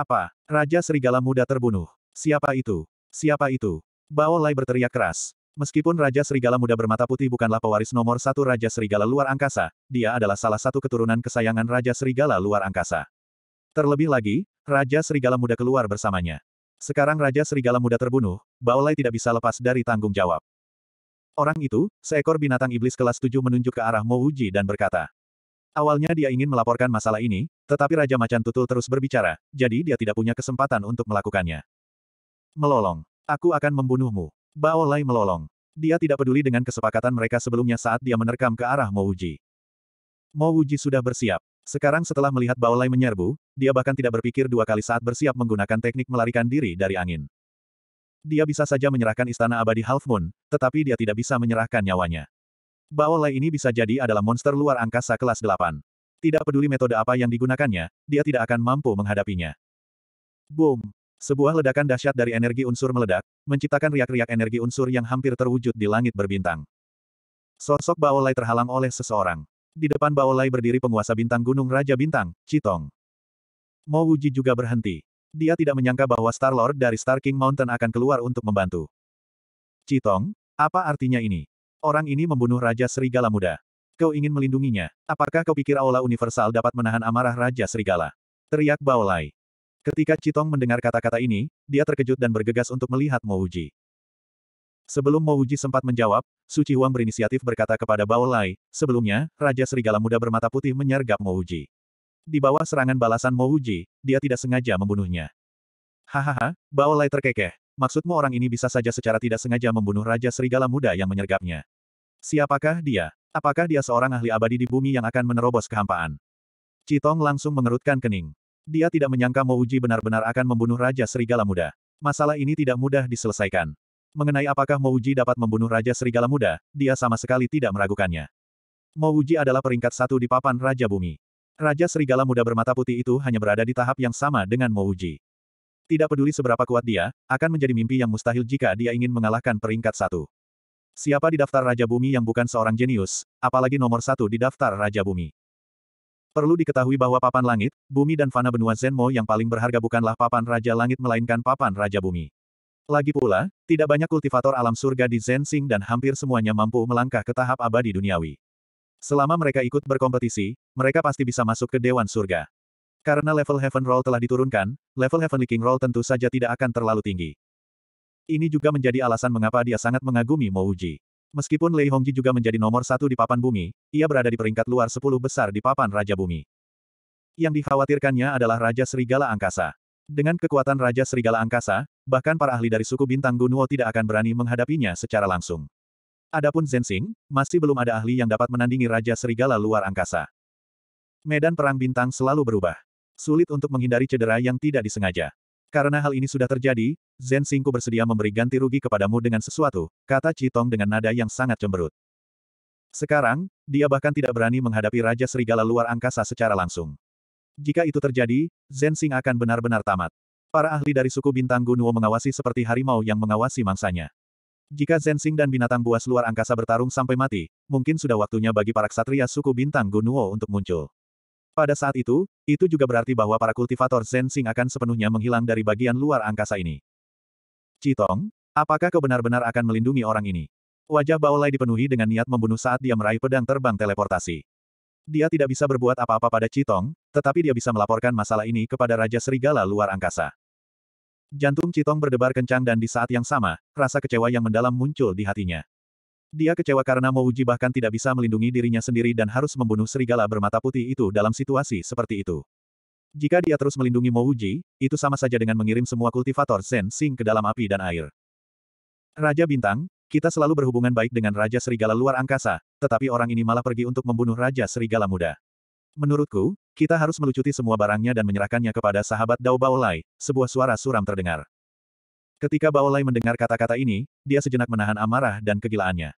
Apa? Raja Serigala Muda terbunuh. Siapa itu? Siapa itu? Bao Lai berteriak keras. Meskipun Raja Serigala Muda bermata putih bukanlah pewaris nomor satu Raja Serigala luar angkasa, dia adalah salah satu keturunan kesayangan Raja Serigala luar angkasa. Terlebih lagi, Raja Serigala Muda keluar bersamanya. Sekarang Raja Serigala Muda terbunuh, Bao Lai tidak bisa lepas dari tanggung jawab. Orang itu, seekor binatang iblis kelas 7 menunjuk ke arah Mo Uji dan berkata, Awalnya dia ingin melaporkan masalah ini, tetapi Raja Macan Tutul terus berbicara, jadi dia tidak punya kesempatan untuk melakukannya. Melolong. Aku akan membunuhmu. Bao Lai melolong. Dia tidak peduli dengan kesepakatan mereka sebelumnya saat dia menerkam ke arah Mouji. Mouji sudah bersiap. Sekarang setelah melihat Bao Lai menyerbu, dia bahkan tidak berpikir dua kali saat bersiap menggunakan teknik melarikan diri dari angin. Dia bisa saja menyerahkan istana abadi Half Moon, tetapi dia tidak bisa menyerahkan nyawanya. Bao ini bisa jadi adalah monster luar angkasa kelas 8. Tidak peduli metode apa yang digunakannya, dia tidak akan mampu menghadapinya. Boom! Sebuah ledakan dahsyat dari energi unsur meledak, menciptakan riak-riak energi unsur yang hampir terwujud di langit berbintang. Sosok Bao terhalang oleh seseorang. Di depan Bao berdiri penguasa bintang gunung Raja Bintang, Citong. Mo Wuji juga berhenti. Dia tidak menyangka bahwa Star-Lord dari Star King Mountain akan keluar untuk membantu. Citong, apa artinya ini? Orang ini membunuh Raja Serigala Muda. Kau ingin melindunginya. Apakah kau pikir Aula Universal dapat menahan amarah Raja Serigala? Teriak Baolai. Ketika Citong mendengar kata-kata ini, dia terkejut dan bergegas untuk melihat Mouji. Sebelum Mouji sempat menjawab, Suci Huang berinisiatif berkata kepada Bao sebelumnya, Raja Serigala Muda bermata putih menyergap Mouji. Di bawah serangan balasan Mouji, dia tidak sengaja membunuhnya. Hahaha, Bao terkekeh maksudmu orang ini bisa saja secara tidak sengaja membunuh Raja Serigala Muda yang menyergapnya? Siapakah dia? Apakah dia seorang ahli abadi di bumi yang akan menerobos kehampaan? Citong langsung mengerutkan kening. Dia tidak menyangka Mo Uji benar-benar akan membunuh Raja Serigala Muda. Masalah ini tidak mudah diselesaikan. Mengenai apakah Mo Uji dapat membunuh Raja Serigala Muda, dia sama sekali tidak meragukannya. Mo Uji adalah peringkat satu di papan Raja Bumi. Raja Serigala Muda bermata putih itu hanya berada di tahap yang sama dengan Mo Uji. Tidak peduli seberapa kuat dia, akan menjadi mimpi yang mustahil jika dia ingin mengalahkan peringkat satu. Siapa di daftar Raja Bumi yang bukan seorang jenius, apalagi nomor satu di daftar Raja Bumi? Perlu diketahui bahwa papan langit, bumi dan fana benua Zenmo yang paling berharga bukanlah papan Raja Langit melainkan papan Raja Bumi. Lagi pula, tidak banyak kultivator alam surga di Zensing dan hampir semuanya mampu melangkah ke tahap abadi duniawi. Selama mereka ikut berkompetisi, mereka pasti bisa masuk ke Dewan Surga. Karena level Heaven Roll telah diturunkan, level Heavenly King Roll tentu saja tidak akan terlalu tinggi. Ini juga menjadi alasan mengapa dia sangat mengagumi Mo Uji. Meskipun Lei Hongji juga menjadi nomor satu di papan bumi, ia berada di peringkat luar sepuluh besar di papan Raja Bumi. Yang dikhawatirkannya adalah Raja Serigala Angkasa. Dengan kekuatan Raja Serigala Angkasa, bahkan para ahli dari suku Bintang Gunuo tidak akan berani menghadapinya secara langsung. Adapun Zensing, masih belum ada ahli yang dapat menandingi Raja Serigala luar angkasa. Medan perang bintang selalu berubah sulit untuk menghindari cedera yang tidak disengaja. Karena hal ini sudah terjadi, Zen Singku bersedia memberi ganti rugi kepadamu dengan sesuatu, kata Citong dengan nada yang sangat cemberut. Sekarang, dia bahkan tidak berani menghadapi Raja Serigala luar angkasa secara langsung. Jika itu terjadi, Zen Sing akan benar-benar tamat. Para ahli dari suku Bintang Gunuo mengawasi seperti harimau yang mengawasi mangsanya. Jika Zen Sing dan binatang buas luar angkasa bertarung sampai mati, mungkin sudah waktunya bagi para ksatria suku Bintang Gunuo untuk muncul. Pada saat itu, itu juga berarti bahwa para kultivator Zensing akan sepenuhnya menghilang dari bagian luar angkasa ini. Citong, apakah kau benar-benar akan melindungi orang ini? Wajah Baolai dipenuhi dengan niat membunuh saat dia meraih pedang terbang teleportasi. Dia tidak bisa berbuat apa-apa pada Citong, tetapi dia bisa melaporkan masalah ini kepada Raja Serigala luar angkasa. Jantung Citong berdebar kencang dan di saat yang sama, rasa kecewa yang mendalam muncul di hatinya. Dia kecewa karena Mouji bahkan tidak bisa melindungi dirinya sendiri dan harus membunuh serigala bermata putih itu dalam situasi seperti itu. Jika dia terus melindungi Mouji, itu sama saja dengan mengirim semua kultivator Zen Sing ke dalam api dan air. Raja Bintang, kita selalu berhubungan baik dengan Raja Serigala luar angkasa, tetapi orang ini malah pergi untuk membunuh Raja Serigala muda. Menurutku, kita harus melucuti semua barangnya dan menyerahkannya kepada sahabat Dao Baolai, sebuah suara suram terdengar. Ketika Baolai mendengar kata-kata ini, dia sejenak menahan amarah dan kegilaannya.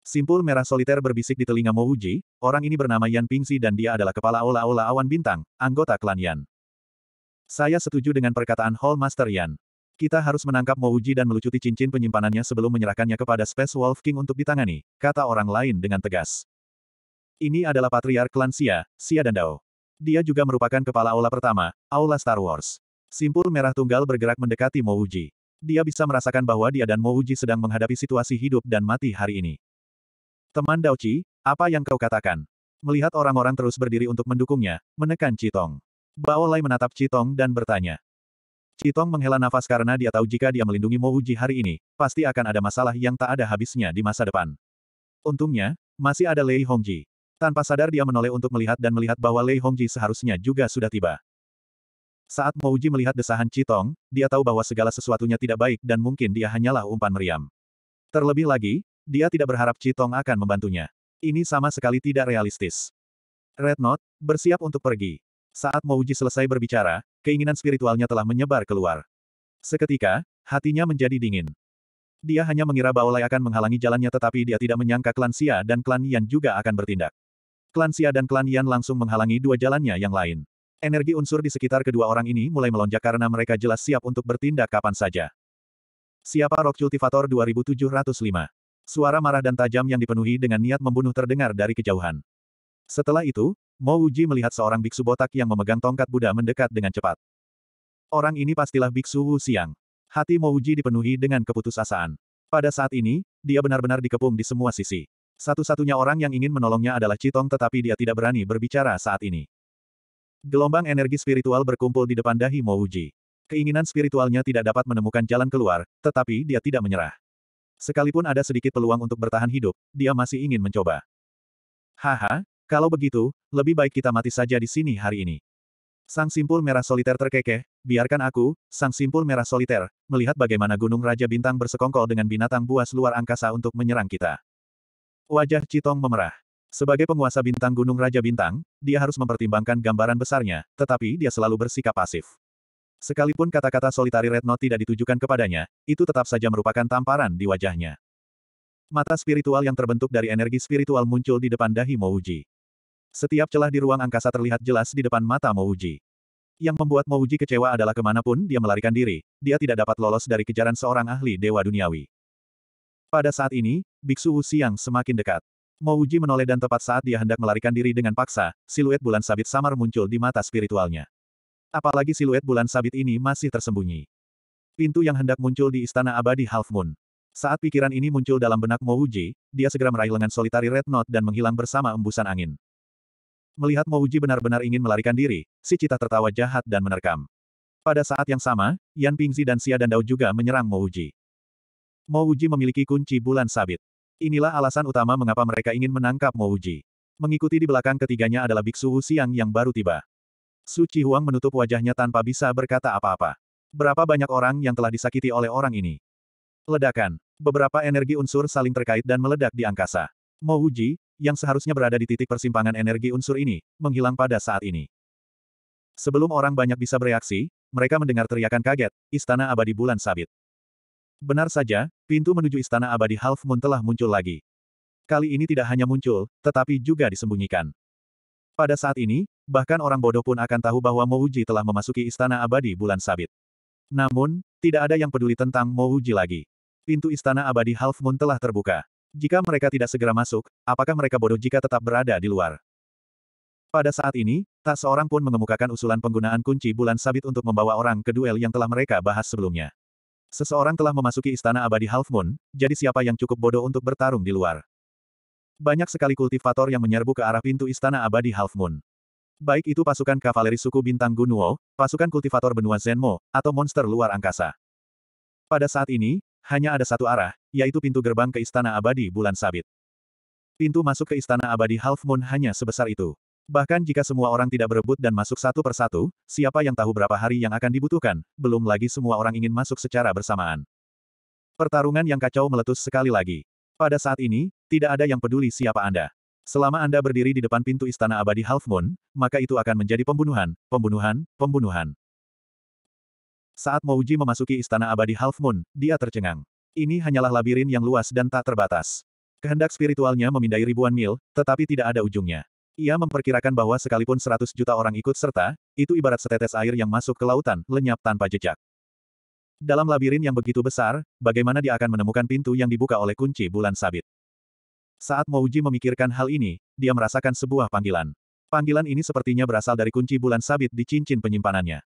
Simpul merah soliter berbisik di telinga Mo Uji, orang ini bernama Yan Pingsi dan dia adalah kepala ola-ola awan bintang, anggota klan Yan. Saya setuju dengan perkataan Hall Master Yan. Kita harus menangkap Mo Uji dan melucuti cincin penyimpanannya sebelum menyerahkannya kepada Space Wolf King untuk ditangani, kata orang lain dengan tegas. Ini adalah patriark klan Sia, Sia dan Dao. Dia juga merupakan kepala aula pertama, Aula Star Wars. Simpul merah tunggal bergerak mendekati Mo Uji. Dia bisa merasakan bahwa dia dan Mo Uji sedang menghadapi situasi hidup dan mati hari ini. Teman Daoci, apa yang kau katakan? Melihat orang-orang terus berdiri untuk mendukungnya, menekan Citong. Bao Lai menatap Citong dan bertanya. Citong menghela nafas karena dia tahu jika dia melindungi Mo Uji hari ini, pasti akan ada masalah yang tak ada habisnya di masa depan. Untungnya, masih ada Lei Hongji. Tanpa sadar dia menoleh untuk melihat dan melihat bahwa Lei Hongji seharusnya juga sudah tiba. Saat Mo Uji melihat desahan Citong, dia tahu bahwa segala sesuatunya tidak baik dan mungkin dia hanyalah umpan meriam. Terlebih lagi, dia tidak berharap Citong akan membantunya. Ini sama sekali tidak realistis. Red Note, bersiap untuk pergi. Saat Mouji selesai berbicara, keinginan spiritualnya telah menyebar keluar. Seketika, hatinya menjadi dingin. Dia hanya mengira Baolai akan menghalangi jalannya tetapi dia tidak menyangka klan Xia dan klan Yan juga akan bertindak. Klan Xia dan klan Yan langsung menghalangi dua jalannya yang lain. Energi unsur di sekitar kedua orang ini mulai melonjak karena mereka jelas siap untuk bertindak kapan saja. Siapa Rock Cultivator 2705? Suara marah dan tajam yang dipenuhi dengan niat membunuh terdengar dari kejauhan. Setelah itu, Mo Uji melihat seorang biksu botak yang memegang tongkat Buddha mendekat dengan cepat. Orang ini pastilah biksu Wu Xiang. Hati Mo Uji dipenuhi dengan keputusasaan. Pada saat ini, dia benar-benar dikepung di semua sisi. Satu-satunya orang yang ingin menolongnya adalah Citong tetapi dia tidak berani berbicara saat ini. Gelombang energi spiritual berkumpul di depan dahi Mo Uji. Keinginan spiritualnya tidak dapat menemukan jalan keluar, tetapi dia tidak menyerah. Sekalipun ada sedikit peluang untuk bertahan hidup, dia masih ingin mencoba. Haha, kalau begitu, lebih baik kita mati saja di sini hari ini. Sang simpul merah soliter terkekeh, biarkan aku, sang simpul merah soliter, melihat bagaimana gunung Raja Bintang bersekongkol dengan binatang buas luar angkasa untuk menyerang kita. Wajah Citong memerah. Sebagai penguasa bintang gunung Raja Bintang, dia harus mempertimbangkan gambaran besarnya, tetapi dia selalu bersikap pasif. Sekalipun kata-kata solitari Retno tidak ditujukan kepadanya, itu tetap saja merupakan tamparan di wajahnya. Mata spiritual yang terbentuk dari energi spiritual muncul di depan dahi Mouji. Setiap celah di ruang angkasa terlihat jelas di depan mata Mouji. Yang membuat Mouji kecewa adalah kemanapun dia melarikan diri, dia tidak dapat lolos dari kejaran seorang ahli dewa duniawi. Pada saat ini, Biksu Wu Siang semakin dekat. Mouji menoleh dan tepat saat dia hendak melarikan diri dengan paksa, siluet bulan sabit samar muncul di mata spiritualnya. Apalagi siluet bulan sabit ini masih tersembunyi. Pintu yang hendak muncul di Istana Abadi Half Moon. Saat pikiran ini muncul dalam benak Mo dia segera meraih lengan solitari Red Note dan menghilang bersama embusan angin. Melihat Mo benar-benar ingin melarikan diri, si Cita tertawa jahat dan menerkam. Pada saat yang sama, Yan Pingzi dan Xia Dandao juga menyerang Mo Uji. memiliki kunci bulan sabit. Inilah alasan utama mengapa mereka ingin menangkap Mo Mengikuti di belakang ketiganya adalah Biksu Wu Siang yang baru tiba. Su Chi Huang menutup wajahnya tanpa bisa berkata apa-apa. Berapa banyak orang yang telah disakiti oleh orang ini? Ledakan. Beberapa energi unsur saling terkait dan meledak di angkasa. Mo Wuji, yang seharusnya berada di titik persimpangan energi unsur ini, menghilang pada saat ini. Sebelum orang banyak bisa bereaksi, mereka mendengar teriakan kaget, Istana Abadi Bulan Sabit. Benar saja, pintu menuju Istana Abadi Half Moon telah muncul lagi. Kali ini tidak hanya muncul, tetapi juga disembunyikan. Pada saat ini, bahkan orang bodoh pun akan tahu bahwa Mouji telah memasuki istana abadi bulan sabit. Namun, tidak ada yang peduli tentang Mouji lagi. Pintu istana abadi Half Moon telah terbuka. Jika mereka tidak segera masuk, apakah mereka bodoh jika tetap berada di luar? Pada saat ini, tak seorang pun mengemukakan usulan penggunaan kunci bulan sabit untuk membawa orang ke duel yang telah mereka bahas sebelumnya. Seseorang telah memasuki istana abadi Half Moon, jadi siapa yang cukup bodoh untuk bertarung di luar? Banyak sekali kultivator yang menyerbu ke arah pintu istana abadi Half Moon. Baik itu pasukan kavaleri suku bintang Gunuo, pasukan kultivator benua Zenmo, atau monster luar angkasa. Pada saat ini, hanya ada satu arah, yaitu pintu gerbang ke istana abadi bulan sabit. Pintu masuk ke istana abadi Half Moon hanya sebesar itu. Bahkan jika semua orang tidak berebut dan masuk satu persatu, siapa yang tahu berapa hari yang akan dibutuhkan, belum lagi semua orang ingin masuk secara bersamaan. Pertarungan yang kacau meletus sekali lagi. Pada saat ini, tidak ada yang peduli siapa Anda. Selama Anda berdiri di depan pintu Istana Abadi Half Moon, maka itu akan menjadi pembunuhan, pembunuhan, pembunuhan. Saat Mouji memasuki Istana Abadi Half Moon, dia tercengang. Ini hanyalah labirin yang luas dan tak terbatas. Kehendak spiritualnya memindai ribuan mil, tetapi tidak ada ujungnya. Ia memperkirakan bahwa sekalipun 100 juta orang ikut serta, itu ibarat setetes air yang masuk ke lautan, lenyap tanpa jejak. Dalam labirin yang begitu besar, bagaimana dia akan menemukan pintu yang dibuka oleh kunci bulan sabit? Saat Mouji memikirkan hal ini, dia merasakan sebuah panggilan. Panggilan ini sepertinya berasal dari kunci bulan sabit di cincin penyimpanannya.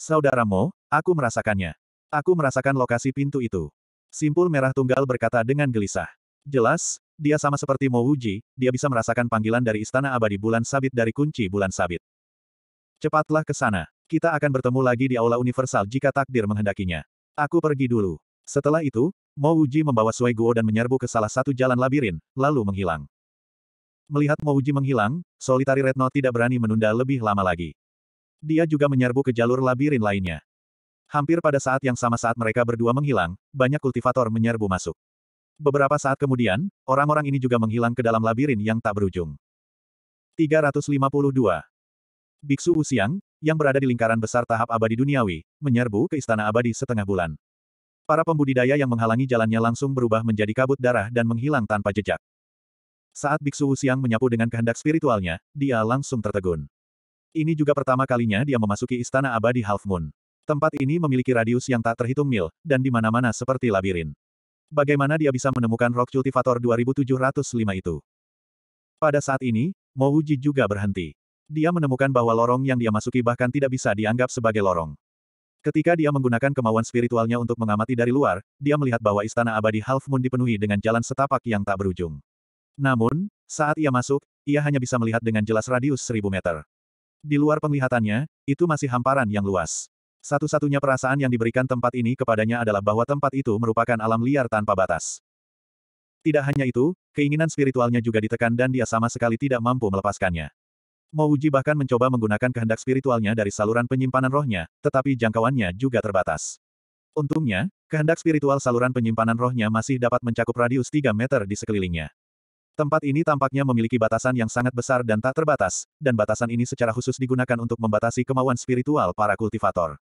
Saudara Mo, aku merasakannya. Aku merasakan lokasi pintu itu. Simpul merah tunggal berkata dengan gelisah. Jelas, dia sama seperti Mouji, dia bisa merasakan panggilan dari istana abadi bulan sabit dari kunci bulan sabit. Cepatlah ke sana. Kita akan bertemu lagi di Aula Universal jika takdir menghendakinya. Aku pergi dulu. Setelah itu, Mo Uji membawa Sui Guo dan menyerbu ke salah satu jalan labirin, lalu menghilang. Melihat Mo Uji menghilang, Solitari Retno tidak berani menunda lebih lama lagi. Dia juga menyerbu ke jalur labirin lainnya. Hampir pada saat yang sama saat mereka berdua menghilang, banyak kultivator menyerbu masuk. Beberapa saat kemudian, orang-orang ini juga menghilang ke dalam labirin yang tak berujung. 352. Biksu Usiang, yang berada di lingkaran besar tahap abadi duniawi, menyerbu ke istana abadi setengah bulan. Para pembudidaya yang menghalangi jalannya langsung berubah menjadi kabut darah dan menghilang tanpa jejak. Saat Biksu Wuxiang menyapu dengan kehendak spiritualnya, dia langsung tertegun. Ini juga pertama kalinya dia memasuki istana abadi Half Moon. Tempat ini memiliki radius yang tak terhitung mil, dan di mana-mana seperti labirin. Bagaimana dia bisa menemukan Rock Cultivator 2705 itu? Pada saat ini, Mo Wuji juga berhenti. Dia menemukan bahwa lorong yang dia masuki bahkan tidak bisa dianggap sebagai lorong. Ketika dia menggunakan kemauan spiritualnya untuk mengamati dari luar, dia melihat bahwa istana abadi Half Moon dipenuhi dengan jalan setapak yang tak berujung. Namun, saat ia masuk, ia hanya bisa melihat dengan jelas radius seribu meter. Di luar penglihatannya, itu masih hamparan yang luas. Satu-satunya perasaan yang diberikan tempat ini kepadanya adalah bahwa tempat itu merupakan alam liar tanpa batas. Tidak hanya itu, keinginan spiritualnya juga ditekan dan dia sama sekali tidak mampu melepaskannya. Mouji bahkan mencoba menggunakan kehendak spiritualnya dari saluran penyimpanan rohnya, tetapi jangkauannya juga terbatas. Untungnya, kehendak spiritual saluran penyimpanan rohnya masih dapat mencakup radius 3 meter di sekelilingnya. Tempat ini tampaknya memiliki batasan yang sangat besar dan tak terbatas, dan batasan ini secara khusus digunakan untuk membatasi kemauan spiritual para kultivator.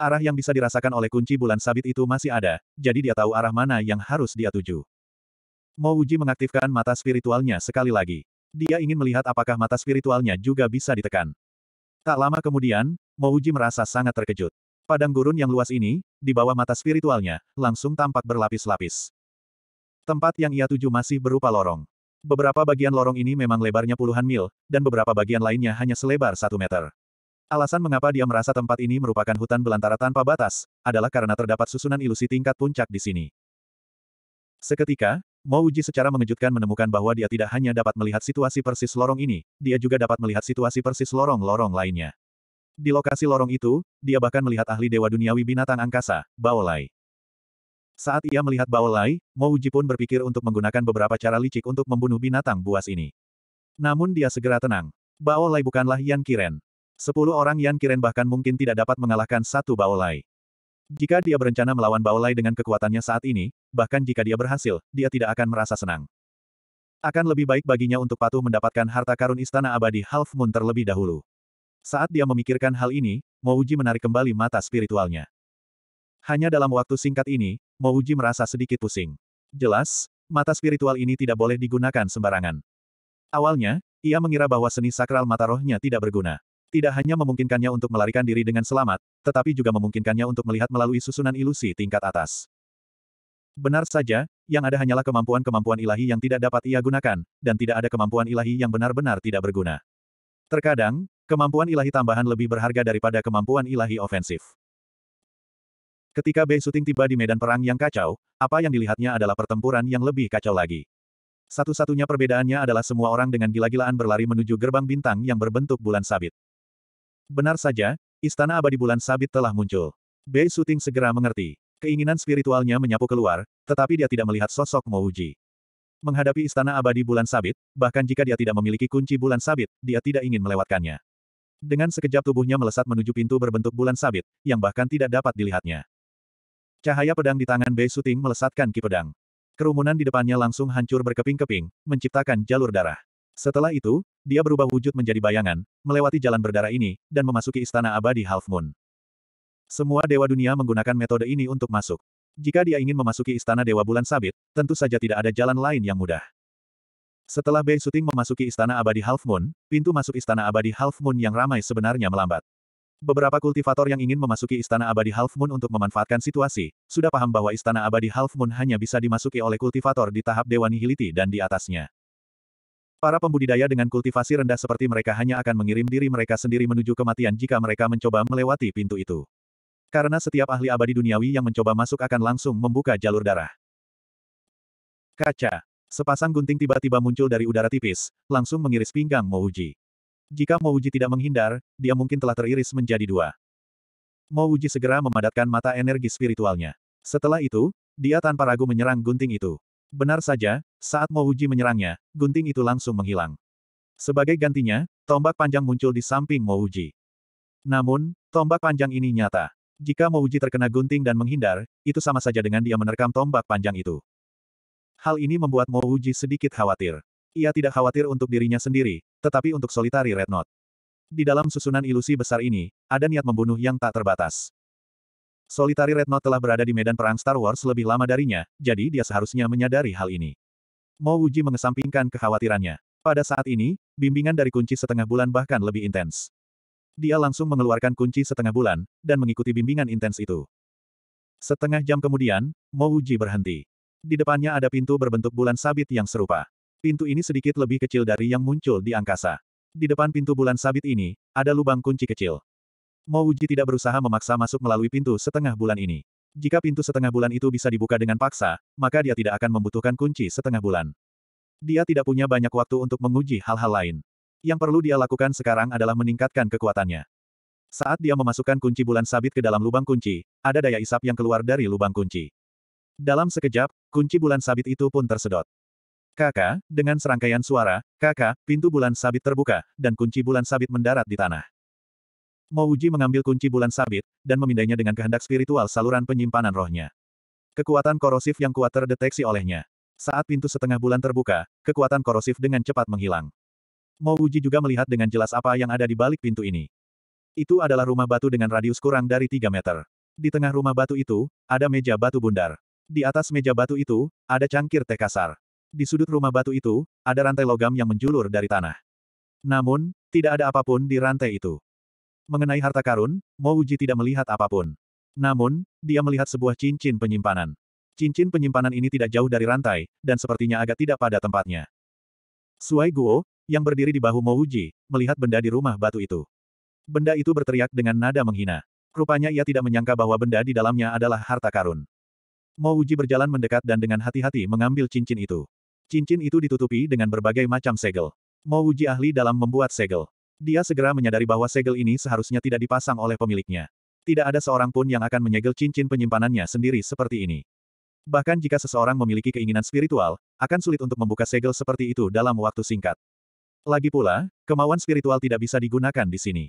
Arah yang bisa dirasakan oleh kunci bulan sabit itu masih ada, jadi dia tahu arah mana yang harus dia tuju. Mouji mengaktifkan mata spiritualnya sekali lagi. Dia ingin melihat apakah mata spiritualnya juga bisa ditekan. Tak lama kemudian, Mouji merasa sangat terkejut. Padang gurun yang luas ini, di bawah mata spiritualnya, langsung tampak berlapis-lapis. Tempat yang ia tuju masih berupa lorong. Beberapa bagian lorong ini memang lebarnya puluhan mil, dan beberapa bagian lainnya hanya selebar satu meter. Alasan mengapa dia merasa tempat ini merupakan hutan belantara tanpa batas, adalah karena terdapat susunan ilusi tingkat puncak di sini. Seketika, Mo secara mengejutkan menemukan bahwa dia tidak hanya dapat melihat situasi persis lorong ini, dia juga dapat melihat situasi persis lorong-lorong lainnya. Di lokasi lorong itu, dia bahkan melihat ahli dewa duniawi binatang angkasa, Baolai. Saat ia melihat Baolai, Mo pun berpikir untuk menggunakan beberapa cara licik untuk membunuh binatang buas ini. Namun dia segera tenang. Baolai bukanlah Yan Kiren. Sepuluh orang Yan Kiren bahkan mungkin tidak dapat mengalahkan satu Baolai. Jika dia berencana melawan Baolai dengan kekuatannya saat ini, bahkan jika dia berhasil, dia tidak akan merasa senang. Akan lebih baik baginya untuk patuh mendapatkan harta karun istana abadi Half Moon terlebih dahulu. Saat dia memikirkan hal ini, Mouji menarik kembali mata spiritualnya. Hanya dalam waktu singkat ini, Mouji merasa sedikit pusing. Jelas, mata spiritual ini tidak boleh digunakan sembarangan. Awalnya, ia mengira bahwa seni sakral mata rohnya tidak berguna. Tidak hanya memungkinkannya untuk melarikan diri dengan selamat, tetapi juga memungkinkannya untuk melihat melalui susunan ilusi tingkat atas. Benar saja, yang ada hanyalah kemampuan-kemampuan ilahi yang tidak dapat ia gunakan, dan tidak ada kemampuan ilahi yang benar-benar tidak berguna. Terkadang, kemampuan ilahi tambahan lebih berharga daripada kemampuan ilahi ofensif. Ketika Bei Suting tiba di medan perang yang kacau, apa yang dilihatnya adalah pertempuran yang lebih kacau lagi. Satu-satunya perbedaannya adalah semua orang dengan gila-gilaan berlari menuju gerbang bintang yang berbentuk bulan sabit. Benar saja, Istana Abadi Bulan Sabit telah muncul. Bei Suting segera mengerti. Keinginan spiritualnya menyapu keluar, tetapi dia tidak melihat sosok Mo Mouji. Menghadapi Istana Abadi Bulan Sabit, bahkan jika dia tidak memiliki kunci Bulan Sabit, dia tidak ingin melewatkannya. Dengan sekejap tubuhnya melesat menuju pintu berbentuk bulan sabit, yang bahkan tidak dapat dilihatnya. Cahaya pedang di tangan Bei Suting melesatkan ki pedang. Kerumunan di depannya langsung hancur berkeping-keping, menciptakan jalur darah. Setelah itu, dia berubah wujud menjadi bayangan, melewati jalan berdarah ini, dan memasuki istana abadi Half Moon. Semua dewa dunia menggunakan metode ini untuk masuk. Jika dia ingin memasuki istana dewa bulan sabit, tentu saja tidak ada jalan lain yang mudah. Setelah Bei Suting memasuki istana abadi Half Moon, pintu masuk istana abadi Half Moon yang ramai sebenarnya melambat. Beberapa kultivator yang ingin memasuki istana abadi Half Moon untuk memanfaatkan situasi, sudah paham bahwa istana abadi Half Moon hanya bisa dimasuki oleh kultivator di tahap Dewa Nihiliti dan di atasnya. Para pembudidaya dengan kultivasi rendah seperti mereka hanya akan mengirim diri mereka sendiri menuju kematian jika mereka mencoba melewati pintu itu. Karena setiap ahli abadi duniawi yang mencoba masuk akan langsung membuka jalur darah. Kaca. Sepasang gunting tiba-tiba muncul dari udara tipis, langsung mengiris pinggang Mouji. Jika Mouji tidak menghindar, dia mungkin telah teriris menjadi dua. Mouji segera memadatkan mata energi spiritualnya. Setelah itu, dia tanpa ragu menyerang gunting itu. Benar saja, saat Mouji menyerangnya, gunting itu langsung menghilang. Sebagai gantinya, tombak panjang muncul di samping Mouji. Namun, tombak panjang ini nyata. Jika Mouji terkena gunting dan menghindar, itu sama saja dengan dia menerkam tombak panjang itu. Hal ini membuat Mouji sedikit khawatir. Ia tidak khawatir untuk dirinya sendiri, tetapi untuk solitari Red Note. Di dalam susunan ilusi besar ini, ada niat membunuh yang tak terbatas. Solitari Red Note telah berada di medan perang Star Wars lebih lama darinya, jadi dia seharusnya menyadari hal ini. Mo Wuji mengesampingkan kekhawatirannya. Pada saat ini, bimbingan dari kunci setengah bulan bahkan lebih intens. Dia langsung mengeluarkan kunci setengah bulan, dan mengikuti bimbingan intens itu. Setengah jam kemudian, Mo Wuji berhenti. Di depannya ada pintu berbentuk bulan sabit yang serupa. Pintu ini sedikit lebih kecil dari yang muncul di angkasa. Di depan pintu bulan sabit ini, ada lubang kunci kecil. Mo Wuji tidak berusaha memaksa masuk melalui pintu setengah bulan ini. Jika pintu setengah bulan itu bisa dibuka dengan paksa, maka dia tidak akan membutuhkan kunci setengah bulan. Dia tidak punya banyak waktu untuk menguji hal-hal lain. Yang perlu dia lakukan sekarang adalah meningkatkan kekuatannya. Saat dia memasukkan kunci bulan sabit ke dalam lubang kunci, ada daya isap yang keluar dari lubang kunci. Dalam sekejap, kunci bulan sabit itu pun tersedot. Kakak, dengan serangkaian suara, kakak, pintu bulan sabit terbuka, dan kunci bulan sabit mendarat di tanah. Mo mengambil kunci bulan sabit, dan memindainya dengan kehendak spiritual saluran penyimpanan rohnya. Kekuatan korosif yang kuat terdeteksi olehnya. Saat pintu setengah bulan terbuka, kekuatan korosif dengan cepat menghilang. Mo juga melihat dengan jelas apa yang ada di balik pintu ini. Itu adalah rumah batu dengan radius kurang dari 3 meter. Di tengah rumah batu itu, ada meja batu bundar. Di atas meja batu itu, ada cangkir teh kasar. Di sudut rumah batu itu, ada rantai logam yang menjulur dari tanah. Namun, tidak ada apapun di rantai itu. Mengenai harta karun, Mo Uji tidak melihat apapun. Namun, dia melihat sebuah cincin penyimpanan. Cincin penyimpanan ini tidak jauh dari rantai, dan sepertinya agak tidak pada tempatnya. Suai Guo, yang berdiri di bahu Mo Uji, melihat benda di rumah batu itu. Benda itu berteriak dengan nada menghina. Rupanya ia tidak menyangka bahwa benda di dalamnya adalah harta karun. Mo Uji berjalan mendekat dan dengan hati-hati mengambil cincin itu. Cincin itu ditutupi dengan berbagai macam segel. Mo Uji ahli dalam membuat segel. Dia segera menyadari bahwa segel ini seharusnya tidak dipasang oleh pemiliknya. Tidak ada seorang pun yang akan menyegel cincin penyimpanannya sendiri seperti ini. Bahkan jika seseorang memiliki keinginan spiritual, akan sulit untuk membuka segel seperti itu dalam waktu singkat. Lagi pula, kemauan spiritual tidak bisa digunakan di sini.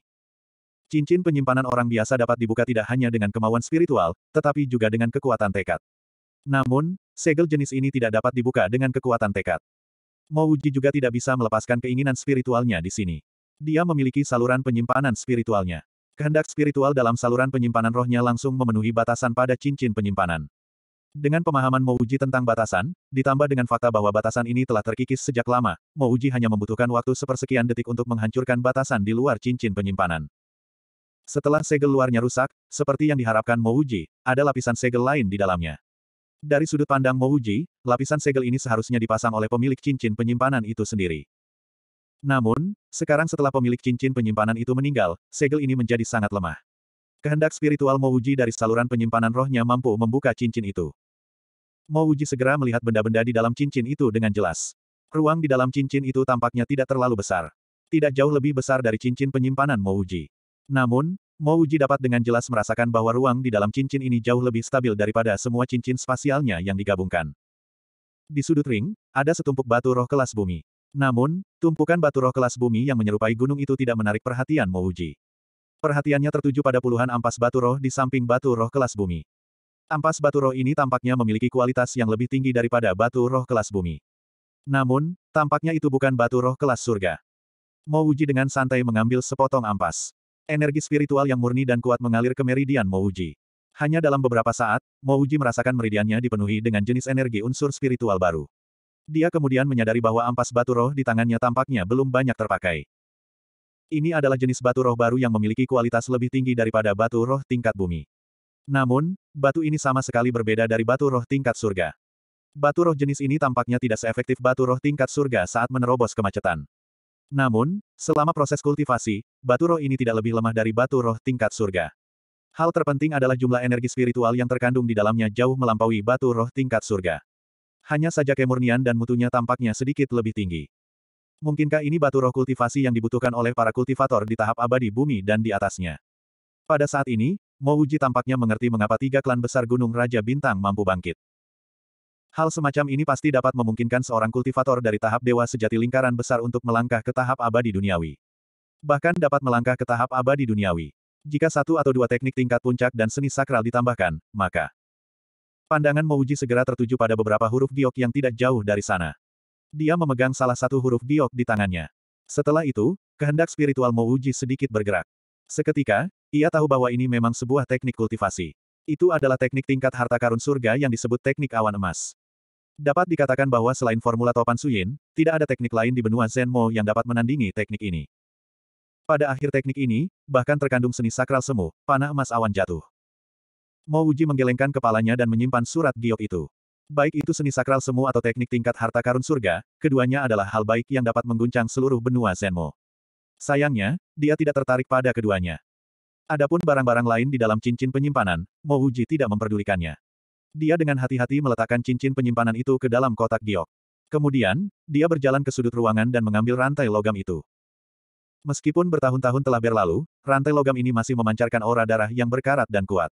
Cincin penyimpanan orang biasa dapat dibuka tidak hanya dengan kemauan spiritual, tetapi juga dengan kekuatan tekad. Namun, segel jenis ini tidak dapat dibuka dengan kekuatan tekad. Mouji juga tidak bisa melepaskan keinginan spiritualnya di sini. Dia memiliki saluran penyimpanan spiritualnya. Kehendak spiritual dalam saluran penyimpanan rohnya langsung memenuhi batasan pada cincin penyimpanan. Dengan pemahaman Mouji tentang batasan, ditambah dengan fakta bahwa batasan ini telah terkikis sejak lama, Mouji hanya membutuhkan waktu sepersekian detik untuk menghancurkan batasan di luar cincin penyimpanan. Setelah segel luarnya rusak, seperti yang diharapkan Mouji, ada lapisan segel lain di dalamnya. Dari sudut pandang Mouji, lapisan segel ini seharusnya dipasang oleh pemilik cincin penyimpanan itu sendiri. Namun, sekarang setelah pemilik cincin penyimpanan itu meninggal, segel ini menjadi sangat lemah. Kehendak spiritual Mouji dari saluran penyimpanan rohnya mampu membuka cincin itu. Mouji segera melihat benda-benda di dalam cincin itu dengan jelas. Ruang di dalam cincin itu tampaknya tidak terlalu besar. Tidak jauh lebih besar dari cincin penyimpanan Mouji. Namun, Mouji dapat dengan jelas merasakan bahwa ruang di dalam cincin ini jauh lebih stabil daripada semua cincin spasialnya yang digabungkan. Di sudut ring, ada setumpuk batu roh kelas bumi. Namun, tumpukan batu roh kelas bumi yang menyerupai gunung itu tidak menarik perhatian Mouji. Perhatiannya tertuju pada puluhan ampas batu roh di samping batu roh kelas bumi. Ampas batu roh ini tampaknya memiliki kualitas yang lebih tinggi daripada batu roh kelas bumi. Namun, tampaknya itu bukan batu roh kelas surga. Mouji dengan santai mengambil sepotong ampas. Energi spiritual yang murni dan kuat mengalir ke meridian Mouji. Hanya dalam beberapa saat, Mouji merasakan meridiannya dipenuhi dengan jenis energi unsur spiritual baru. Dia kemudian menyadari bahwa ampas batu roh di tangannya tampaknya belum banyak terpakai. Ini adalah jenis batu roh baru yang memiliki kualitas lebih tinggi daripada batu roh tingkat bumi. Namun, batu ini sama sekali berbeda dari batu roh tingkat surga. Batu roh jenis ini tampaknya tidak seefektif batu roh tingkat surga saat menerobos kemacetan. Namun, selama proses kultivasi, batu roh ini tidak lebih lemah dari batu roh tingkat surga. Hal terpenting adalah jumlah energi spiritual yang terkandung di dalamnya jauh melampaui batu roh tingkat surga hanya saja kemurnian dan mutunya tampaknya sedikit lebih tinggi. Mungkinkah ini batu roh kultivasi yang dibutuhkan oleh para kultivator di tahap abadi bumi dan di atasnya? Pada saat ini, Mouji tampaknya mengerti mengapa tiga klan besar Gunung Raja Bintang mampu bangkit. Hal semacam ini pasti dapat memungkinkan seorang kultivator dari tahap dewa sejati lingkaran besar untuk melangkah ke tahap abadi duniawi. Bahkan dapat melangkah ke tahap abadi duniawi. Jika satu atau dua teknik tingkat puncak dan seni sakral ditambahkan, maka Pandangan Mouji segera tertuju pada beberapa huruf giok yang tidak jauh dari sana. Dia memegang salah satu huruf giok di tangannya. Setelah itu, kehendak spiritual Mouji sedikit bergerak. Seketika, ia tahu bahwa ini memang sebuah teknik kultivasi. Itu adalah teknik tingkat harta karun surga yang disebut teknik awan emas. Dapat dikatakan bahwa selain formula topan Suyin, tidak ada teknik lain di benua Zenmo yang dapat menandingi teknik ini. Pada akhir teknik ini, bahkan terkandung seni sakral semu, panah emas awan jatuh. Mo Uji menggelengkan kepalanya dan menyimpan surat giok itu. Baik itu seni sakral semu atau teknik tingkat harta karun surga, keduanya adalah hal baik yang dapat mengguncang seluruh benua Zenmo. Sayangnya, dia tidak tertarik pada keduanya. Adapun barang-barang lain di dalam cincin penyimpanan, Mo Uji tidak memperdulikannya. Dia dengan hati-hati meletakkan cincin penyimpanan itu ke dalam kotak giok. Kemudian, dia berjalan ke sudut ruangan dan mengambil rantai logam itu. Meskipun bertahun-tahun telah berlalu, rantai logam ini masih memancarkan aura darah yang berkarat dan kuat.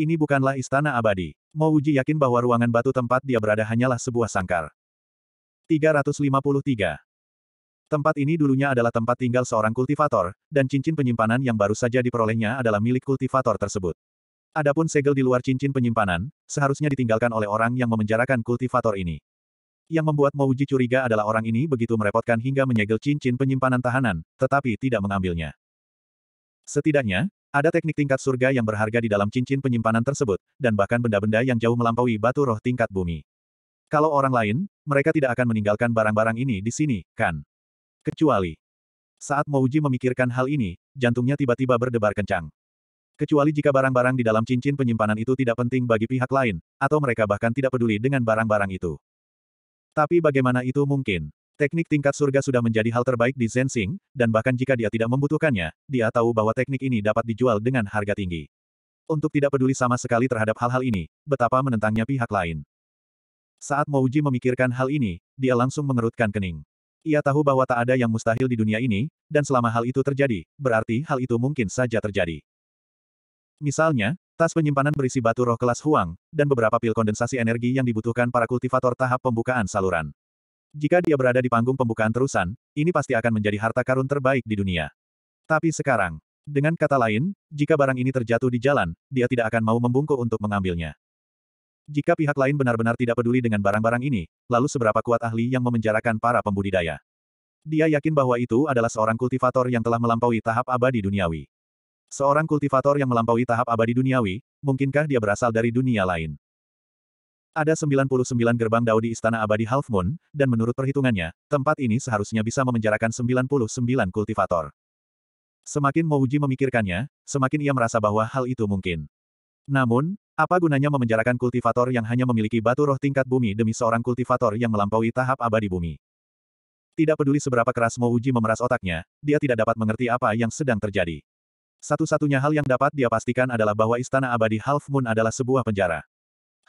Ini bukanlah istana abadi. Mo Uji yakin bahwa ruangan batu tempat dia berada hanyalah sebuah sangkar. 353. Tempat ini dulunya adalah tempat tinggal seorang kultivator, dan cincin penyimpanan yang baru saja diperolehnya adalah milik kultivator tersebut. Adapun segel di luar cincin penyimpanan, seharusnya ditinggalkan oleh orang yang memenjarakan kultivator ini. Yang membuat Mouji curiga adalah orang ini begitu merepotkan hingga menyegel cincin penyimpanan tahanan, tetapi tidak mengambilnya. Setidaknya, ada teknik tingkat surga yang berharga di dalam cincin penyimpanan tersebut, dan bahkan benda-benda yang jauh melampaui batu roh tingkat bumi. Kalau orang lain, mereka tidak akan meninggalkan barang-barang ini di sini, kan? Kecuali. Saat Mouji memikirkan hal ini, jantungnya tiba-tiba berdebar kencang. Kecuali jika barang-barang di dalam cincin penyimpanan itu tidak penting bagi pihak lain, atau mereka bahkan tidak peduli dengan barang-barang itu. Tapi bagaimana itu mungkin? Teknik tingkat surga sudah menjadi hal terbaik di Zensing, dan bahkan jika dia tidak membutuhkannya, dia tahu bahwa teknik ini dapat dijual dengan harga tinggi. Untuk tidak peduli sama sekali terhadap hal-hal ini, betapa menentangnya pihak lain. Saat Mouji memikirkan hal ini, dia langsung mengerutkan kening. Ia tahu bahwa tak ada yang mustahil di dunia ini, dan selama hal itu terjadi, berarti hal itu mungkin saja terjadi. Misalnya, tas penyimpanan berisi batu roh kelas Huang, dan beberapa pil kondensasi energi yang dibutuhkan para kultivator tahap pembukaan saluran. Jika dia berada di panggung pembukaan terusan, ini pasti akan menjadi harta karun terbaik di dunia. Tapi sekarang, dengan kata lain, jika barang ini terjatuh di jalan, dia tidak akan mau membungkuk untuk mengambilnya. Jika pihak lain benar-benar tidak peduli dengan barang-barang ini, lalu seberapa kuat ahli yang memenjarakan para pembudidaya? Dia yakin bahwa itu adalah seorang kultivator yang telah melampaui tahap abadi duniawi. Seorang kultivator yang melampaui tahap abadi duniawi, mungkinkah dia berasal dari dunia lain? Ada 99 gerbang dao di Istana Abadi Half Moon, dan menurut perhitungannya, tempat ini seharusnya bisa memenjarakan 99 kultivator. Semakin Mouji memikirkannya, semakin ia merasa bahwa hal itu mungkin. Namun, apa gunanya memenjarakan kultivator yang hanya memiliki batu roh tingkat bumi demi seorang kultivator yang melampaui tahap abadi bumi? Tidak peduli seberapa keras Mouji memeras otaknya, dia tidak dapat mengerti apa yang sedang terjadi. Satu-satunya hal yang dapat dia pastikan adalah bahwa Istana Abadi Half Moon adalah sebuah penjara.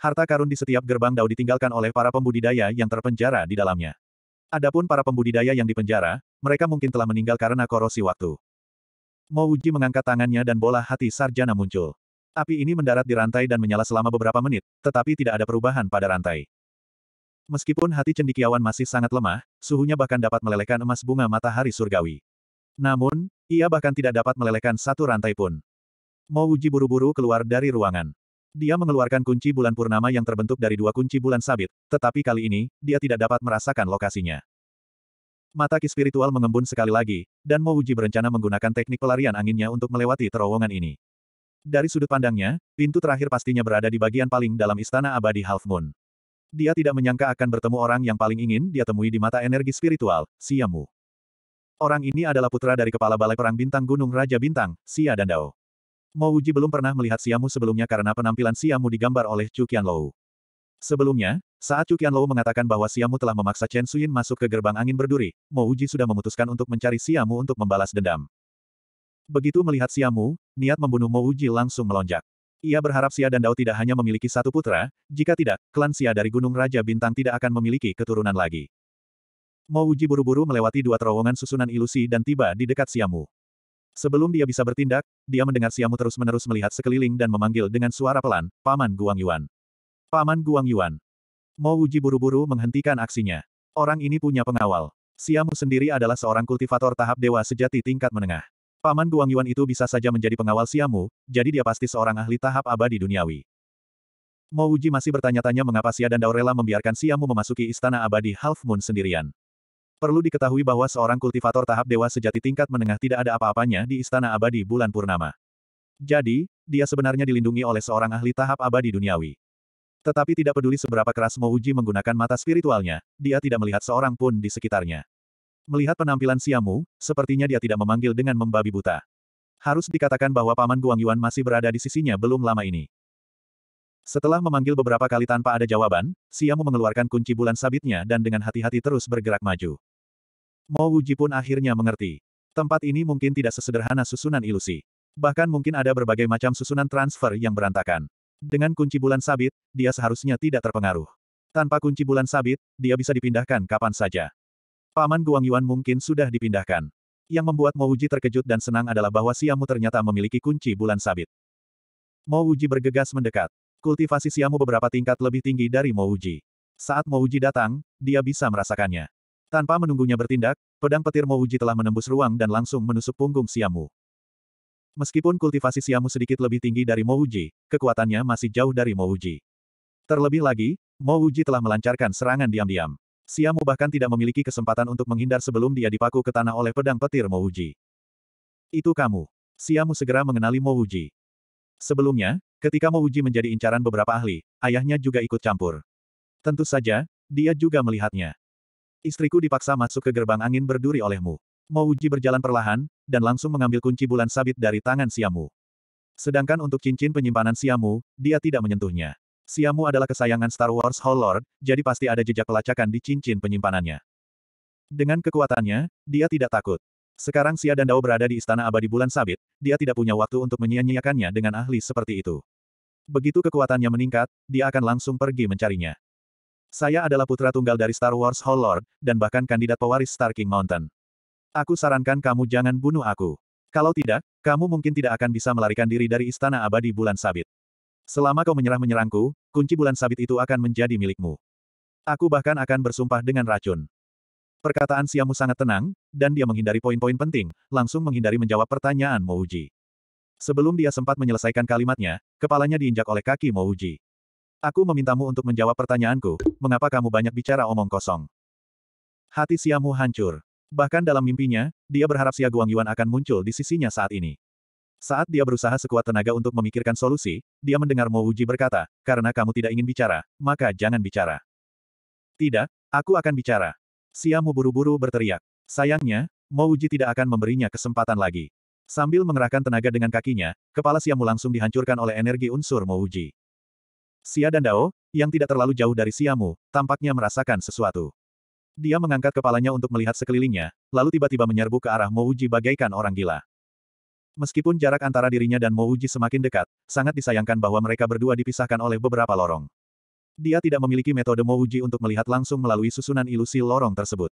Harta karun di setiap gerbang dao ditinggalkan oleh para pembudidaya yang terpenjara di dalamnya. Adapun para pembudidaya yang dipenjara, mereka mungkin telah meninggal karena korosi waktu. Mouji mengangkat tangannya dan bola hati sarjana muncul. Api ini mendarat di rantai dan menyala selama beberapa menit, tetapi tidak ada perubahan pada rantai. Meskipun hati cendikiawan masih sangat lemah, suhunya bahkan dapat melelehkan emas bunga matahari surgawi. Namun, ia bahkan tidak dapat melelehkan satu rantai pun. Mouji buru-buru keluar dari ruangan. Dia mengeluarkan kunci bulan purnama yang terbentuk dari dua kunci bulan sabit, tetapi kali ini, dia tidak dapat merasakan lokasinya. Mata ki spiritual mengembun sekali lagi, dan Mo Uji berencana menggunakan teknik pelarian anginnya untuk melewati terowongan ini. Dari sudut pandangnya, pintu terakhir pastinya berada di bagian paling dalam istana abadi Half Moon. Dia tidak menyangka akan bertemu orang yang paling ingin dia temui di mata energi spiritual, Siamu. Orang ini adalah putra dari kepala balai perang bintang Gunung Raja Bintang, Sia Dandao. Mo Uji belum pernah melihat Siamu sebelumnya karena penampilan Siamu digambar oleh Chu Qianlou. Sebelumnya, saat Chu Qianlou mengatakan bahwa Siamu telah memaksa Chen Suyin masuk ke gerbang angin berduri, Mo Uji sudah memutuskan untuk mencari Siamu untuk membalas dendam. Begitu melihat Siamu, niat membunuh Mo Uji langsung melonjak. Ia berharap Sia dan Dao tidak hanya memiliki satu putra, jika tidak, klan Sia dari Gunung Raja Bintang tidak akan memiliki keturunan lagi. Mo Uji buru-buru melewati dua terowongan susunan ilusi dan tiba di dekat Siamu. Sebelum dia bisa bertindak, dia mendengar Siamu terus-menerus melihat sekeliling dan memanggil dengan suara pelan, Paman Guang Yuan. Paman Guang Yuan. Mo Wuji buru-buru menghentikan aksinya. Orang ini punya pengawal. Siamu sendiri adalah seorang kultivator tahap dewa sejati tingkat menengah. Paman Guang Yuan itu bisa saja menjadi pengawal Siamu, jadi dia pasti seorang ahli tahap abadi duniawi. Mo Wuji masih bertanya-tanya mengapa Sia dan Daurela membiarkan Siamu memasuki istana abadi Half Moon sendirian. Perlu diketahui bahwa seorang kultivator tahap dewa sejati tingkat menengah tidak ada apa-apanya di Istana Abadi Bulan Purnama. Jadi, dia sebenarnya dilindungi oleh seorang ahli tahap abadi duniawi. Tetapi tidak peduli seberapa keras Uji menggunakan mata spiritualnya, dia tidak melihat seorang pun di sekitarnya. Melihat penampilan Siamu, sepertinya dia tidak memanggil dengan membabi buta. Harus dikatakan bahwa Paman Guangyuan masih berada di sisinya belum lama ini. Setelah memanggil beberapa kali tanpa ada jawaban, Siamu mengeluarkan kunci bulan sabitnya dan dengan hati-hati terus bergerak maju. Mo Wuji pun akhirnya mengerti. Tempat ini mungkin tidak sesederhana susunan ilusi. Bahkan mungkin ada berbagai macam susunan transfer yang berantakan. Dengan kunci bulan sabit, dia seharusnya tidak terpengaruh. Tanpa kunci bulan sabit, dia bisa dipindahkan kapan saja. Paman Guang Yuan mungkin sudah dipindahkan. Yang membuat Mo Wuji terkejut dan senang adalah bahwa Siamu ternyata memiliki kunci bulan sabit. Mo Wuji bergegas mendekat. Kultivasi Siamu beberapa tingkat lebih tinggi dari Mo Wuji. Saat Mo Wuji datang, dia bisa merasakannya. Tanpa menunggunya bertindak, pedang petir Mouji telah menembus ruang dan langsung menusuk punggung Siamu. Meskipun kultivasi Siamu sedikit lebih tinggi dari Mouji, kekuatannya masih jauh dari Mouji. Terlebih lagi, Mouji telah melancarkan serangan diam-diam. Siamu bahkan tidak memiliki kesempatan untuk menghindar sebelum dia dipaku ke tanah oleh pedang petir Mouji. Itu kamu. Siamu segera mengenali Mouji. Sebelumnya, ketika Mouji menjadi incaran beberapa ahli, ayahnya juga ikut campur. Tentu saja, dia juga melihatnya. Istriku dipaksa masuk ke gerbang angin berduri olehmu. Mouji berjalan perlahan, dan langsung mengambil kunci bulan sabit dari tangan Siamu. Sedangkan untuk cincin penyimpanan Siamu, dia tidak menyentuhnya. Siamu adalah kesayangan Star Wars Hall Lord, jadi pasti ada jejak pelacakan di cincin penyimpanannya. Dengan kekuatannya, dia tidak takut. Sekarang Sia dan Dao berada di Istana Abadi Bulan Sabit, dia tidak punya waktu untuk menyia-nyiakannya dengan ahli seperti itu. Begitu kekuatannya meningkat, dia akan langsung pergi mencarinya. Saya adalah putra tunggal dari Star Wars Hall Lord, dan bahkan kandidat pewaris Star King Mountain. Aku sarankan kamu jangan bunuh aku. Kalau tidak, kamu mungkin tidak akan bisa melarikan diri dari Istana Abadi Bulan Sabit. Selama kau menyerah menyerangku, kunci Bulan Sabit itu akan menjadi milikmu. Aku bahkan akan bersumpah dengan racun. Perkataan Siamu sangat tenang, dan dia menghindari poin-poin penting, langsung menghindari menjawab pertanyaan Mouji. Sebelum dia sempat menyelesaikan kalimatnya, kepalanya diinjak oleh kaki Mouji. Aku memintamu untuk menjawab pertanyaanku, mengapa kamu banyak bicara omong kosong? Hati Siamu hancur. Bahkan dalam mimpinya, dia berharap Xia Yuan akan muncul di sisinya saat ini. Saat dia berusaha sekuat tenaga untuk memikirkan solusi, dia mendengar Mo Wuji berkata, karena kamu tidak ingin bicara, maka jangan bicara. Tidak, aku akan bicara. Siamu buru-buru berteriak. Sayangnya, Mo Wuji tidak akan memberinya kesempatan lagi. Sambil mengerahkan tenaga dengan kakinya, kepala Siamu langsung dihancurkan oleh energi unsur Mo Wuji. Xia dan Dao, yang tidak terlalu jauh dari Xiamu, tampaknya merasakan sesuatu. Dia mengangkat kepalanya untuk melihat sekelilingnya, lalu tiba-tiba menyerbu ke arah Mouji bagaikan orang gila. Meskipun jarak antara dirinya dan Mouji semakin dekat, sangat disayangkan bahwa mereka berdua dipisahkan oleh beberapa lorong. Dia tidak memiliki metode Mouji untuk melihat langsung melalui susunan ilusi lorong tersebut.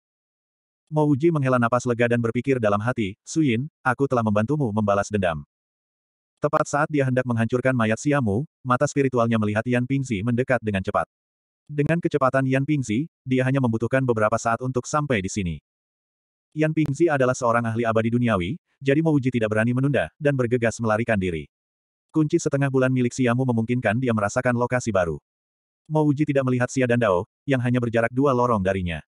Mouji menghela napas lega dan berpikir dalam hati, Suyin, aku telah membantumu membalas dendam. Tepat saat dia hendak menghancurkan mayat Siamu, mata spiritualnya melihat Yan Pingzi mendekat dengan cepat. Dengan kecepatan Yan Pingzi, dia hanya membutuhkan beberapa saat untuk sampai di sini. Yan Pingzi adalah seorang ahli abadi duniawi, jadi Mouji tidak berani menunda, dan bergegas melarikan diri. Kunci setengah bulan milik Siamu memungkinkan dia merasakan lokasi baru. Mouji tidak melihat Sia dan Dao, yang hanya berjarak dua lorong darinya.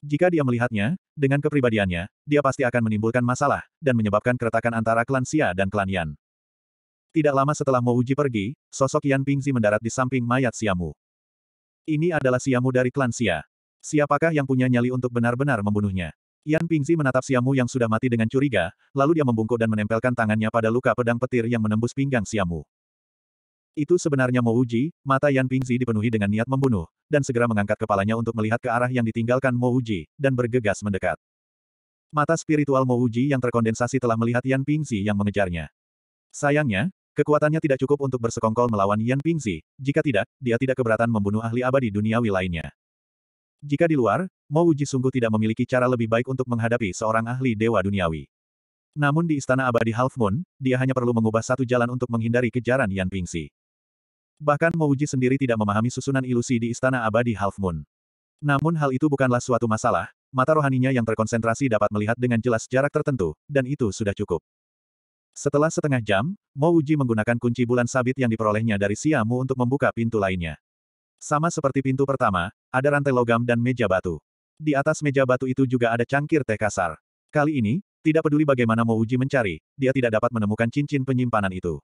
Jika dia melihatnya, dengan kepribadiannya, dia pasti akan menimbulkan masalah, dan menyebabkan keretakan antara klan Xia dan klan Yan. Tidak lama setelah Mouji pergi, sosok Yan Pingzi mendarat di samping mayat Siamu. Ini adalah Siamu dari klan Xia. Siapakah yang punya nyali untuk benar-benar membunuhnya? Yan Pingzi menatap Siamu yang sudah mati dengan curiga, lalu dia membungkuk dan menempelkan tangannya pada luka pedang petir yang menembus pinggang Siamu. Itu sebenarnya Mouji, mata Yan Pingzi dipenuhi dengan niat membunuh, dan segera mengangkat kepalanya untuk melihat ke arah yang ditinggalkan Mouji, dan bergegas mendekat. Mata spiritual Mouji yang terkondensasi telah melihat Yan Pingzi yang mengejarnya. Sayangnya, Kekuatannya tidak cukup untuk bersekongkol melawan Yan Pingzi, jika tidak, dia tidak keberatan membunuh ahli abadi duniawi lainnya. Jika di luar, Mo Wuji sungguh tidak memiliki cara lebih baik untuk menghadapi seorang ahli dewa duniawi. Namun di Istana Abadi Half Moon, dia hanya perlu mengubah satu jalan untuk menghindari kejaran Yan Pingzi. Bahkan Mo Wuji sendiri tidak memahami susunan ilusi di Istana Abadi Half Moon. Namun hal itu bukanlah suatu masalah, mata rohaninya yang terkonsentrasi dapat melihat dengan jelas jarak tertentu, dan itu sudah cukup. Setelah setengah jam, Mo Uji menggunakan kunci bulan sabit yang diperolehnya dari Siamu untuk membuka pintu lainnya. Sama seperti pintu pertama, ada rantai logam dan meja batu. Di atas meja batu itu juga ada cangkir teh kasar. Kali ini, tidak peduli bagaimana Mo Uji mencari, dia tidak dapat menemukan cincin penyimpanan itu.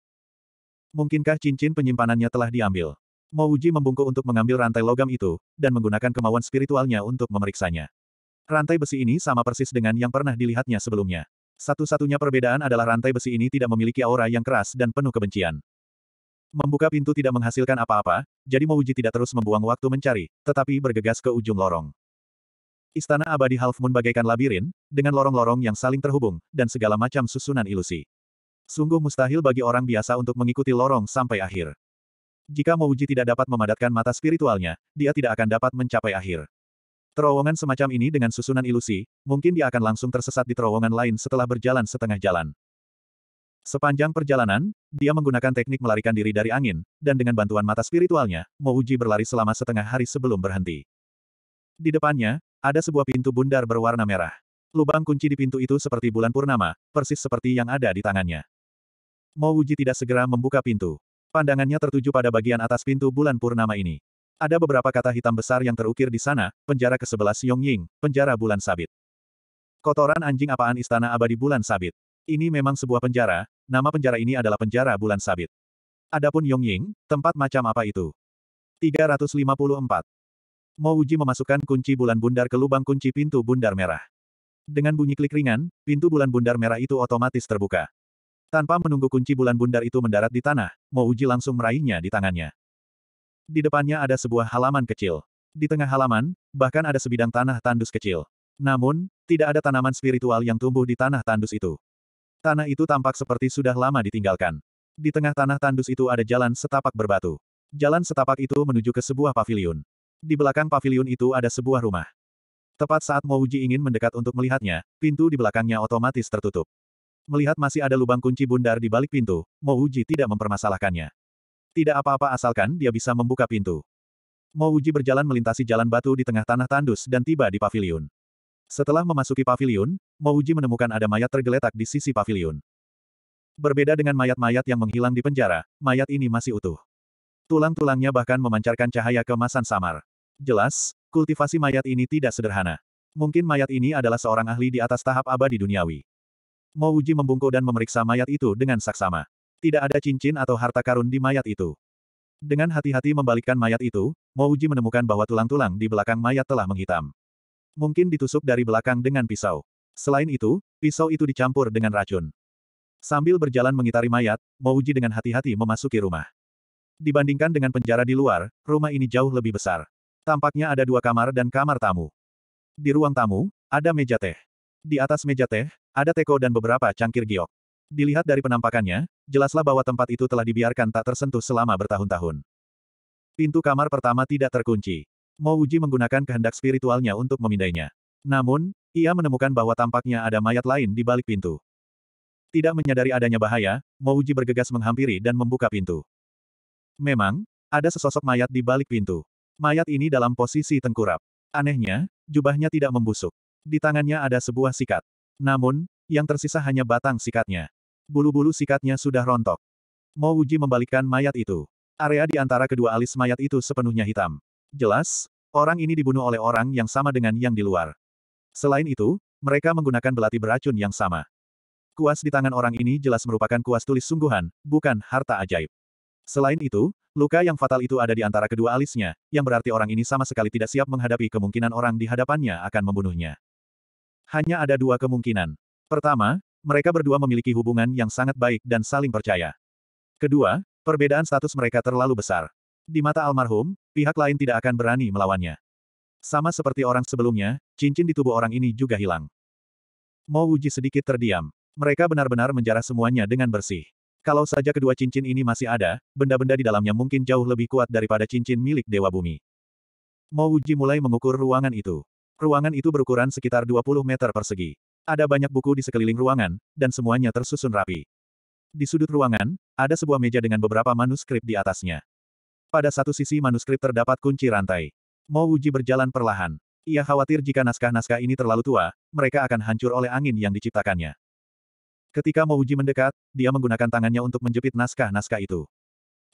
Mungkinkah cincin penyimpanannya telah diambil? Mo Uji membungkuk untuk mengambil rantai logam itu, dan menggunakan kemauan spiritualnya untuk memeriksanya. Rantai besi ini sama persis dengan yang pernah dilihatnya sebelumnya. Satu-satunya perbedaan adalah rantai besi ini tidak memiliki aura yang keras dan penuh kebencian. Membuka pintu tidak menghasilkan apa-apa, jadi Mouji tidak terus membuang waktu mencari, tetapi bergegas ke ujung lorong. Istana abadi Half Moon bagaikan labirin, dengan lorong-lorong yang saling terhubung, dan segala macam susunan ilusi. Sungguh mustahil bagi orang biasa untuk mengikuti lorong sampai akhir. Jika Mouji tidak dapat memadatkan mata spiritualnya, dia tidak akan dapat mencapai akhir. Terowongan semacam ini dengan susunan ilusi, mungkin dia akan langsung tersesat di terowongan lain setelah berjalan setengah jalan. Sepanjang perjalanan, dia menggunakan teknik melarikan diri dari angin, dan dengan bantuan mata spiritualnya, Mouji berlari selama setengah hari sebelum berhenti. Di depannya, ada sebuah pintu bundar berwarna merah. Lubang kunci di pintu itu seperti bulan purnama, persis seperti yang ada di tangannya. Mouji tidak segera membuka pintu. Pandangannya tertuju pada bagian atas pintu bulan purnama ini. Ada beberapa kata hitam besar yang terukir di sana, penjara ke-11 Yongying, penjara bulan sabit. Kotoran anjing apaan istana abadi bulan sabit. Ini memang sebuah penjara, nama penjara ini adalah penjara bulan sabit. Adapun Yongying, tempat macam apa itu? 354. Mo Uji memasukkan kunci bulan bundar ke lubang kunci pintu bundar merah. Dengan bunyi klik ringan, pintu bulan bundar merah itu otomatis terbuka. Tanpa menunggu kunci bulan bundar itu mendarat di tanah, Mo Uji langsung meraihnya di tangannya. Di depannya ada sebuah halaman kecil. Di tengah halaman, bahkan ada sebidang tanah tandus kecil. Namun, tidak ada tanaman spiritual yang tumbuh di tanah tandus itu. Tanah itu tampak seperti sudah lama ditinggalkan. Di tengah tanah tandus itu ada jalan setapak berbatu. Jalan setapak itu menuju ke sebuah paviliun. Di belakang paviliun itu ada sebuah rumah. Tepat saat Mouji ingin mendekat untuk melihatnya, pintu di belakangnya otomatis tertutup. Melihat masih ada lubang kunci bundar di balik pintu, Mouji tidak mempermasalahkannya. Tidak apa-apa asalkan dia bisa membuka pintu. Mo Uji berjalan melintasi jalan batu di tengah tanah tandus dan tiba di pavilion. Setelah memasuki pavilion, Mo Uji menemukan ada mayat tergeletak di sisi pavilion. Berbeda dengan mayat-mayat yang menghilang di penjara, mayat ini masih utuh. Tulang-tulangnya bahkan memancarkan cahaya kemasan samar. Jelas, kultivasi mayat ini tidak sederhana. Mungkin mayat ini adalah seorang ahli di atas tahap abadi duniawi. Mo Uji membungkuk dan memeriksa mayat itu dengan saksama. Tidak ada cincin atau harta karun di mayat itu. Dengan hati-hati membalikkan mayat itu, Mouji menemukan bahwa tulang-tulang di belakang mayat telah menghitam. Mungkin ditusuk dari belakang dengan pisau. Selain itu, pisau itu dicampur dengan racun. Sambil berjalan mengitari mayat, Mouji dengan hati-hati memasuki rumah. Dibandingkan dengan penjara di luar, rumah ini jauh lebih besar. Tampaknya ada dua kamar dan kamar tamu. Di ruang tamu, ada meja teh. Di atas meja teh, ada teko dan beberapa cangkir giok. Dilihat dari penampakannya, jelaslah bahwa tempat itu telah dibiarkan tak tersentuh selama bertahun-tahun. Pintu kamar pertama tidak terkunci. Mo Uji menggunakan kehendak spiritualnya untuk memindainya. Namun, ia menemukan bahwa tampaknya ada mayat lain di balik pintu. Tidak menyadari adanya bahaya, Mo Uji bergegas menghampiri dan membuka pintu. Memang, ada sesosok mayat di balik pintu. Mayat ini dalam posisi tengkurap. Anehnya, jubahnya tidak membusuk. Di tangannya ada sebuah sikat. Namun, yang tersisa hanya batang sikatnya. Bulu-bulu sikatnya sudah rontok. Mo Wuji membalikkan mayat itu. Area di antara kedua alis mayat itu sepenuhnya hitam. Jelas, orang ini dibunuh oleh orang yang sama dengan yang di luar. Selain itu, mereka menggunakan belati beracun yang sama. Kuas di tangan orang ini jelas merupakan kuas tulis sungguhan, bukan harta ajaib. Selain itu, luka yang fatal itu ada di antara kedua alisnya, yang berarti orang ini sama sekali tidak siap menghadapi kemungkinan orang di hadapannya akan membunuhnya. Hanya ada dua kemungkinan. Pertama, mereka berdua memiliki hubungan yang sangat baik dan saling percaya. Kedua, perbedaan status mereka terlalu besar. Di mata almarhum, pihak lain tidak akan berani melawannya. Sama seperti orang sebelumnya, cincin di tubuh orang ini juga hilang. Mo Wuji sedikit terdiam. Mereka benar-benar menjarah semuanya dengan bersih. Kalau saja kedua cincin ini masih ada, benda-benda di dalamnya mungkin jauh lebih kuat daripada cincin milik Dewa Bumi. Mo Wuji mulai mengukur ruangan itu. Ruangan itu berukuran sekitar 20 meter persegi. Ada banyak buku di sekeliling ruangan, dan semuanya tersusun rapi. Di sudut ruangan, ada sebuah meja dengan beberapa manuskrip di atasnya. Pada satu sisi manuskrip terdapat kunci rantai. Mo Wuji berjalan perlahan. Ia khawatir jika naskah-naskah ini terlalu tua, mereka akan hancur oleh angin yang diciptakannya. Ketika Mo Wuji mendekat, dia menggunakan tangannya untuk menjepit naskah-naskah itu.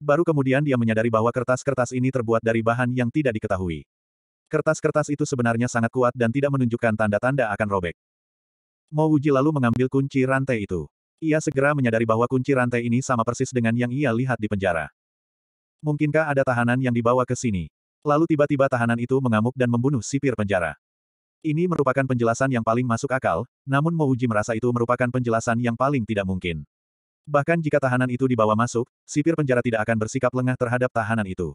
Baru kemudian dia menyadari bahwa kertas-kertas ini terbuat dari bahan yang tidak diketahui. Kertas-kertas itu sebenarnya sangat kuat dan tidak menunjukkan tanda-tanda akan robek. Mo Uji lalu mengambil kunci rantai itu. Ia segera menyadari bahwa kunci rantai ini sama persis dengan yang ia lihat di penjara. Mungkinkah ada tahanan yang dibawa ke sini? Lalu tiba-tiba tahanan itu mengamuk dan membunuh sipir penjara. Ini merupakan penjelasan yang paling masuk akal, namun Mo Uji merasa itu merupakan penjelasan yang paling tidak mungkin. Bahkan jika tahanan itu dibawa masuk, sipir penjara tidak akan bersikap lengah terhadap tahanan itu.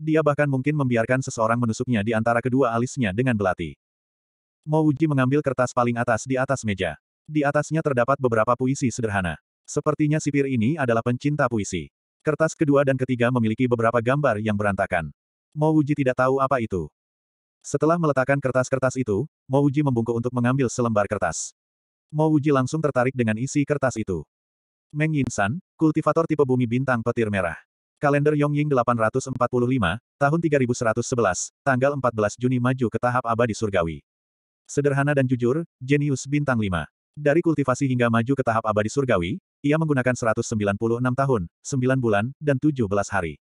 Dia bahkan mungkin membiarkan seseorang menusuknya di antara kedua alisnya dengan belati. Mo Uji mengambil kertas paling atas di atas meja. Di atasnya terdapat beberapa puisi sederhana. Sepertinya sipir ini adalah pencinta puisi. Kertas kedua dan ketiga memiliki beberapa gambar yang berantakan. Mo Uji tidak tahu apa itu. Setelah meletakkan kertas-kertas itu, Mo Uji membungkuk untuk mengambil selembar kertas. Mo Uji langsung tertarik dengan isi kertas itu. Meng Yinsan, kultivator tipe bumi bintang petir merah. Kalender Yongying 845, tahun 3111, tanggal 14 Juni maju ke tahap abadi surgawi. Sederhana dan jujur, jenius bintang 5. Dari kultivasi hingga maju ke tahap abadi surgawi, ia menggunakan 196 tahun, 9 bulan, dan 17 hari.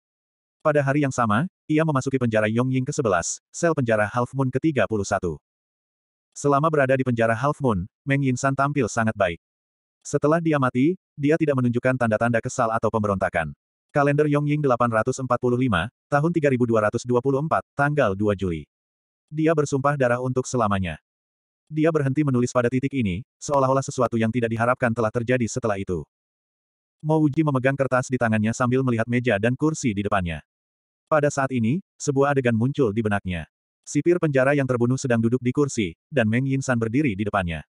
Pada hari yang sama, ia memasuki penjara Yongying ke-11, sel penjara Half Moon ke-31. Selama berada di penjara Half Moon, Meng Yinsan tampil sangat baik. Setelah dia mati, dia tidak menunjukkan tanda-tanda kesal atau pemberontakan. Kalender Yongying 845, tahun 3224, tanggal 2 Juli. Dia bersumpah darah untuk selamanya. Dia berhenti menulis pada titik ini, seolah-olah sesuatu yang tidak diharapkan telah terjadi setelah itu. Mo Uji memegang kertas di tangannya sambil melihat meja dan kursi di depannya. Pada saat ini, sebuah adegan muncul di benaknya. Sipir penjara yang terbunuh sedang duduk di kursi, dan Meng Yinsan berdiri di depannya.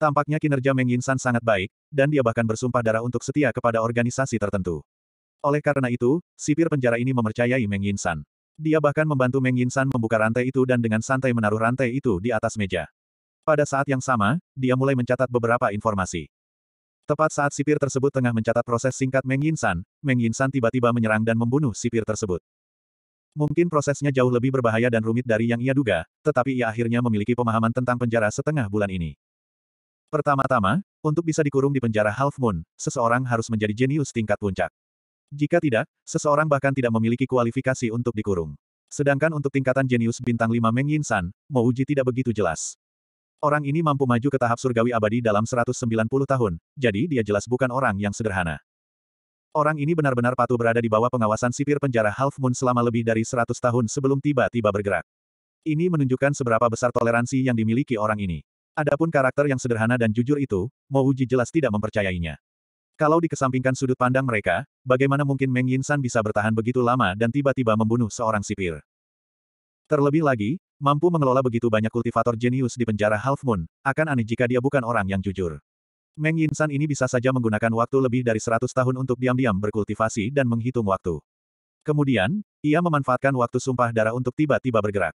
Tampaknya kinerja Meng Yinsan sangat baik, dan dia bahkan bersumpah darah untuk setia kepada organisasi tertentu. Oleh karena itu, sipir penjara ini memercayai Meng Yinsan. Dia bahkan membantu Meng Yinsan membuka rantai itu dan dengan santai menaruh rantai itu di atas meja. Pada saat yang sama, dia mulai mencatat beberapa informasi. Tepat saat sipir tersebut tengah mencatat proses singkat Meng Yinsan, Meng Yinsan tiba-tiba menyerang dan membunuh sipir tersebut. Mungkin prosesnya jauh lebih berbahaya dan rumit dari yang ia duga, tetapi ia akhirnya memiliki pemahaman tentang penjara setengah bulan ini. Pertama-tama, untuk bisa dikurung di penjara Half Moon, seseorang harus menjadi jenius tingkat puncak. Jika tidak, seseorang bahkan tidak memiliki kualifikasi untuk dikurung. Sedangkan untuk tingkatan jenius bintang 5 Meng Yinsan, Mouji tidak begitu jelas. Orang ini mampu maju ke tahap surgawi abadi dalam 190 tahun, jadi dia jelas bukan orang yang sederhana. Orang ini benar-benar patuh berada di bawah pengawasan sipir penjara Half Moon selama lebih dari 100 tahun sebelum tiba-tiba bergerak. Ini menunjukkan seberapa besar toleransi yang dimiliki orang ini. Adapun karakter yang sederhana dan jujur itu, Mouji jelas tidak mempercayainya. Kalau dikesampingkan sudut pandang mereka, bagaimana mungkin Meng Yinsan bisa bertahan begitu lama dan tiba-tiba membunuh seorang sipir? Terlebih lagi, mampu mengelola begitu banyak kultivator jenius di penjara Half Moon, akan aneh jika dia bukan orang yang jujur. Meng Yinsan ini bisa saja menggunakan waktu lebih dari 100 tahun untuk diam-diam berkultivasi dan menghitung waktu. Kemudian, ia memanfaatkan waktu sumpah darah untuk tiba-tiba bergerak.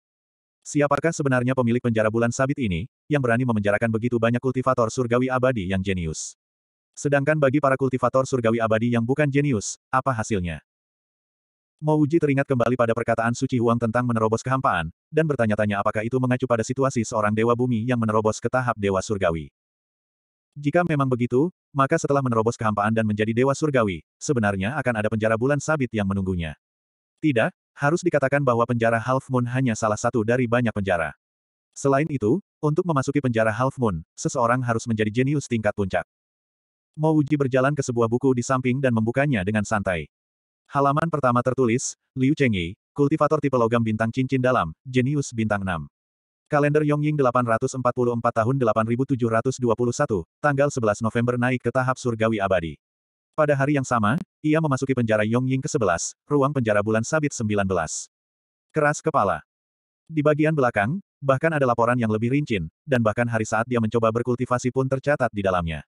Siapakah sebenarnya pemilik penjara bulan sabit ini, yang berani memenjarakan begitu banyak kultivator surgawi abadi yang jenius? Sedangkan bagi para kultivator surgawi abadi yang bukan jenius, apa hasilnya? Mo Uji teringat kembali pada perkataan Suci Huang tentang menerobos kehampaan, dan bertanya-tanya apakah itu mengacu pada situasi seorang dewa bumi yang menerobos ke tahap dewa surgawi. Jika memang begitu, maka setelah menerobos kehampaan dan menjadi dewa surgawi, sebenarnya akan ada penjara bulan sabit yang menunggunya. Tidak, harus dikatakan bahwa penjara Half Moon hanya salah satu dari banyak penjara. Selain itu, untuk memasuki penjara Half Moon, seseorang harus menjadi jenius tingkat puncak. Mo Uji berjalan ke sebuah buku di samping dan membukanya dengan santai. Halaman pertama tertulis, Liu Chengyi, kultivator tipe logam bintang cincin dalam, jenius bintang 6. Kalender Yongying 844 tahun 8721, tanggal 11 November naik ke tahap surgawi abadi. Pada hari yang sama, ia memasuki penjara Yongying ke-11, ruang penjara bulan sabit 19. Keras kepala. Di bagian belakang, bahkan ada laporan yang lebih rincin, dan bahkan hari saat dia mencoba berkultivasi pun tercatat di dalamnya.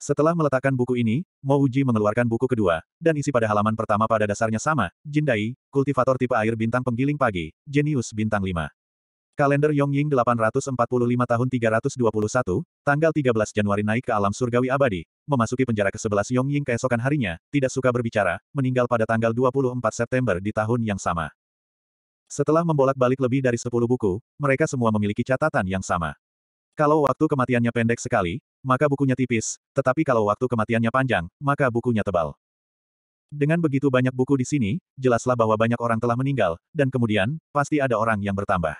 Setelah meletakkan buku ini, Mo Uji mengeluarkan buku kedua, dan isi pada halaman pertama pada dasarnya sama, Jindai, kultivator tipe air bintang penggiling pagi, jenius bintang 5. Kalender Yongying 845 tahun 321, tanggal 13 Januari naik ke alam surgawi abadi, memasuki penjara ke-11 Yongying keesokan harinya, tidak suka berbicara, meninggal pada tanggal 24 September di tahun yang sama. Setelah membolak-balik lebih dari 10 buku, mereka semua memiliki catatan yang sama. Kalau waktu kematiannya pendek sekali, maka bukunya tipis, tetapi kalau waktu kematiannya panjang, maka bukunya tebal. Dengan begitu banyak buku di sini, jelaslah bahwa banyak orang telah meninggal, dan kemudian, pasti ada orang yang bertambah.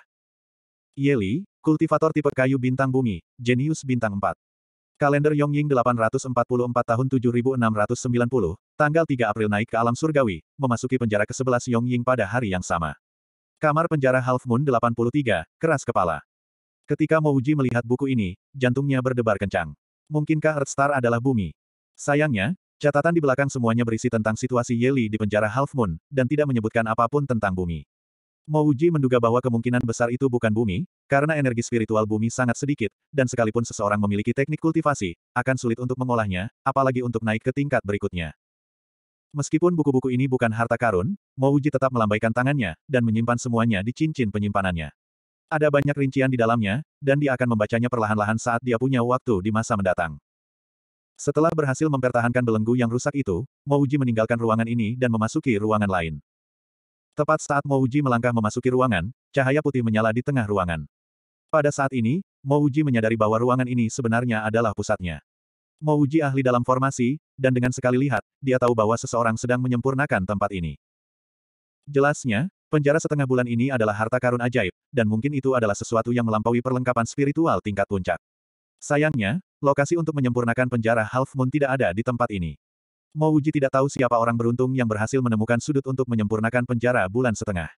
Yeli, kultivator tipe kayu bintang bumi, jenius bintang 4. Kalender Yongying 844 tahun 7690, tanggal 3 April naik ke alam surgawi, memasuki penjara ke-11 Yongying pada hari yang sama. Kamar penjara Half Moon 83, keras kepala. Ketika Mouji melihat buku ini, jantungnya berdebar kencang. Mungkinkah Star adalah bumi? Sayangnya, catatan di belakang semuanya berisi tentang situasi Yeli di penjara Half Moon, dan tidak menyebutkan apapun tentang bumi. Mouji menduga bahwa kemungkinan besar itu bukan bumi, karena energi spiritual bumi sangat sedikit, dan sekalipun seseorang memiliki teknik kultivasi, akan sulit untuk mengolahnya, apalagi untuk naik ke tingkat berikutnya. Meskipun buku-buku ini bukan harta karun, Mouji tetap melambaikan tangannya, dan menyimpan semuanya di cincin penyimpanannya. Ada banyak rincian di dalamnya, dan dia akan membacanya perlahan-lahan saat dia punya waktu di masa mendatang. Setelah berhasil mempertahankan belenggu yang rusak itu, Mouji meninggalkan ruangan ini dan memasuki ruangan lain. Tepat saat Mouji melangkah memasuki ruangan, cahaya putih menyala di tengah ruangan. Pada saat ini, Mouji menyadari bahwa ruangan ini sebenarnya adalah pusatnya. Mouji ahli dalam formasi, dan dengan sekali lihat, dia tahu bahwa seseorang sedang menyempurnakan tempat ini. Jelasnya, penjara setengah bulan ini adalah harta karun ajaib, dan mungkin itu adalah sesuatu yang melampaui perlengkapan spiritual tingkat puncak. Sayangnya, lokasi untuk menyempurnakan penjara Half Moon tidak ada di tempat ini. Mo Uji tidak tahu siapa orang beruntung yang berhasil menemukan sudut untuk menyempurnakan penjara bulan setengah.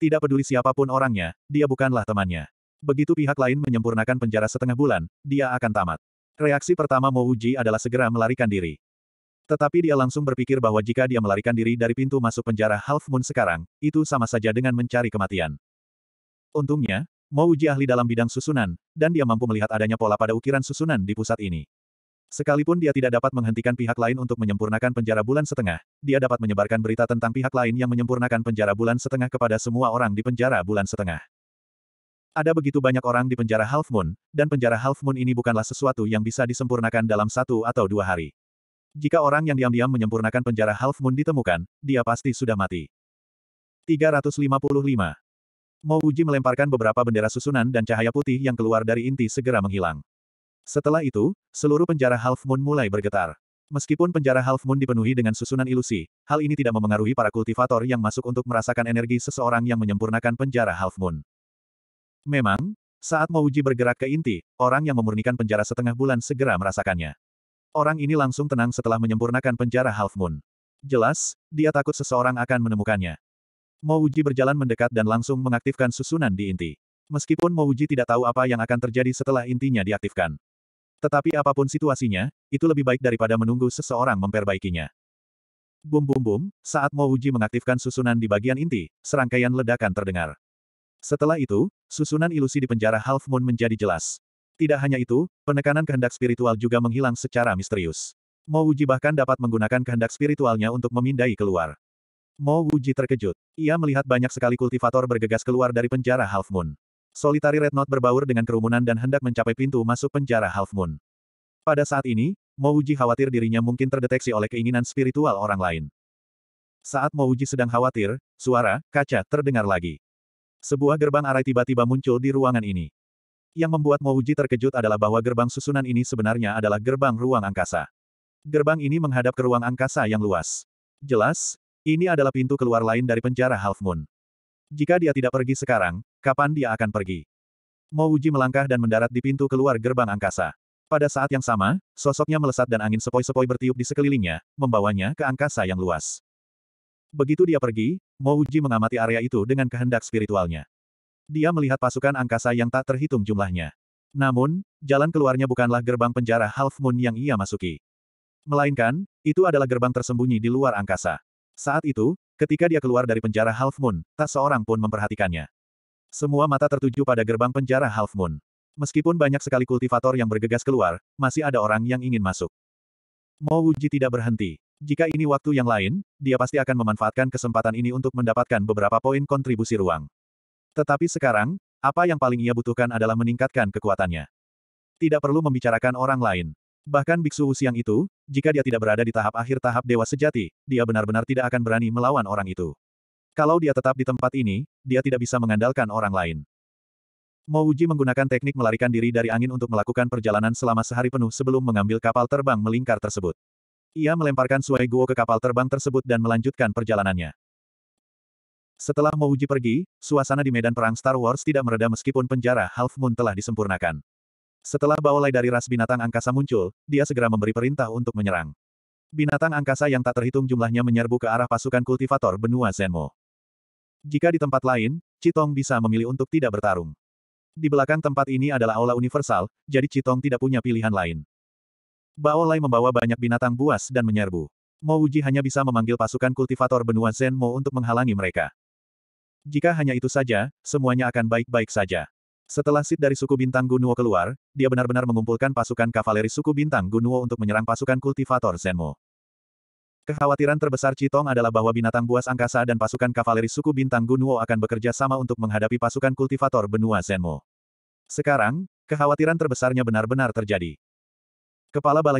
Tidak peduli siapapun orangnya, dia bukanlah temannya. Begitu pihak lain menyempurnakan penjara setengah bulan, dia akan tamat. Reaksi pertama Mo Uji adalah segera melarikan diri. Tetapi dia langsung berpikir bahwa jika dia melarikan diri dari pintu masuk penjara Half Moon sekarang, itu sama saja dengan mencari kematian. Untungnya, uji ahli dalam bidang susunan, dan dia mampu melihat adanya pola pada ukiran susunan di pusat ini. Sekalipun dia tidak dapat menghentikan pihak lain untuk menyempurnakan penjara bulan setengah, dia dapat menyebarkan berita tentang pihak lain yang menyempurnakan penjara bulan setengah kepada semua orang di penjara bulan setengah. Ada begitu banyak orang di penjara Half Moon, dan penjara Half Moon ini bukanlah sesuatu yang bisa disempurnakan dalam satu atau dua hari. Jika orang yang diam-diam menyempurnakan penjara Half Moon ditemukan, dia pasti sudah mati. 355 Mo Uji melemparkan beberapa bendera susunan dan cahaya putih yang keluar dari inti segera menghilang. Setelah itu, seluruh penjara Half Moon mulai bergetar. Meskipun penjara Half Moon dipenuhi dengan susunan ilusi, hal ini tidak memengaruhi para kultivator yang masuk untuk merasakan energi seseorang yang menyempurnakan penjara Half Moon. Memang, saat Mo Uji bergerak ke inti, orang yang memurnikan penjara setengah bulan segera merasakannya. Orang ini langsung tenang setelah menyempurnakan penjara Half Moon. Jelas, dia takut seseorang akan menemukannya. Mouji berjalan mendekat dan langsung mengaktifkan susunan di inti. Meskipun Mouji tidak tahu apa yang akan terjadi setelah intinya diaktifkan. Tetapi apapun situasinya, itu lebih baik daripada menunggu seseorang memperbaikinya. Bum bum bum, saat Mouji mengaktifkan susunan di bagian inti, serangkaian ledakan terdengar. Setelah itu, susunan ilusi di penjara Half Moon menjadi jelas. Tidak hanya itu, penekanan kehendak spiritual juga menghilang secara misterius. Mouji bahkan dapat menggunakan kehendak spiritualnya untuk memindai keluar. Mo Wuji terkejut. Ia melihat banyak sekali kultivator bergegas keluar dari penjara Half Moon. Solitari Red Knot berbaur dengan kerumunan dan hendak mencapai pintu masuk penjara Half Moon. Pada saat ini, Mo Wuji khawatir dirinya mungkin terdeteksi oleh keinginan spiritual orang lain. Saat Mo Wuji sedang khawatir, suara, kaca, terdengar lagi. Sebuah gerbang arai tiba-tiba muncul di ruangan ini. Yang membuat Mo Wuji terkejut adalah bahwa gerbang susunan ini sebenarnya adalah gerbang ruang angkasa. Gerbang ini menghadap ke ruang angkasa yang luas. Jelas, ini adalah pintu keluar lain dari penjara Half Moon. Jika dia tidak pergi sekarang, kapan dia akan pergi? Uji melangkah dan mendarat di pintu keluar gerbang angkasa. Pada saat yang sama, sosoknya melesat dan angin sepoi-sepoi bertiup di sekelilingnya, membawanya ke angkasa yang luas. Begitu dia pergi, Uji mengamati area itu dengan kehendak spiritualnya. Dia melihat pasukan angkasa yang tak terhitung jumlahnya. Namun, jalan keluarnya bukanlah gerbang penjara Half Moon yang ia masuki. Melainkan, itu adalah gerbang tersembunyi di luar angkasa. Saat itu, ketika dia keluar dari penjara Half Moon, tak seorang pun memperhatikannya. Semua mata tertuju pada gerbang penjara Half Moon. Meskipun banyak sekali kultivator yang bergegas keluar, masih ada orang yang ingin masuk. Mo Wuji tidak berhenti. Jika ini waktu yang lain, dia pasti akan memanfaatkan kesempatan ini untuk mendapatkan beberapa poin kontribusi ruang. Tetapi sekarang, apa yang paling ia butuhkan adalah meningkatkan kekuatannya. Tidak perlu membicarakan orang lain. Bahkan biksu usiang itu, jika dia tidak berada di tahap akhir tahap dewa sejati, dia benar-benar tidak akan berani melawan orang itu. Kalau dia tetap di tempat ini, dia tidak bisa mengandalkan orang lain. Mouji menggunakan teknik melarikan diri dari angin untuk melakukan perjalanan selama sehari penuh sebelum mengambil kapal terbang melingkar tersebut. Ia melemparkan Suai Guo ke kapal terbang tersebut dan melanjutkan perjalanannya. Setelah Mouji pergi, suasana di medan perang Star Wars tidak mereda meskipun penjara Half Moon telah disempurnakan. Setelah baolai dari ras binatang angkasa muncul, dia segera memberi perintah untuk menyerang. Binatang angkasa yang tak terhitung jumlahnya menyerbu ke arah pasukan kultivator benua Zenmo. Jika di tempat lain, Citong bisa memilih untuk tidak bertarung. Di belakang tempat ini adalah aula universal, jadi Citong tidak punya pilihan lain. Baolai membawa banyak binatang buas dan menyerbu. Wuji hanya bisa memanggil pasukan kultivator benua Zenmo untuk menghalangi mereka. Jika hanya itu saja, semuanya akan baik-baik saja. Setelah Sid dari suku Bintang Gunuo keluar, dia benar-benar mengumpulkan pasukan kavaleri suku Bintang Gunuo untuk menyerang pasukan kultivator Zenmo. Kekhawatiran terbesar Citong adalah bahwa binatang buas angkasa dan pasukan kavaleri suku Bintang Gunuo akan bekerja sama untuk menghadapi pasukan kultivator benua Zenmo. Sekarang, kekhawatiran terbesarnya benar-benar terjadi. Kepala Balai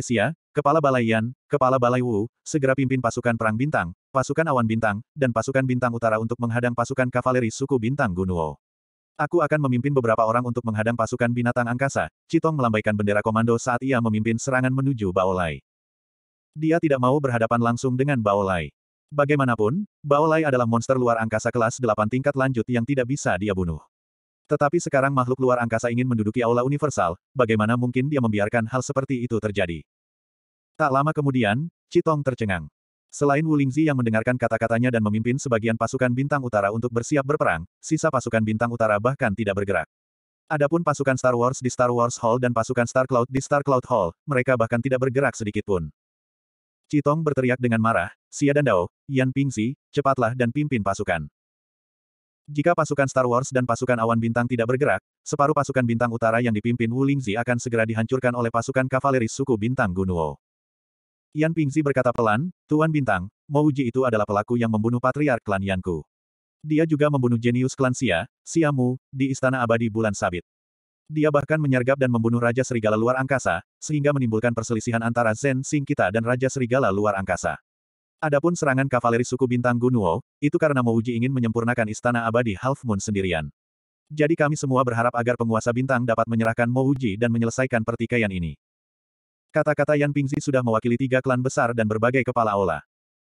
Kepala Balai Kepala Balai Wu, segera pimpin pasukan Perang Bintang, pasukan Awan Bintang, dan pasukan Bintang Utara untuk menghadang pasukan kavaleri suku Bintang Gunuo. Aku akan memimpin beberapa orang untuk menghadang pasukan binatang angkasa, Citong melambaikan bendera komando saat ia memimpin serangan menuju Baolai. Dia tidak mau berhadapan langsung dengan Baolai. Bagaimanapun, Baolai adalah monster luar angkasa kelas 8 tingkat lanjut yang tidak bisa dia bunuh. Tetapi sekarang makhluk luar angkasa ingin menduduki aula universal, bagaimana mungkin dia membiarkan hal seperti itu terjadi? Tak lama kemudian, Citong tercengang. Selain Wu Lingzi yang mendengarkan kata-katanya dan memimpin sebagian pasukan bintang utara untuk bersiap berperang, sisa pasukan bintang utara bahkan tidak bergerak. Adapun pasukan Star Wars di Star Wars Hall dan pasukan Star Cloud di Star Cloud Hall, mereka bahkan tidak bergerak sedikit pun. Citong berteriak dengan marah, Xia dan Dao, Yan Pingzi, cepatlah dan pimpin pasukan. Jika pasukan Star Wars dan pasukan awan bintang tidak bergerak, separuh pasukan bintang utara yang dipimpin Wu Lingzi akan segera dihancurkan oleh pasukan kavaleri suku bintang Gunuo. Yan Pingzi berkata pelan, Tuan Bintang, Mouji itu adalah pelaku yang membunuh patriark klan Yanku. Dia juga membunuh jenius klan Xia, Siamu, di Istana Abadi Bulan Sabit. Dia bahkan menyergap dan membunuh Raja Serigala Luar Angkasa, sehingga menimbulkan perselisihan antara Zen Sing kita dan Raja Serigala Luar Angkasa. Adapun serangan kavaleri suku bintang Gunuo, itu karena Mouji ingin menyempurnakan Istana Abadi Half Moon sendirian. Jadi kami semua berharap agar penguasa bintang dapat menyerahkan Mouji dan menyelesaikan pertikaian ini. Kata-kata Yan Pingzi sudah mewakili tiga klan besar dan berbagai kepala ola.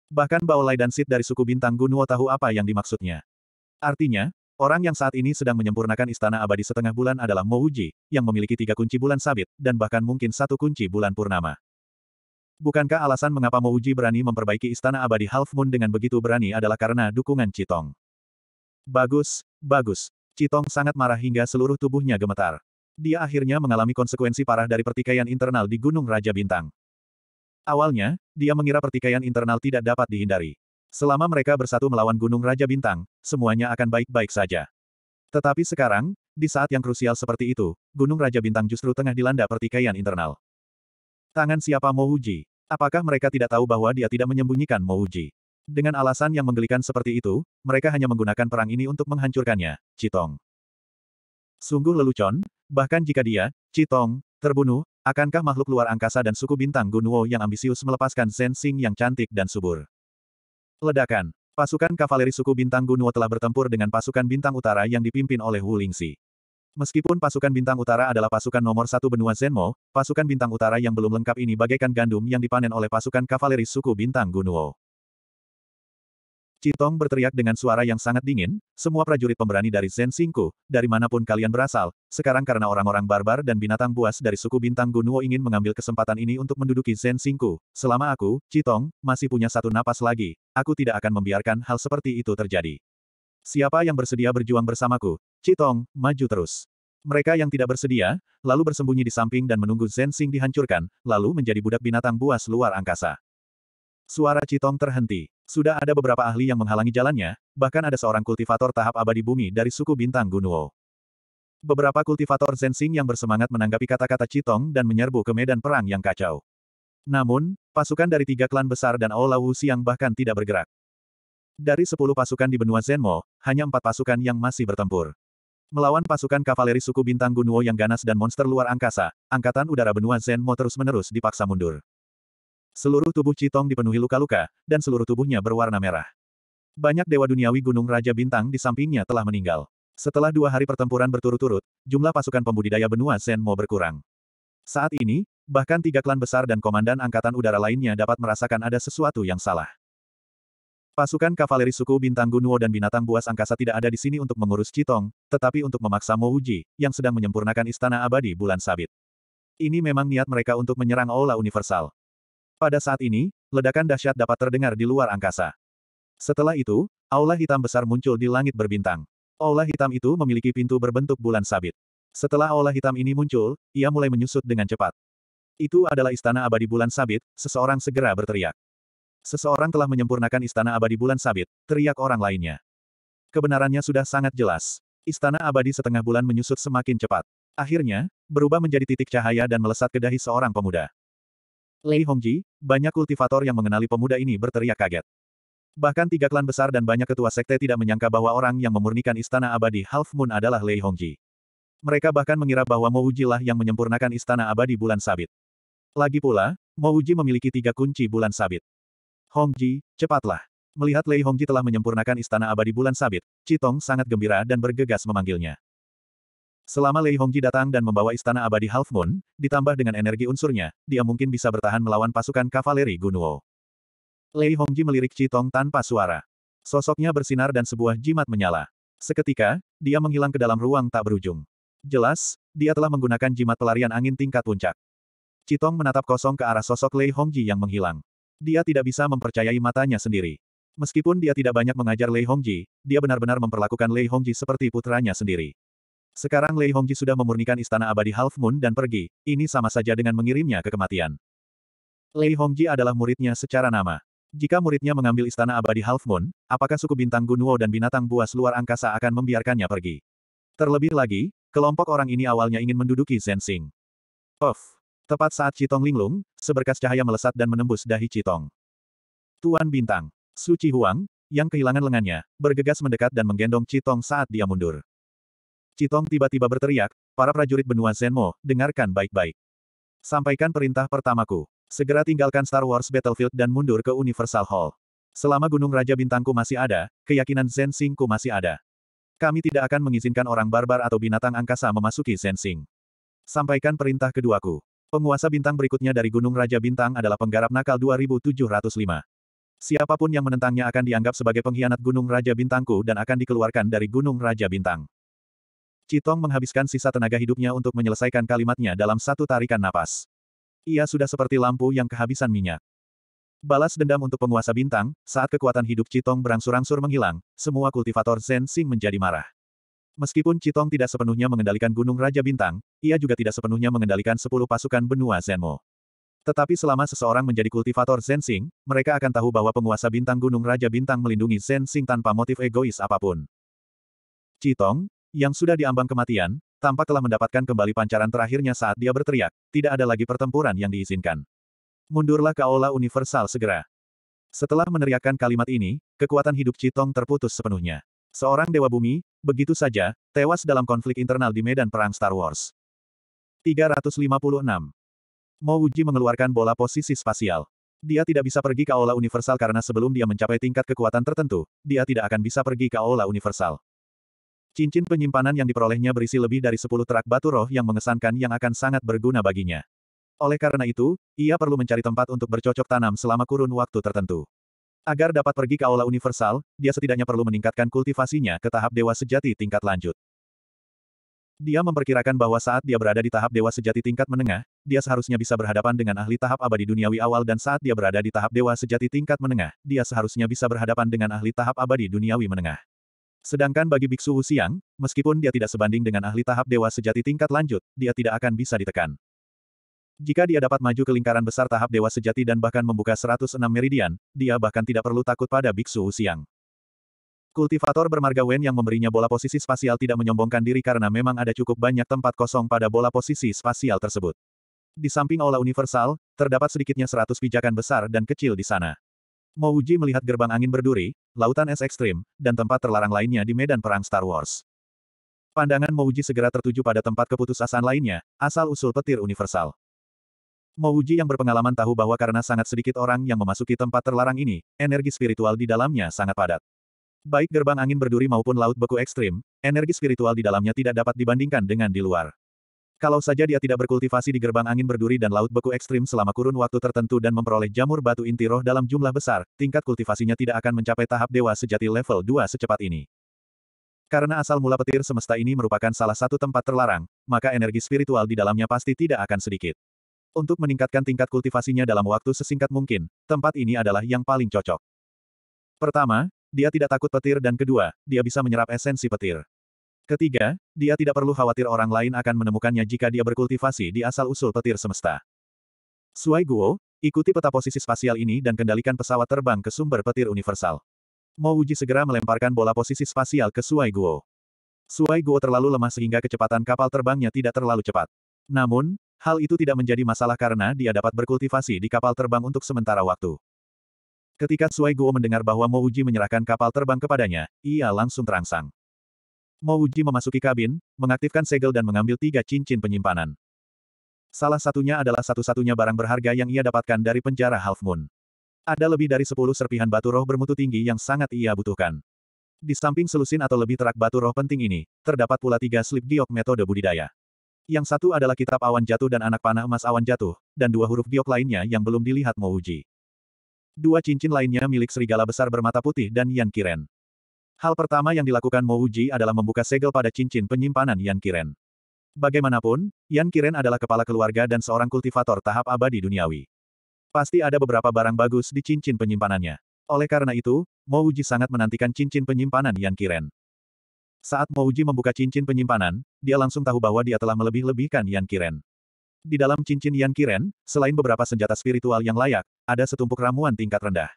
Bahkan Baolai dan Sid dari suku bintang Gunuo tahu apa yang dimaksudnya. Artinya, orang yang saat ini sedang menyempurnakan istana abadi setengah bulan adalah Mo Uji, yang memiliki tiga kunci bulan sabit, dan bahkan mungkin satu kunci bulan purnama. Bukankah alasan mengapa Mo Uji berani memperbaiki istana abadi Half Moon dengan begitu berani adalah karena dukungan Citong? Bagus, bagus. Citong sangat marah hingga seluruh tubuhnya gemetar. Dia akhirnya mengalami konsekuensi parah dari pertikaian internal di Gunung Raja Bintang. Awalnya, dia mengira pertikaian internal tidak dapat dihindari. Selama mereka bersatu melawan Gunung Raja Bintang, semuanya akan baik-baik saja. Tetapi sekarang, di saat yang krusial seperti itu, Gunung Raja Bintang justru tengah dilanda pertikaian internal. Tangan siapa Mouji? Apakah mereka tidak tahu bahwa dia tidak menyembunyikan Mouji? Dengan alasan yang menggelikan seperti itu, mereka hanya menggunakan perang ini untuk menghancurkannya, Citong. Sungguh lelucon, Bahkan jika dia, Citong, terbunuh, akankah makhluk luar angkasa dan suku bintang Gunuo yang ambisius melepaskan Zensing yang cantik dan subur? Ledakan. Pasukan kavaleri suku bintang Gunuo telah bertempur dengan pasukan bintang utara yang dipimpin oleh Wu Lingxi. Meskipun pasukan bintang utara adalah pasukan nomor satu benua Zenmo, pasukan bintang utara yang belum lengkap ini bagaikan gandum yang dipanen oleh pasukan kavaleri suku bintang Gunuo. Citong berteriak dengan suara yang sangat dingin, semua prajurit pemberani dari Zen Singku, dari manapun kalian berasal, sekarang karena orang-orang barbar dan binatang buas dari suku bintang Gunuo ingin mengambil kesempatan ini untuk menduduki Zen Singku, selama aku, Citong, masih punya satu napas lagi, aku tidak akan membiarkan hal seperti itu terjadi. Siapa yang bersedia berjuang bersamaku? Citong, maju terus. Mereka yang tidak bersedia, lalu bersembunyi di samping dan menunggu Zen Sing dihancurkan, lalu menjadi budak binatang buas luar angkasa. Suara Citong terhenti. Sudah ada beberapa ahli yang menghalangi jalannya, bahkan ada seorang kultivator tahap abadi bumi dari suku bintang Gunuo. Beberapa kultivator Zensing yang bersemangat menanggapi kata-kata Citong dan menyerbu ke medan perang yang kacau. Namun, pasukan dari tiga klan besar dan Aula Wuxiang bahkan tidak bergerak. Dari sepuluh pasukan di benua Zenmo, hanya empat pasukan yang masih bertempur. Melawan pasukan kavaleri suku bintang Gunuo yang ganas dan monster luar angkasa, Angkatan Udara Benua Zenmo terus-menerus dipaksa mundur. Seluruh tubuh Citong dipenuhi luka-luka, dan seluruh tubuhnya berwarna merah. Banyak dewa duniawi Gunung Raja Bintang di sampingnya telah meninggal. Setelah dua hari pertempuran berturut-turut, jumlah pasukan pembudidaya benua Mo berkurang. Saat ini, bahkan tiga klan besar dan komandan angkatan udara lainnya dapat merasakan ada sesuatu yang salah. Pasukan kavaleri suku Bintang Gunuo dan Binatang Buas Angkasa tidak ada di sini untuk mengurus Citong, tetapi untuk memaksa Mo Uji, yang sedang menyempurnakan Istana Abadi Bulan Sabit. Ini memang niat mereka untuk menyerang Aula Universal. Pada saat ini, ledakan dahsyat dapat terdengar di luar angkasa. Setelah itu, aula hitam besar muncul di langit berbintang. Aula hitam itu memiliki pintu berbentuk bulan sabit. Setelah aula hitam ini muncul, ia mulai menyusut dengan cepat. Itu adalah istana abadi bulan sabit, seseorang segera berteriak. Seseorang telah menyempurnakan istana abadi bulan sabit, teriak orang lainnya. Kebenarannya sudah sangat jelas. Istana abadi setengah bulan menyusut semakin cepat. Akhirnya, berubah menjadi titik cahaya dan melesat ke dahi seorang pemuda. Lei Hongji, banyak kultivator yang mengenali pemuda ini berteriak kaget. Bahkan tiga klan besar dan banyak ketua sekte tidak menyangka bahwa orang yang memurnikan istana abadi Half Moon adalah Lei Hongji. Mereka bahkan mengira bahwa Mo Uji lah yang menyempurnakan istana abadi bulan sabit. Lagi pula, Mo Uji memiliki tiga kunci bulan sabit. Hongji, cepatlah. Melihat Lei Hongji telah menyempurnakan istana abadi bulan sabit, Citong sangat gembira dan bergegas memanggilnya. Selama Lei Hongji datang dan membawa istana abadi Half Moon, ditambah dengan energi unsurnya, dia mungkin bisa bertahan melawan pasukan kavaleri Gunuo. Lei Hongji melirik Citong tanpa suara. Sosoknya bersinar dan sebuah jimat menyala. Seketika, dia menghilang ke dalam ruang tak berujung. Jelas, dia telah menggunakan jimat pelarian angin tingkat puncak. Citong menatap kosong ke arah sosok Lei Hongji yang menghilang. Dia tidak bisa mempercayai matanya sendiri. Meskipun dia tidak banyak mengajar Lei Hongji, dia benar-benar memperlakukan Lei Hongji seperti putranya sendiri. Sekarang Lei Hongji sudah memurnikan istana abadi Half Moon dan pergi, ini sama saja dengan mengirimnya ke kematian. Lei Hongji adalah muridnya secara nama. Jika muridnya mengambil istana abadi Half Moon, apakah suku bintang Gunuo dan binatang buas luar angkasa akan membiarkannya pergi? Terlebih lagi, kelompok orang ini awalnya ingin menduduki Zensing. Of, Tepat saat Citong linglung, seberkas cahaya melesat dan menembus dahi Citong. Tuan Bintang, Suci Huang, yang kehilangan lengannya, bergegas mendekat dan menggendong Citong saat dia mundur. Citong tiba-tiba berteriak, para prajurit benua Zenmo, dengarkan baik-baik. Sampaikan perintah pertamaku. Segera tinggalkan Star Wars Battlefield dan mundur ke Universal Hall. Selama Gunung Raja Bintangku masih ada, keyakinan Zen Singku masih ada. Kami tidak akan mengizinkan orang barbar atau binatang angkasa memasuki Zen Sing. Sampaikan perintah keduaku. Penguasa bintang berikutnya dari Gunung Raja Bintang adalah penggarap nakal 2705. Siapapun yang menentangnya akan dianggap sebagai pengkhianat Gunung Raja Bintangku dan akan dikeluarkan dari Gunung Raja Bintang. Citong menghabiskan sisa tenaga hidupnya untuk menyelesaikan kalimatnya dalam satu tarikan napas. Ia sudah seperti lampu yang kehabisan minyak. Balas dendam untuk penguasa bintang, saat kekuatan hidup Citong berangsur-angsur menghilang, semua kultivator Zen Xing menjadi marah. Meskipun Citong tidak sepenuhnya mengendalikan Gunung Raja Bintang, ia juga tidak sepenuhnya mengendalikan sepuluh pasukan benua Zenmo. Tetapi selama seseorang menjadi kultivator Zensing, mereka akan tahu bahwa penguasa bintang Gunung Raja Bintang melindungi Zensing tanpa motif egois apapun. Citong, yang sudah diambang kematian, tampak telah mendapatkan kembali pancaran terakhirnya saat dia berteriak, tidak ada lagi pertempuran yang diizinkan. Mundurlah ke Aula Universal segera. Setelah meneriakkan kalimat ini, kekuatan hidup Citong terputus sepenuhnya. Seorang Dewa Bumi, begitu saja, tewas dalam konflik internal di medan perang Star Wars. 356. Mo Wuji mengeluarkan bola posisi spasial. Dia tidak bisa pergi ke Aula Universal karena sebelum dia mencapai tingkat kekuatan tertentu, dia tidak akan bisa pergi ke Aula Universal. Cincin penyimpanan yang diperolehnya berisi lebih dari 10 terak batu roh yang mengesankan yang akan sangat berguna baginya. Oleh karena itu, ia perlu mencari tempat untuk bercocok tanam selama kurun waktu tertentu. Agar dapat pergi ke aula universal, dia setidaknya perlu meningkatkan kultivasinya ke tahap dewa sejati tingkat lanjut. Dia memperkirakan bahwa saat dia berada di tahap dewa sejati tingkat menengah, dia seharusnya bisa berhadapan dengan ahli tahap abadi duniawi awal dan saat dia berada di tahap dewa sejati tingkat menengah, dia seharusnya bisa berhadapan dengan ahli tahap abadi duniawi menengah. Sedangkan bagi Biksu Wuxiang, meskipun dia tidak sebanding dengan ahli tahap dewa sejati tingkat lanjut, dia tidak akan bisa ditekan. Jika dia dapat maju ke lingkaran besar tahap dewa sejati dan bahkan membuka 106 meridian, dia bahkan tidak perlu takut pada Biksu Wuxiang. Kultivator bermarga Wen yang memberinya bola posisi spasial tidak menyombongkan diri karena memang ada cukup banyak tempat kosong pada bola posisi spasial tersebut. Di samping aula universal, terdapat sedikitnya 100 pijakan besar dan kecil di sana. Mouji melihat gerbang angin berduri, lautan es ekstrim, dan tempat terlarang lainnya di medan perang Star Wars. Pandangan Mouji segera tertuju pada tempat keputusasaan lainnya, asal-usul petir universal. Mouji yang berpengalaman tahu bahwa karena sangat sedikit orang yang memasuki tempat terlarang ini, energi spiritual di dalamnya sangat padat. Baik gerbang angin berduri maupun laut beku ekstrim, energi spiritual di dalamnya tidak dapat dibandingkan dengan di luar. Kalau saja dia tidak berkultivasi di gerbang angin berduri dan laut beku ekstrim selama kurun waktu tertentu dan memperoleh jamur batu inti roh dalam jumlah besar, tingkat kultivasinya tidak akan mencapai tahap dewa sejati level 2 secepat ini. Karena asal mula petir semesta ini merupakan salah satu tempat terlarang, maka energi spiritual di dalamnya pasti tidak akan sedikit. Untuk meningkatkan tingkat kultivasinya dalam waktu sesingkat mungkin, tempat ini adalah yang paling cocok. Pertama, dia tidak takut petir dan kedua, dia bisa menyerap esensi petir. Ketiga, dia tidak perlu khawatir orang lain akan menemukannya jika dia berkultivasi di asal-usul petir semesta. Suai Guo, ikuti peta posisi spasial ini dan kendalikan pesawat terbang ke sumber petir universal. Mo Wuji segera melemparkan bola posisi spasial ke Suai Guo. Suai Guo terlalu lemah sehingga kecepatan kapal terbangnya tidak terlalu cepat. Namun, hal itu tidak menjadi masalah karena dia dapat berkultivasi di kapal terbang untuk sementara waktu. Ketika Suai Guo mendengar bahwa Mo Wuji menyerahkan kapal terbang kepadanya, ia langsung terangsang. Mo Uji memasuki kabin, mengaktifkan segel dan mengambil tiga cincin penyimpanan. Salah satunya adalah satu-satunya barang berharga yang ia dapatkan dari penjara Half Moon. Ada lebih dari sepuluh serpihan batu roh bermutu tinggi yang sangat ia butuhkan. Di samping selusin atau lebih terak batu roh penting ini, terdapat pula tiga slip giok metode budidaya. Yang satu adalah kitab awan jatuh dan anak panah emas awan jatuh, dan dua huruf giok lainnya yang belum dilihat Mo Dua cincin lainnya milik serigala besar bermata putih dan Yan Kiren. Hal pertama yang dilakukan Mo Uji adalah membuka segel pada cincin penyimpanan Yan Kiren. Bagaimanapun, Yan Kiren adalah kepala keluarga dan seorang kultivator tahap abadi duniawi. Pasti ada beberapa barang bagus di cincin penyimpanannya. Oleh karena itu, Mo Uji sangat menantikan cincin penyimpanan Yan Kiren. Saat Mo Uji membuka cincin penyimpanan, dia langsung tahu bahwa dia telah melebih-lebihkan Yan Kiren. Di dalam cincin Yan Kiren, selain beberapa senjata spiritual yang layak, ada setumpuk ramuan tingkat rendah.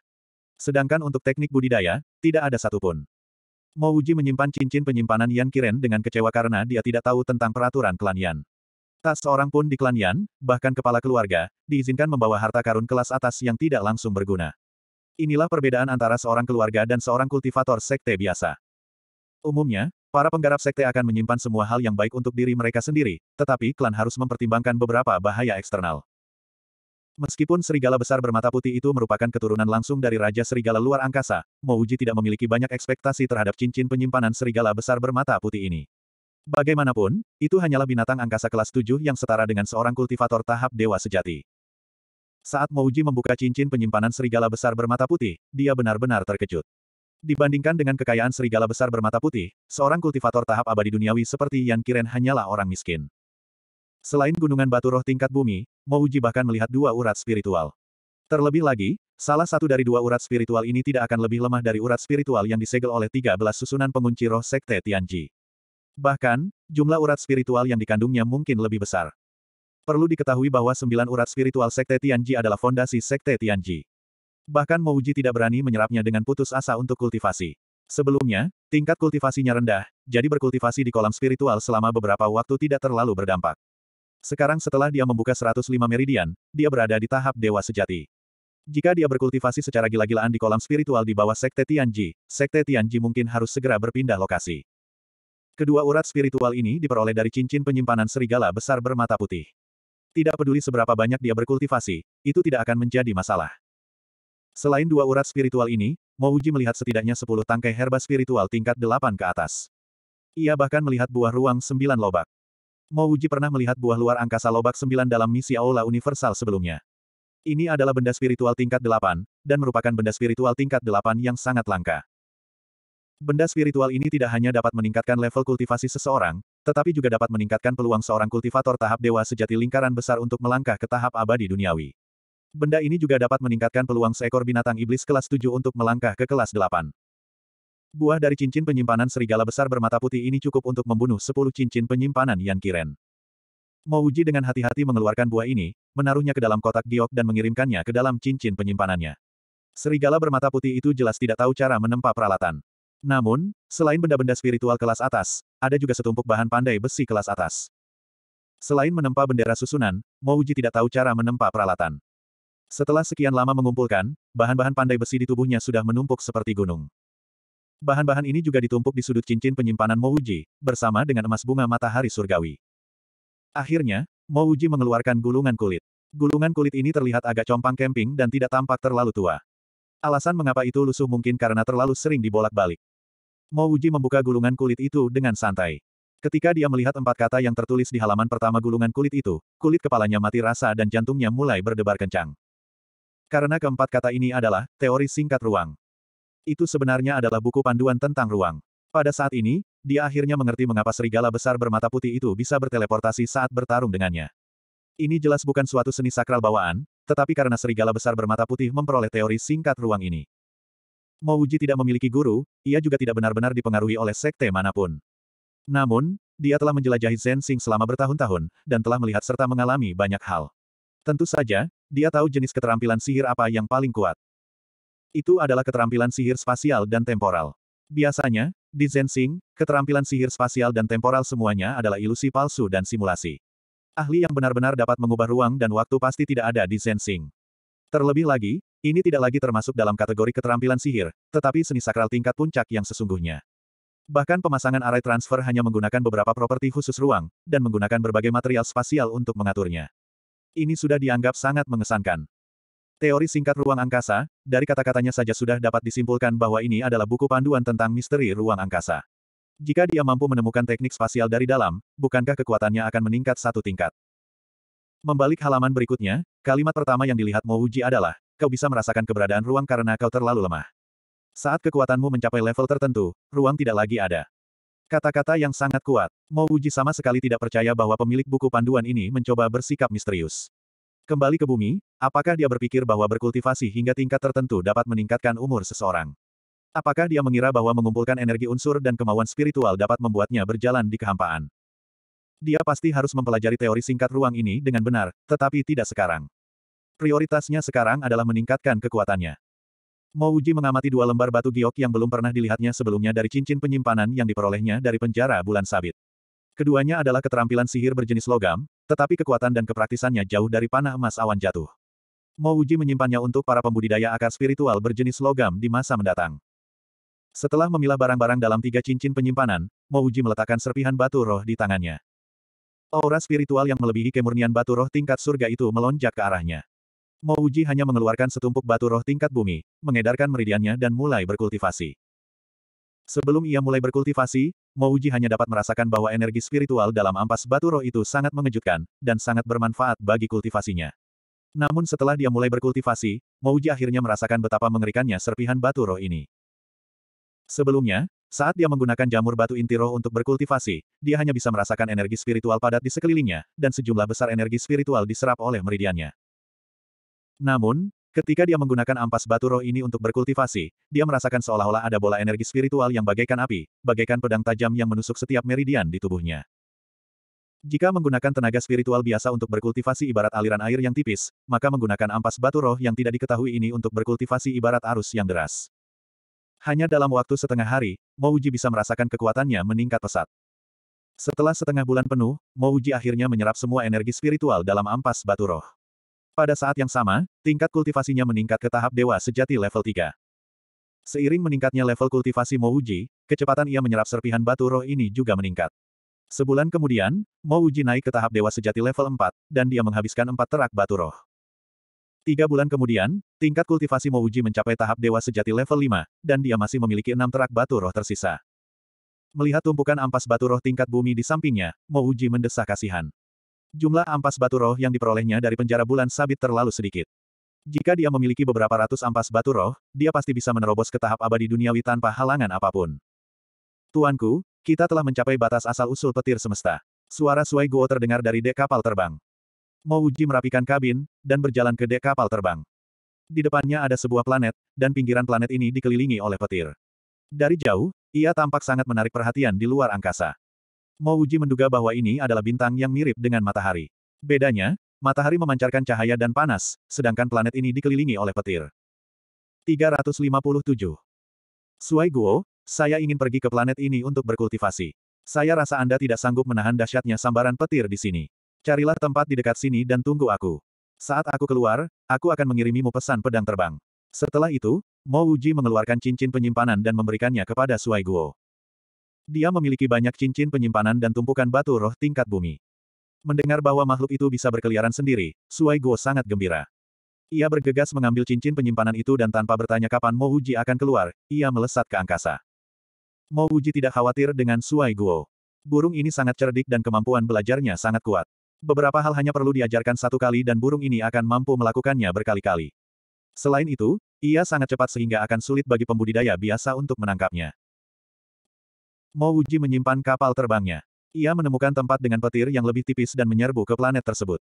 Sedangkan untuk teknik budidaya, tidak ada satupun. Mo Uji menyimpan cincin penyimpanan Yan Kiren dengan kecewa karena dia tidak tahu tentang peraturan klan Yan. Tak seorang pun di klan Yan, bahkan kepala keluarga, diizinkan membawa harta karun kelas atas yang tidak langsung berguna. Inilah perbedaan antara seorang keluarga dan seorang kultivator sekte biasa. Umumnya, para penggarap sekte akan menyimpan semua hal yang baik untuk diri mereka sendiri, tetapi klan harus mempertimbangkan beberapa bahaya eksternal. Meskipun serigala besar bermata putih itu merupakan keturunan langsung dari Raja Serigala Luar Angkasa, Mouji tidak memiliki banyak ekspektasi terhadap cincin penyimpanan serigala besar bermata putih ini. Bagaimanapun, itu hanyalah binatang angkasa kelas 7 yang setara dengan seorang kultivator tahap dewa sejati. Saat Mouji membuka cincin penyimpanan serigala besar bermata putih, dia benar-benar terkejut. Dibandingkan dengan kekayaan serigala besar bermata putih, seorang kultivator tahap abadi duniawi seperti Yan Kiren hanyalah orang miskin. Selain gunungan batu roh tingkat bumi, Mouji bahkan melihat dua urat spiritual. Terlebih lagi, salah satu dari dua urat spiritual ini tidak akan lebih lemah dari urat spiritual yang disegel oleh 13 susunan pengunci roh sekte Tianji. Bahkan, jumlah urat spiritual yang dikandungnya mungkin lebih besar. Perlu diketahui bahwa sembilan urat spiritual sekte Tianji adalah fondasi sekte Tianji. Bahkan Mouji tidak berani menyerapnya dengan putus asa untuk kultivasi. Sebelumnya, tingkat kultivasinya rendah, jadi berkultivasi di kolam spiritual selama beberapa waktu tidak terlalu berdampak. Sekarang setelah dia membuka 105 meridian, dia berada di tahap dewa sejati. Jika dia berkultivasi secara gila-gilaan di kolam spiritual di bawah Sekte Tianji, Sekte Tianji mungkin harus segera berpindah lokasi. Kedua urat spiritual ini diperoleh dari cincin penyimpanan serigala besar bermata putih. Tidak peduli seberapa banyak dia berkultivasi, itu tidak akan menjadi masalah. Selain dua urat spiritual ini, Mouji melihat setidaknya 10 tangkai herba spiritual tingkat 8 ke atas. Ia bahkan melihat buah ruang 9 lobak. Mo Uji pernah melihat buah luar angkasa lobak sembilan dalam misi Aula Universal sebelumnya. Ini adalah benda spiritual tingkat delapan, dan merupakan benda spiritual tingkat delapan yang sangat langka. Benda spiritual ini tidak hanya dapat meningkatkan level kultivasi seseorang, tetapi juga dapat meningkatkan peluang seorang kultivator tahap dewa sejati lingkaran besar untuk melangkah ke tahap abadi duniawi. Benda ini juga dapat meningkatkan peluang seekor binatang iblis kelas 7 untuk melangkah ke kelas 8. Buah dari cincin penyimpanan serigala besar bermata putih ini cukup untuk membunuh sepuluh cincin penyimpanan Yan Kiren. Mouji dengan hati-hati mengeluarkan buah ini, menaruhnya ke dalam kotak giok dan mengirimkannya ke dalam cincin penyimpanannya. Serigala bermata putih itu jelas tidak tahu cara menempa peralatan. Namun, selain benda-benda spiritual kelas atas, ada juga setumpuk bahan pandai besi kelas atas. Selain menempa bendera susunan, Mouji tidak tahu cara menempa peralatan. Setelah sekian lama mengumpulkan, bahan-bahan pandai besi di tubuhnya sudah menumpuk seperti gunung. Bahan-bahan ini juga ditumpuk di sudut cincin penyimpanan Mouji, bersama dengan emas bunga matahari surgawi. Akhirnya, Mouji mengeluarkan gulungan kulit. Gulungan kulit ini terlihat agak compang kemping dan tidak tampak terlalu tua. Alasan mengapa itu lusuh mungkin karena terlalu sering dibolak-balik. Mouji membuka gulungan kulit itu dengan santai. Ketika dia melihat empat kata yang tertulis di halaman pertama gulungan kulit itu, kulit kepalanya mati rasa dan jantungnya mulai berdebar kencang. Karena keempat kata ini adalah teori singkat ruang. Itu sebenarnya adalah buku panduan tentang ruang. Pada saat ini, dia akhirnya mengerti mengapa serigala besar bermata putih itu bisa berteleportasi saat bertarung dengannya. Ini jelas bukan suatu seni sakral bawaan, tetapi karena serigala besar bermata putih memperoleh teori singkat ruang ini. Mouji tidak memiliki guru, ia juga tidak benar-benar dipengaruhi oleh sekte manapun. Namun, dia telah menjelajahi Zensing selama bertahun-tahun, dan telah melihat serta mengalami banyak hal. Tentu saja, dia tahu jenis keterampilan sihir apa yang paling kuat. Itu adalah keterampilan sihir spasial dan temporal. Biasanya, di Zensing, keterampilan sihir spasial dan temporal semuanya adalah ilusi palsu dan simulasi. Ahli yang benar-benar dapat mengubah ruang dan waktu pasti tidak ada di Zensing. Terlebih lagi, ini tidak lagi termasuk dalam kategori keterampilan sihir, tetapi seni sakral tingkat puncak yang sesungguhnya. Bahkan pemasangan array transfer hanya menggunakan beberapa properti khusus ruang, dan menggunakan berbagai material spasial untuk mengaturnya. Ini sudah dianggap sangat mengesankan. Teori singkat ruang angkasa, dari kata-katanya saja sudah dapat disimpulkan bahwa ini adalah buku panduan tentang misteri ruang angkasa. Jika dia mampu menemukan teknik spasial dari dalam, bukankah kekuatannya akan meningkat satu tingkat? Membalik halaman berikutnya, kalimat pertama yang dilihat Mouji adalah, kau bisa merasakan keberadaan ruang karena kau terlalu lemah. Saat kekuatanmu mencapai level tertentu, ruang tidak lagi ada. Kata-kata yang sangat kuat, Mouji sama sekali tidak percaya bahwa pemilik buku panduan ini mencoba bersikap misterius. Kembali ke bumi, Apakah dia berpikir bahwa berkultivasi hingga tingkat tertentu dapat meningkatkan umur seseorang? Apakah dia mengira bahwa mengumpulkan energi unsur dan kemauan spiritual dapat membuatnya berjalan di kehampaan? Dia pasti harus mempelajari teori singkat ruang ini dengan benar, tetapi tidak sekarang. Prioritasnya sekarang adalah meningkatkan kekuatannya. Mouji mengamati dua lembar batu giok yang belum pernah dilihatnya sebelumnya dari cincin penyimpanan yang diperolehnya dari penjara bulan sabit. Keduanya adalah keterampilan sihir berjenis logam, tetapi kekuatan dan kepraktisannya jauh dari panah emas awan jatuh. Mo Uji menyimpannya untuk para pembudidaya akar spiritual berjenis logam di masa mendatang. Setelah memilah barang-barang dalam tiga cincin penyimpanan, Mo Uji meletakkan serpihan batu roh di tangannya. Aura spiritual yang melebihi kemurnian batu roh tingkat surga itu melonjak ke arahnya. Mo Uji hanya mengeluarkan setumpuk batu roh tingkat bumi, mengedarkan meridiannya dan mulai berkultivasi. Sebelum ia mulai berkultivasi, Mouji hanya dapat merasakan bahwa energi spiritual dalam ampas batu roh itu sangat mengejutkan, dan sangat bermanfaat bagi kultivasinya. Namun setelah dia mulai berkultivasi, Mouji akhirnya merasakan betapa mengerikannya serpihan batu roh ini. Sebelumnya, saat dia menggunakan jamur batu inti roh untuk berkultivasi, dia hanya bisa merasakan energi spiritual padat di sekelilingnya, dan sejumlah besar energi spiritual diserap oleh meridiannya. Namun, ketika dia menggunakan ampas batu roh ini untuk berkultivasi, dia merasakan seolah-olah ada bola energi spiritual yang bagaikan api, bagaikan pedang tajam yang menusuk setiap meridian di tubuhnya. Jika menggunakan tenaga spiritual biasa untuk berkultivasi ibarat aliran air yang tipis, maka menggunakan ampas batu roh yang tidak diketahui ini untuk berkultivasi ibarat arus yang deras. Hanya dalam waktu setengah hari, Mouji bisa merasakan kekuatannya meningkat pesat. Setelah setengah bulan penuh, Mouji akhirnya menyerap semua energi spiritual dalam ampas batu roh. Pada saat yang sama, tingkat kultivasinya meningkat ke tahap dewa sejati level 3. Seiring meningkatnya level kultivasi Mouji, kecepatan ia menyerap serpihan batu roh ini juga meningkat. Sebulan kemudian, Mo Uji naik ke tahap dewa sejati level 4, dan dia menghabiskan empat terak batu roh. Tiga bulan kemudian, tingkat kultivasi Mo Uji mencapai tahap dewa sejati level 5, dan dia masih memiliki enam terak batu roh tersisa. Melihat tumpukan ampas batu roh tingkat bumi di sampingnya, Mo Uji mendesah kasihan. Jumlah ampas batu roh yang diperolehnya dari penjara bulan sabit terlalu sedikit. Jika dia memiliki beberapa ratus ampas batu roh, dia pasti bisa menerobos ke tahap abadi duniawi tanpa halangan apapun. Tuanku, kita telah mencapai batas asal-usul petir semesta. Suara Suai Guo terdengar dari dek kapal terbang. Mo Uji merapikan kabin, dan berjalan ke dek kapal terbang. Di depannya ada sebuah planet, dan pinggiran planet ini dikelilingi oleh petir. Dari jauh, ia tampak sangat menarik perhatian di luar angkasa. Mo Uji menduga bahwa ini adalah bintang yang mirip dengan matahari. Bedanya, matahari memancarkan cahaya dan panas, sedangkan planet ini dikelilingi oleh petir. 357. Suai Guo, saya ingin pergi ke planet ini untuk berkultivasi. Saya rasa Anda tidak sanggup menahan dahsyatnya sambaran petir di sini. Carilah tempat di dekat sini dan tunggu aku. Saat aku keluar, aku akan mengirimimu pesan pedang terbang. Setelah itu, Mo Wuji mengeluarkan cincin penyimpanan dan memberikannya kepada Suai Guo. Dia memiliki banyak cincin penyimpanan dan tumpukan batu roh tingkat bumi. Mendengar bahwa makhluk itu bisa berkeliaran sendiri, Suai Guo sangat gembira. Ia bergegas mengambil cincin penyimpanan itu dan tanpa bertanya kapan Mo Wuji akan keluar, ia melesat ke angkasa. Mo Wuji tidak khawatir dengan Suai Guo. Burung ini sangat cerdik dan kemampuan belajarnya sangat kuat. Beberapa hal hanya perlu diajarkan satu kali dan burung ini akan mampu melakukannya berkali-kali. Selain itu, ia sangat cepat sehingga akan sulit bagi pembudidaya biasa untuk menangkapnya. Mo Wuji menyimpan kapal terbangnya. Ia menemukan tempat dengan petir yang lebih tipis dan menyerbu ke planet tersebut.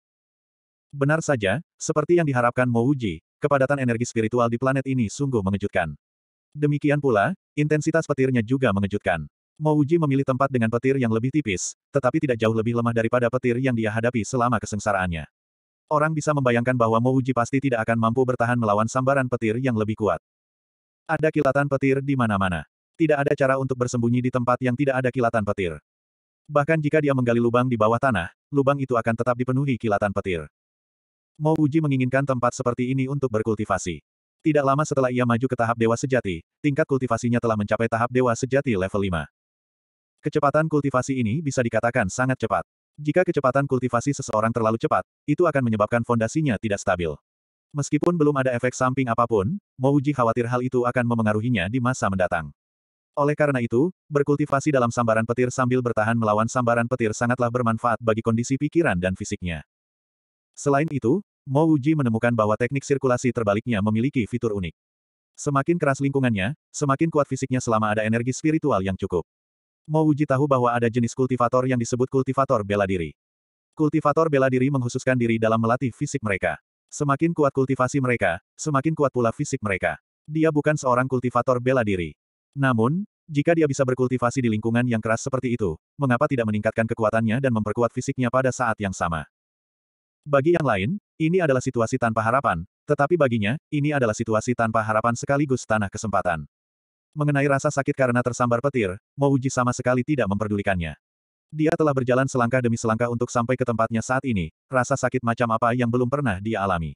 Benar saja, seperti yang diharapkan Mo Wuji, kepadatan energi spiritual di planet ini sungguh mengejutkan. Demikian pula, intensitas petirnya juga mengejutkan. Mouji memilih tempat dengan petir yang lebih tipis, tetapi tidak jauh lebih lemah daripada petir yang dia hadapi selama kesengsaraannya. Orang bisa membayangkan bahwa Mouji pasti tidak akan mampu bertahan melawan sambaran petir yang lebih kuat. Ada kilatan petir di mana-mana. Tidak ada cara untuk bersembunyi di tempat yang tidak ada kilatan petir. Bahkan jika dia menggali lubang di bawah tanah, lubang itu akan tetap dipenuhi kilatan petir. Mouji menginginkan tempat seperti ini untuk berkultivasi. Tidak lama setelah ia maju ke tahap dewa sejati, tingkat kultivasinya telah mencapai tahap dewa sejati level 5. Kecepatan kultivasi ini bisa dikatakan sangat cepat. Jika kecepatan kultivasi seseorang terlalu cepat, itu akan menyebabkan fondasinya tidak stabil. Meskipun belum ada efek samping apapun, Mouji khawatir hal itu akan memengaruhinya di masa mendatang. Oleh karena itu, berkultivasi dalam sambaran petir sambil bertahan melawan sambaran petir sangatlah bermanfaat bagi kondisi pikiran dan fisiknya. Selain itu, Mo Uji menemukan bahwa teknik sirkulasi terbaliknya memiliki fitur unik. Semakin keras lingkungannya, semakin kuat fisiknya selama ada energi spiritual yang cukup. Mo Uji tahu bahwa ada jenis kultivator yang disebut kultivator bela diri. Kultivator bela diri menghususkan diri dalam melatih fisik mereka. Semakin kuat kultivasi mereka, semakin kuat pula fisik mereka. Dia bukan seorang kultivator bela diri. Namun, jika dia bisa berkultivasi di lingkungan yang keras seperti itu, mengapa tidak meningkatkan kekuatannya dan memperkuat fisiknya pada saat yang sama? Bagi yang lain, ini adalah situasi tanpa harapan, tetapi baginya, ini adalah situasi tanpa harapan sekaligus tanah kesempatan. Mengenai rasa sakit karena tersambar petir, Mouji sama sekali tidak memperdulikannya. Dia telah berjalan selangkah demi selangkah untuk sampai ke tempatnya saat ini, rasa sakit macam apa yang belum pernah dia alami.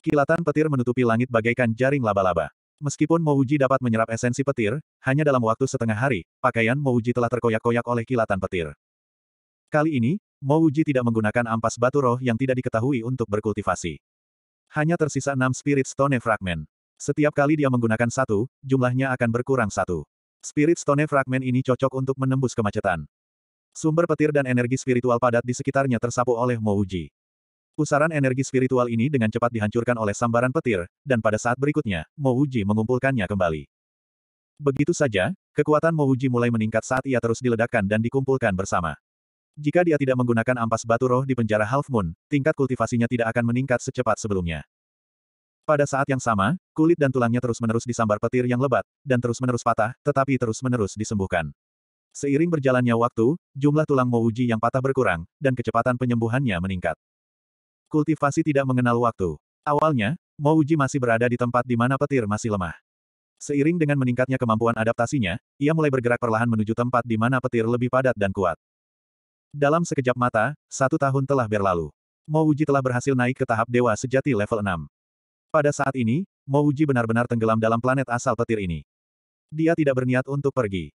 Kilatan petir menutupi langit bagaikan jaring laba-laba. Meskipun Mouji dapat menyerap esensi petir, hanya dalam waktu setengah hari, pakaian Mouji telah terkoyak-koyak oleh kilatan petir. Kali ini, Mo Uji tidak menggunakan ampas batu roh yang tidak diketahui untuk berkultivasi. Hanya tersisa enam Spirit Stone Fragment. Setiap kali dia menggunakan satu, jumlahnya akan berkurang satu. Spirit Stone Fragment ini cocok untuk menembus kemacetan. Sumber petir dan energi spiritual padat di sekitarnya tersapu oleh Mo Uji. Pusaran energi spiritual ini dengan cepat dihancurkan oleh sambaran petir, dan pada saat berikutnya, Mo Uji mengumpulkannya kembali. Begitu saja, kekuatan Mo Uji mulai meningkat saat ia terus diledakkan dan dikumpulkan bersama. Jika dia tidak menggunakan ampas batu roh di penjara Half Moon, tingkat kultivasinya tidak akan meningkat secepat sebelumnya. Pada saat yang sama, kulit dan tulangnya terus-menerus disambar petir yang lebat, dan terus-menerus patah, tetapi terus-menerus disembuhkan. Seiring berjalannya waktu, jumlah tulang Mouji yang patah berkurang, dan kecepatan penyembuhannya meningkat. Kultivasi tidak mengenal waktu. Awalnya, Mouji masih berada di tempat di mana petir masih lemah. Seiring dengan meningkatnya kemampuan adaptasinya, ia mulai bergerak perlahan menuju tempat di mana petir lebih padat dan kuat. Dalam sekejap mata, satu tahun telah berlalu. Uji telah berhasil naik ke tahap dewa sejati level 6. Pada saat ini, Uji benar-benar tenggelam dalam planet asal petir ini. Dia tidak berniat untuk pergi.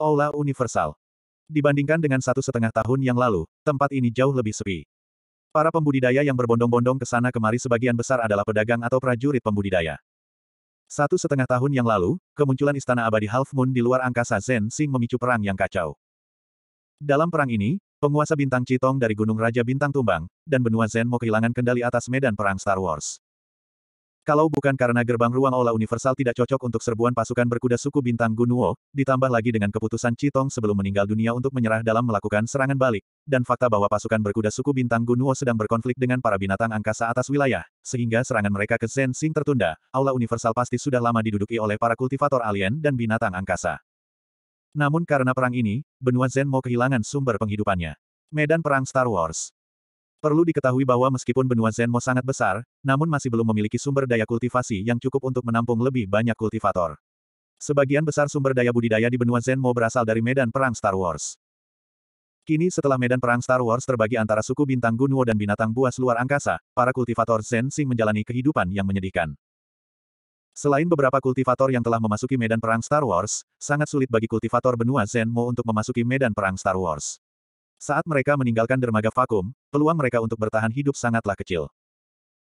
Aula Universal. Dibandingkan dengan satu setengah tahun yang lalu, tempat ini jauh lebih sepi. Para pembudidaya yang berbondong-bondong ke sana kemari sebagian besar adalah pedagang atau prajurit pembudidaya. Satu setengah tahun yang lalu, kemunculan istana abadi Half Moon di luar angkasa Zen Sing memicu perang yang kacau. Dalam perang ini, penguasa bintang Citong dari Gunung Raja Bintang Tumbang, dan benua Zen mau kehilangan kendali atas medan perang Star Wars. Kalau bukan karena gerbang ruang Ola Universal tidak cocok untuk serbuan pasukan berkuda suku bintang Gunuo, ditambah lagi dengan keputusan Citong sebelum meninggal dunia untuk menyerah dalam melakukan serangan balik, dan fakta bahwa pasukan berkuda suku bintang Gunuo sedang berkonflik dengan para binatang angkasa atas wilayah, sehingga serangan mereka ke Zen sing tertunda, Aula Universal pasti sudah lama diduduki oleh para kultivator alien dan binatang angkasa. Namun karena perang ini, benua Zenmo kehilangan sumber penghidupannya. Medan perang Star Wars. Perlu diketahui bahwa meskipun benua Zenmo sangat besar, namun masih belum memiliki sumber daya kultivasi yang cukup untuk menampung lebih banyak kultivator. Sebagian besar sumber daya budidaya di benua Zenmo berasal dari medan perang Star Wars. Kini setelah medan perang Star Wars terbagi antara suku bintang Gunwo dan binatang buas luar angkasa, para kultivator Zen Sing menjalani kehidupan yang menyedihkan. Selain beberapa kultivator yang telah memasuki medan perang Star Wars, sangat sulit bagi kultivator benua Zenmo untuk memasuki medan perang Star Wars. Saat mereka meninggalkan dermaga vakum, peluang mereka untuk bertahan hidup sangatlah kecil.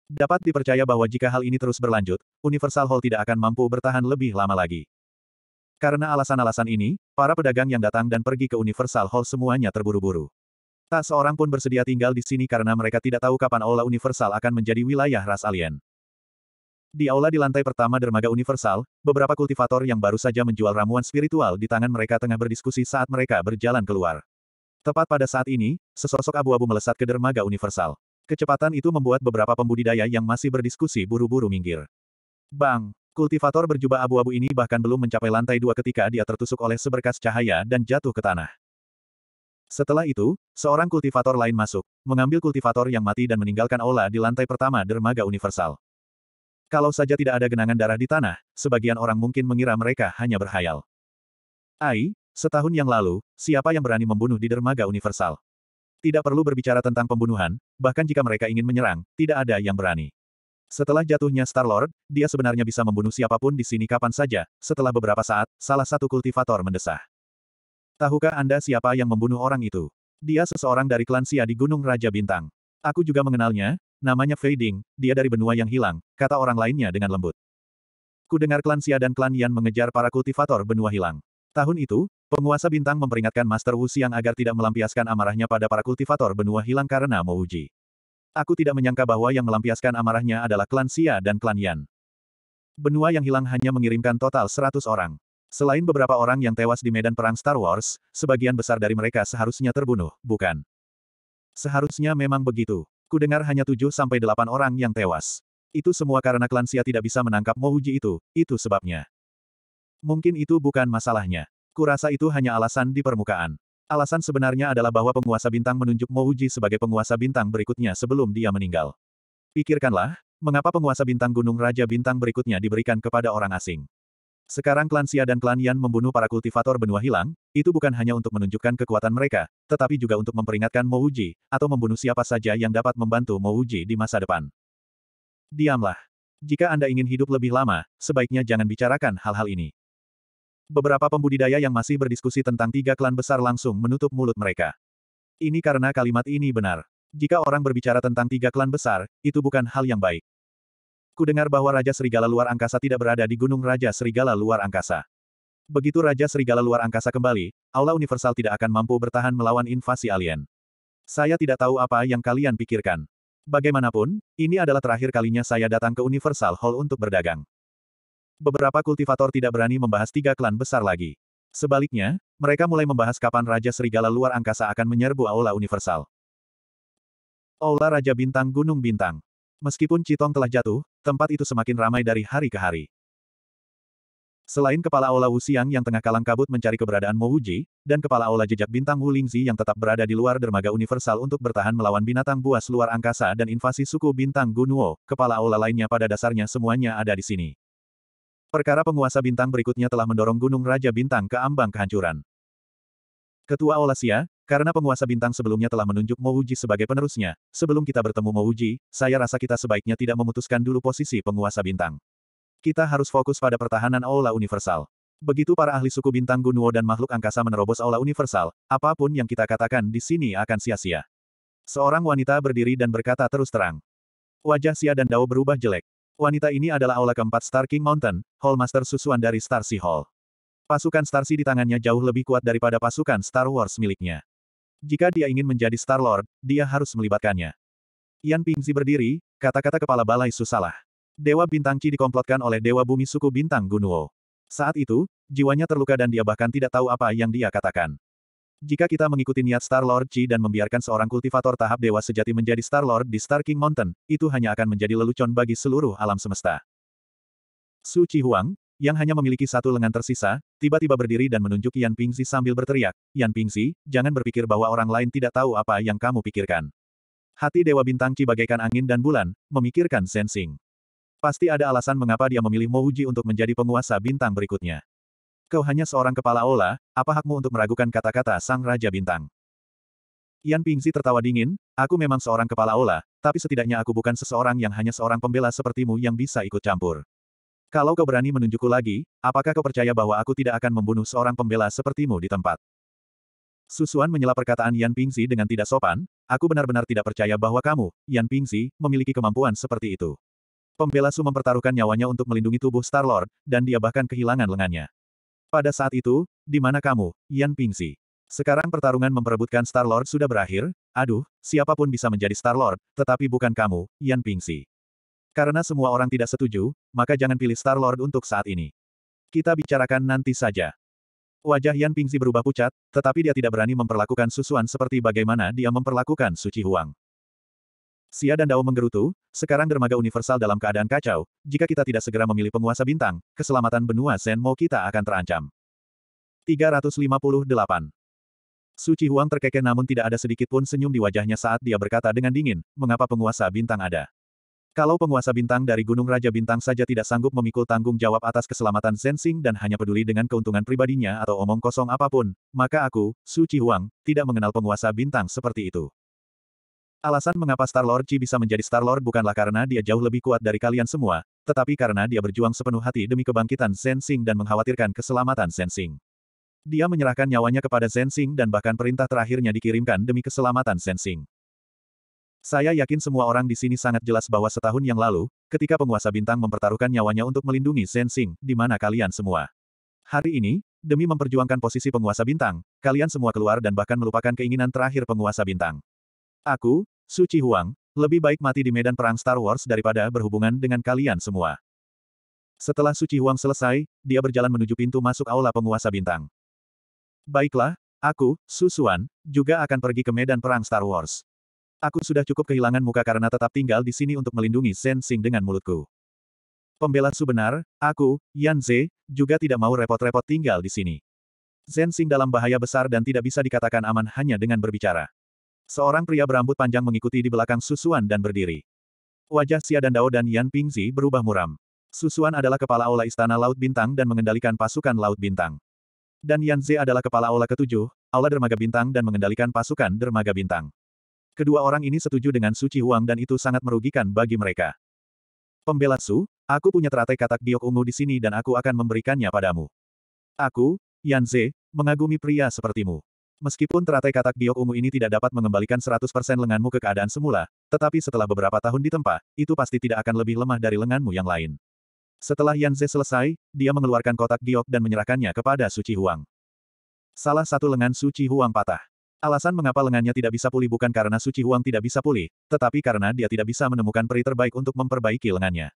Dapat dipercaya bahwa jika hal ini terus berlanjut, Universal Hall tidak akan mampu bertahan lebih lama lagi. Karena alasan-alasan ini, para pedagang yang datang dan pergi ke Universal Hall semuanya terburu-buru. Tak seorang pun bersedia tinggal di sini karena mereka tidak tahu kapan Aula Universal akan menjadi wilayah ras alien. Di aula di lantai pertama dermaga universal, beberapa kultivator yang baru saja menjual ramuan spiritual di tangan mereka tengah berdiskusi saat mereka berjalan keluar. Tepat pada saat ini, sesosok abu-abu melesat ke dermaga universal. Kecepatan itu membuat beberapa pembudidaya yang masih berdiskusi buru-buru minggir. Bang! Kultivator berjubah abu-abu ini bahkan belum mencapai lantai dua ketika dia tertusuk oleh seberkas cahaya dan jatuh ke tanah. Setelah itu, seorang kultivator lain masuk, mengambil kultivator yang mati dan meninggalkan aula di lantai pertama dermaga universal. Kalau saja tidak ada genangan darah di tanah, sebagian orang mungkin mengira mereka hanya berhayal. Ai, setahun yang lalu, siapa yang berani membunuh di dermaga universal? Tidak perlu berbicara tentang pembunuhan, bahkan jika mereka ingin menyerang, tidak ada yang berani. Setelah jatuhnya Star-Lord, dia sebenarnya bisa membunuh siapapun di sini kapan saja, setelah beberapa saat, salah satu kultivator mendesah. Tahukah Anda siapa yang membunuh orang itu? Dia seseorang dari klan Sia di Gunung Raja Bintang. Aku juga mengenalnya, Namanya Fei dia dari benua yang hilang, kata orang lainnya dengan lembut. Ku dengar klan Xia dan klan Yan mengejar para kultivator benua hilang. Tahun itu, penguasa bintang memperingatkan Master Wu Xiang agar tidak melampiaskan amarahnya pada para kultivator benua hilang karena mau uji. Aku tidak menyangka bahwa yang melampiaskan amarahnya adalah klan Xia dan klan Yan. Benua yang hilang hanya mengirimkan total 100 orang. Selain beberapa orang yang tewas di medan perang Star Wars, sebagian besar dari mereka seharusnya terbunuh, bukan? Seharusnya memang begitu. Ku dengar hanya tujuh sampai delapan orang yang tewas. Itu semua karena klan Sia tidak bisa menangkap Mouji itu, itu sebabnya. Mungkin itu bukan masalahnya. Kurasa itu hanya alasan di permukaan. Alasan sebenarnya adalah bahwa penguasa bintang menunjuk Mouji sebagai penguasa bintang berikutnya sebelum dia meninggal. Pikirkanlah, mengapa penguasa bintang gunung Raja Bintang berikutnya diberikan kepada orang asing. Sekarang klan Xia dan klan Yan membunuh para kultivator benua hilang, itu bukan hanya untuk menunjukkan kekuatan mereka, tetapi juga untuk memperingatkan Mo Uji, atau membunuh siapa saja yang dapat membantu Mo Uji di masa depan. Diamlah. Jika Anda ingin hidup lebih lama, sebaiknya jangan bicarakan hal-hal ini. Beberapa pembudidaya yang masih berdiskusi tentang tiga klan besar langsung menutup mulut mereka. Ini karena kalimat ini benar. Jika orang berbicara tentang tiga klan besar, itu bukan hal yang baik. Ku dengar bahwa Raja Serigala Luar Angkasa tidak berada di Gunung Raja Serigala Luar Angkasa. Begitu Raja Serigala Luar Angkasa kembali, Aula Universal tidak akan mampu bertahan melawan invasi alien. Saya tidak tahu apa yang kalian pikirkan. Bagaimanapun, ini adalah terakhir kalinya saya datang ke Universal Hall untuk berdagang. Beberapa kultivator tidak berani membahas tiga klan besar lagi. Sebaliknya, mereka mulai membahas kapan Raja Serigala Luar Angkasa akan menyerbu Aula Universal. Aula Raja Bintang Gunung Bintang Meskipun Citong telah jatuh, tempat itu semakin ramai dari hari ke hari. Selain kepala aula Wu Xiang yang tengah kalang kabut mencari keberadaan Mo Wuji, dan kepala aula jejak bintang Wu Lingzi yang tetap berada di luar dermaga universal untuk bertahan melawan binatang buas luar angkasa dan invasi suku bintang Gunuo, kepala aula lainnya pada dasarnya semuanya ada di sini. Perkara penguasa bintang berikutnya telah mendorong Gunung Raja Bintang ke ambang kehancuran. Ketua Aula Sia, karena penguasa bintang sebelumnya telah menunjuk Mouji sebagai penerusnya, sebelum kita bertemu Mouji, saya rasa kita sebaiknya tidak memutuskan dulu posisi penguasa bintang. Kita harus fokus pada pertahanan Aula Universal. Begitu para ahli suku bintang Gunuo dan makhluk angkasa menerobos Aula Universal, apapun yang kita katakan di sini akan sia-sia. Seorang wanita berdiri dan berkata terus terang. Wajah Sia dan Dao berubah jelek. Wanita ini adalah Aula keempat Star King Mountain, Hall Master susuan dari Star Sea Hall. Pasukan Star Sea di tangannya jauh lebih kuat daripada pasukan Star Wars miliknya. Jika dia ingin menjadi Star-Lord, dia harus melibatkannya. Yan Pingzi berdiri, kata-kata kepala balai susalah. Dewa Bintang Ci dikomplotkan oleh Dewa Bumi Suku Bintang Gunuo. Saat itu, jiwanya terluka dan dia bahkan tidak tahu apa yang dia katakan. Jika kita mengikuti niat Star-Lord Chi dan membiarkan seorang kultivator tahap dewa sejati menjadi Star-Lord di Star King Mountain, itu hanya akan menjadi lelucon bagi seluruh alam semesta. Su Chi Huang, yang hanya memiliki satu lengan tersisa, tiba-tiba berdiri dan menunjuk Yan Pingzi sambil berteriak, Yan Pingzi, jangan berpikir bahwa orang lain tidak tahu apa yang kamu pikirkan. Hati Dewa Bintang Qi bagaikan angin dan bulan, memikirkan sensing. Pasti ada alasan mengapa dia memilih Mo Uji untuk menjadi penguasa bintang berikutnya. Kau hanya seorang kepala ola, apa hakmu untuk meragukan kata-kata Sang Raja Bintang? Yan Pingzi tertawa dingin, aku memang seorang kepala ola, tapi setidaknya aku bukan seseorang yang hanya seorang pembela sepertimu yang bisa ikut campur. Kalau kau berani menunjukku lagi, apakah kau percaya bahwa aku tidak akan membunuh seorang pembela sepertimu di tempat? Susuan menyela perkataan Yan Pingsi dengan tidak sopan, aku benar-benar tidak percaya bahwa kamu, Yan Pingsi, memiliki kemampuan seperti itu. Pembela Su mempertaruhkan nyawanya untuk melindungi tubuh Star-Lord, dan dia bahkan kehilangan lengannya. Pada saat itu, di mana kamu, Yan Pingsi? Sekarang pertarungan memperebutkan Star-Lord sudah berakhir, aduh, siapapun bisa menjadi Star-Lord, tetapi bukan kamu, Yan Pingsi. Karena semua orang tidak setuju, maka jangan pilih Star-Lord untuk saat ini. Kita bicarakan nanti saja. Wajah Yan Pingzi berubah pucat, tetapi dia tidak berani memperlakukan Susuan seperti bagaimana dia memperlakukan Suci Huang. Xia dan Dao menggerutu, sekarang dermaga universal dalam keadaan kacau, jika kita tidak segera memilih penguasa bintang, keselamatan benua Zenmo kita akan terancam. 358. Suci Huang terkekeh namun tidak ada sedikit pun senyum di wajahnya saat dia berkata dengan dingin, mengapa penguasa bintang ada. Kalau penguasa bintang dari Gunung Raja Bintang saja tidak sanggup memikul tanggung jawab atas keselamatan Zensing dan hanya peduli dengan keuntungan pribadinya atau omong kosong apapun, maka aku, Su Chi Huang, tidak mengenal penguasa bintang seperti itu. Alasan mengapa Star-Lord Chi bisa menjadi Star-Lord bukanlah karena dia jauh lebih kuat dari kalian semua, tetapi karena dia berjuang sepenuh hati demi kebangkitan Zensing dan mengkhawatirkan keselamatan Zensing. Dia menyerahkan nyawanya kepada Zensing dan bahkan perintah terakhirnya dikirimkan demi keselamatan Zensing. Saya yakin semua orang di sini sangat jelas bahwa setahun yang lalu, ketika penguasa bintang mempertaruhkan nyawanya untuk melindungi Zhen di mana kalian semua. Hari ini, demi memperjuangkan posisi penguasa bintang, kalian semua keluar dan bahkan melupakan keinginan terakhir penguasa bintang. Aku, Su Suci Huang, lebih baik mati di medan perang Star Wars daripada berhubungan dengan kalian semua. Setelah Su Suci Huang selesai, dia berjalan menuju pintu masuk aula penguasa bintang. Baiklah, aku, Su Suan, juga akan pergi ke medan perang Star Wars. Aku sudah cukup kehilangan muka karena tetap tinggal di sini untuk melindungi Shen Xing dengan mulutku. Pembela Su benar, aku, Yan Ze, juga tidak mau repot-repot tinggal di sini. Shen Xing dalam bahaya besar dan tidak bisa dikatakan aman hanya dengan berbicara. Seorang pria berambut panjang mengikuti di belakang Susuan dan berdiri. Wajah Xia dan Dao dan Yan Pingzi berubah muram. Susuan adalah kepala aula Istana Laut Bintang dan mengendalikan pasukan Laut Bintang. Dan Yan Ze adalah kepala aula ketujuh, aula dermaga bintang dan mengendalikan pasukan dermaga bintang. Kedua orang ini setuju dengan suci Huang dan itu sangat merugikan bagi mereka. Pembela Su, aku punya teratai katak giok ungu di sini dan aku akan memberikannya padamu. Aku, Yan Ze, mengagumi pria sepertimu. Meskipun teratai katak giok ungu ini tidak dapat mengembalikan 100% lenganmu ke keadaan semula, tetapi setelah beberapa tahun ditempa, itu pasti tidak akan lebih lemah dari lenganmu yang lain. Setelah Yan Ze selesai, dia mengeluarkan kotak giok dan menyerahkannya kepada Suci Huang. Salah satu lengan Suci Huang patah. Alasan mengapa lengannya tidak bisa pulih bukan karena Suci Huang tidak bisa pulih, tetapi karena dia tidak bisa menemukan peri terbaik untuk memperbaiki lengannya.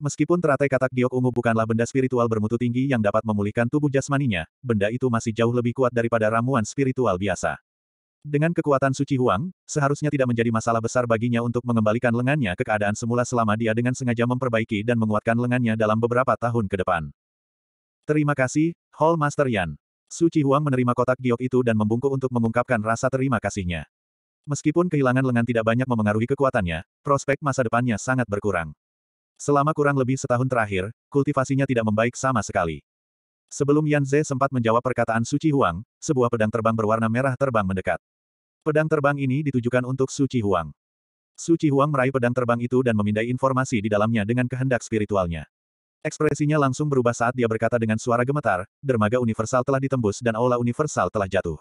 Meskipun teratai katak giok ungu bukanlah benda spiritual bermutu tinggi yang dapat memulihkan tubuh jasmaninya, benda itu masih jauh lebih kuat daripada ramuan spiritual biasa. Dengan kekuatan Suci Huang, seharusnya tidak menjadi masalah besar baginya untuk mengembalikan lengannya ke keadaan semula selama dia dengan sengaja memperbaiki dan menguatkan lengannya dalam beberapa tahun ke depan. Terima kasih, Hall Master Yan. Suci Huang menerima kotak giok itu dan membungkuk untuk mengungkapkan rasa terima kasihnya. Meskipun kehilangan lengan tidak banyak memengaruhi kekuatannya, prospek masa depannya sangat berkurang. Selama kurang lebih setahun terakhir, kultivasinya tidak membaik sama sekali. Sebelum Yan Ze sempat menjawab perkataan Suci Huang, sebuah pedang terbang berwarna merah terbang mendekat. Pedang terbang ini ditujukan untuk Suci Huang. Suci Huang meraih pedang terbang itu dan memindai informasi di dalamnya dengan kehendak spiritualnya. Ekspresinya langsung berubah saat dia berkata dengan suara gemetar, dermaga universal telah ditembus dan aula universal telah jatuh.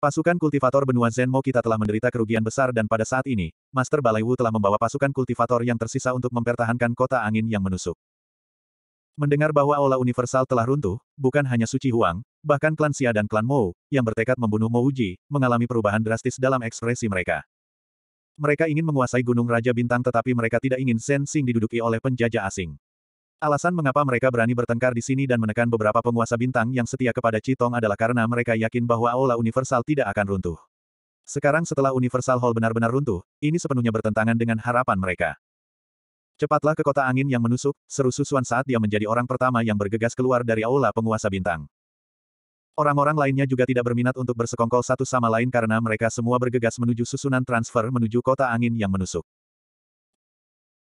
Pasukan kultivator benua Zenmo kita telah menderita kerugian besar dan pada saat ini, Master Balai Wu telah membawa pasukan kultivator yang tersisa untuk mempertahankan kota angin yang menusuk. Mendengar bahwa Aula Universal telah runtuh, bukan hanya Suci Huang, bahkan klan Xia dan klan Mou, yang bertekad membunuh Mou Uji, mengalami perubahan drastis dalam ekspresi mereka. Mereka ingin menguasai Gunung Raja Bintang tetapi mereka tidak ingin Sen Xing diduduki oleh penjajah asing. Alasan mengapa mereka berani bertengkar di sini dan menekan beberapa penguasa bintang yang setia kepada Citong adalah karena mereka yakin bahwa Aula Universal tidak akan runtuh. Sekarang setelah Universal Hall benar-benar runtuh, ini sepenuhnya bertentangan dengan harapan mereka. Cepatlah ke kota angin yang menusuk, seru Susuan saat dia menjadi orang pertama yang bergegas keluar dari Aula Penguasa Bintang. Orang-orang lainnya juga tidak berminat untuk bersekongkol satu sama lain karena mereka semua bergegas menuju susunan transfer menuju kota angin yang menusuk.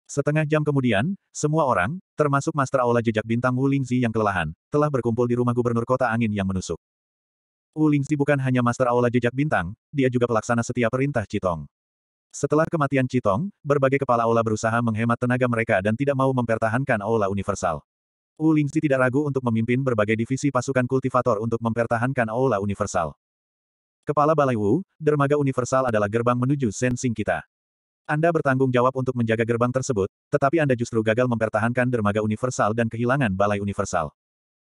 Setengah jam kemudian, semua orang, termasuk Master Aula Jejak Bintang Wu Lingzi yang kelelahan, telah berkumpul di rumah gubernur kota angin yang menusuk. Wu Lingzi bukan hanya Master Aula Jejak Bintang, dia juga pelaksana setiap perintah Citong. Setelah kematian Citong, berbagai kepala aula berusaha menghemat tenaga mereka dan tidak mau mempertahankan aula universal. Wu Lingzi tidak ragu untuk memimpin berbagai divisi pasukan kultivator untuk mempertahankan aula universal. Kepala Balai Wu, dermaga universal adalah gerbang menuju Sensing kita. Anda bertanggung jawab untuk menjaga gerbang tersebut, tetapi Anda justru gagal mempertahankan dermaga universal dan kehilangan balai universal.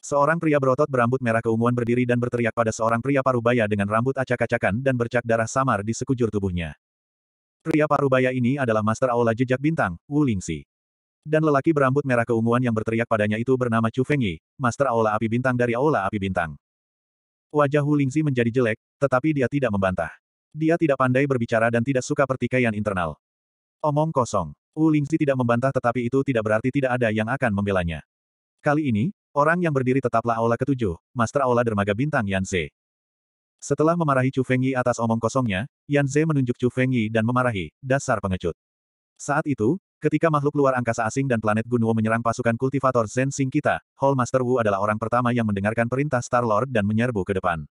Seorang pria berotot berambut merah keunguan berdiri dan berteriak pada seorang pria parubaya dengan rambut acak-acakan dan bercak darah samar di sekujur tubuhnya. Pria parubaya ini adalah Master Aula Jejak Bintang, Wu Lingxi. Dan lelaki berambut merah keunguan yang berteriak padanya itu bernama Chu Fengyi, Master Aula Api Bintang dari Aula Api Bintang. Wajah Wu Lingxi menjadi jelek, tetapi dia tidak membantah. Dia tidak pandai berbicara dan tidak suka pertikaian internal. Omong kosong. Wu Lingzi tidak membantah tetapi itu tidak berarti tidak ada yang akan membelanya. Kali ini, orang yang berdiri tetaplah Aula ketujuh, Master Aula Dermaga Bintang Yan Ze. Setelah memarahi Chu Fengyi atas omong kosongnya, Yan Ze menunjuk Chu Fengyi dan memarahi, dasar pengecut. Saat itu, ketika makhluk luar angkasa asing dan planet Gunuo menyerang pasukan kultivator Zen Sing kita, Hall Master Wu adalah orang pertama yang mendengarkan perintah Star-Lord dan menyerbu ke depan.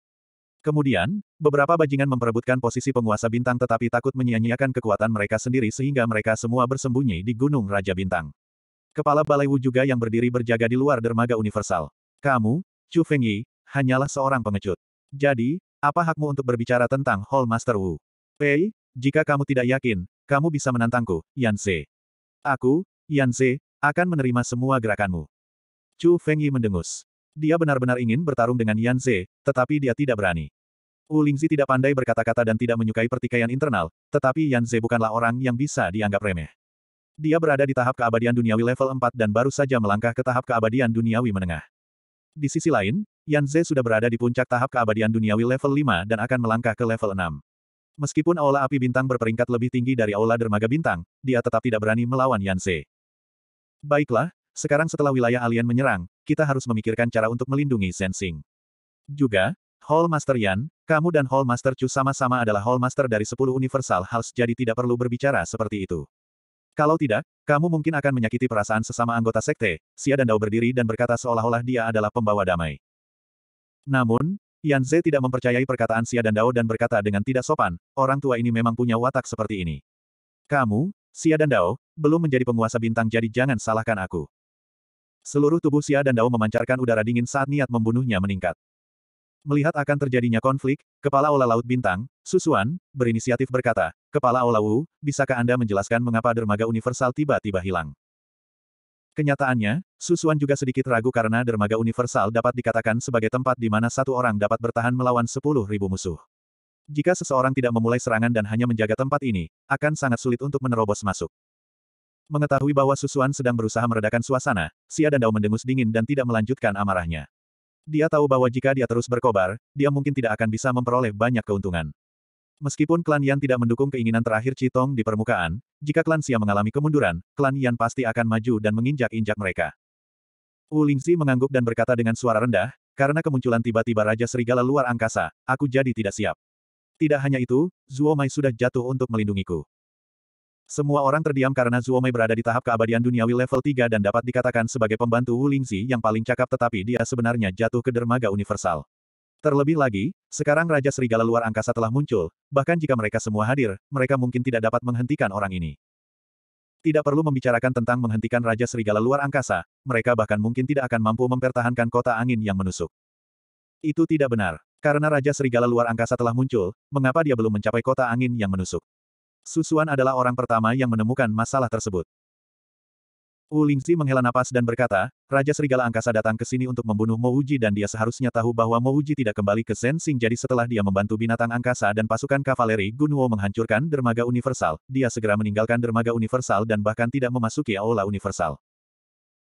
Kemudian, beberapa bajingan memperebutkan posisi penguasa bintang tetapi takut menyia-nyiakan kekuatan mereka sendiri sehingga mereka semua bersembunyi di Gunung Raja Bintang. Kepala Balai Wu juga yang berdiri berjaga di luar dermaga universal. Kamu, Chu Fengyi, hanyalah seorang pengecut. Jadi, apa hakmu untuk berbicara tentang Hall Master Wu? Pei, jika kamu tidak yakin, kamu bisa menantangku, Yan Ze. Aku, Yan Ze, akan menerima semua gerakanmu. Chu Fengyi mendengus. Dia benar-benar ingin bertarung dengan Yan Ze, tetapi dia tidak berani. Wu Lingzi tidak pandai berkata-kata dan tidak menyukai pertikaian internal, tetapi Yan Ze bukanlah orang yang bisa dianggap remeh. Dia berada di tahap keabadian duniawi level 4 dan baru saja melangkah ke tahap keabadian duniawi menengah. Di sisi lain, Yan Ze sudah berada di puncak tahap keabadian duniawi level 5 dan akan melangkah ke level 6. Meskipun Aula Api Bintang berperingkat lebih tinggi dari Aula Dermaga Bintang, dia tetap tidak berani melawan Yan Ze. Baiklah, sekarang setelah wilayah alien menyerang, kita harus memikirkan cara untuk melindungi Sensing. Juga, Hall Master Yan, kamu dan Hall Master Chu sama-sama adalah Hall Master dari 10 Universal House jadi tidak perlu berbicara seperti itu. Kalau tidak, kamu mungkin akan menyakiti perasaan sesama anggota sekte, Xia dan Dao berdiri dan berkata seolah-olah dia adalah pembawa damai. Namun, Yan Ze tidak mempercayai perkataan Xia dan Dao dan berkata dengan tidak sopan, orang tua ini memang punya watak seperti ini. Kamu, Xia dan Dao, belum menjadi penguasa bintang jadi jangan salahkan aku. Seluruh tubuh Xia dan Dao memancarkan udara dingin saat niat membunuhnya meningkat. Melihat akan terjadinya konflik, Kepala Ola Laut Bintang, Susuan, berinisiatif berkata, Kepala Ola Wu, bisakah Anda menjelaskan mengapa dermaga universal tiba-tiba hilang? Kenyataannya, Susuan juga sedikit ragu karena dermaga universal dapat dikatakan sebagai tempat di mana satu orang dapat bertahan melawan sepuluh ribu musuh. Jika seseorang tidak memulai serangan dan hanya menjaga tempat ini, akan sangat sulit untuk menerobos masuk. Mengetahui bahwa Susuan sedang berusaha meredakan suasana, Xia dan Dao mendengus dingin dan tidak melanjutkan amarahnya. Dia tahu bahwa jika dia terus berkobar, dia mungkin tidak akan bisa memperoleh banyak keuntungan. Meskipun klan Yan tidak mendukung keinginan terakhir Citong di permukaan, jika klan Xia mengalami kemunduran, klan Yan pasti akan maju dan menginjak-injak mereka. Wu Lingzi mengangguk dan berkata dengan suara rendah, karena kemunculan tiba-tiba Raja Serigala luar angkasa, aku jadi tidak siap. Tidak hanya itu, Zuo Mai sudah jatuh untuk melindungiku. Semua orang terdiam karena Zuomei berada di tahap keabadian duniawi level 3 dan dapat dikatakan sebagai pembantu Wu Lingzi yang paling cakap tetapi dia sebenarnya jatuh ke dermaga universal. Terlebih lagi, sekarang Raja Serigala luar angkasa telah muncul, bahkan jika mereka semua hadir, mereka mungkin tidak dapat menghentikan orang ini. Tidak perlu membicarakan tentang menghentikan Raja Serigala luar angkasa, mereka bahkan mungkin tidak akan mampu mempertahankan kota angin yang menusuk. Itu tidak benar. Karena Raja Serigala luar angkasa telah muncul, mengapa dia belum mencapai kota angin yang menusuk? Susuan adalah orang pertama yang menemukan masalah tersebut. Wu Lingzi menghela napas dan berkata, Raja Serigala Angkasa datang ke sini untuk membunuh Uji dan dia seharusnya tahu bahwa Uji tidak kembali ke Zensing jadi setelah dia membantu binatang angkasa dan pasukan kavaleri Gunwo menghancurkan dermaga universal, dia segera meninggalkan dermaga universal dan bahkan tidak memasuki aula universal.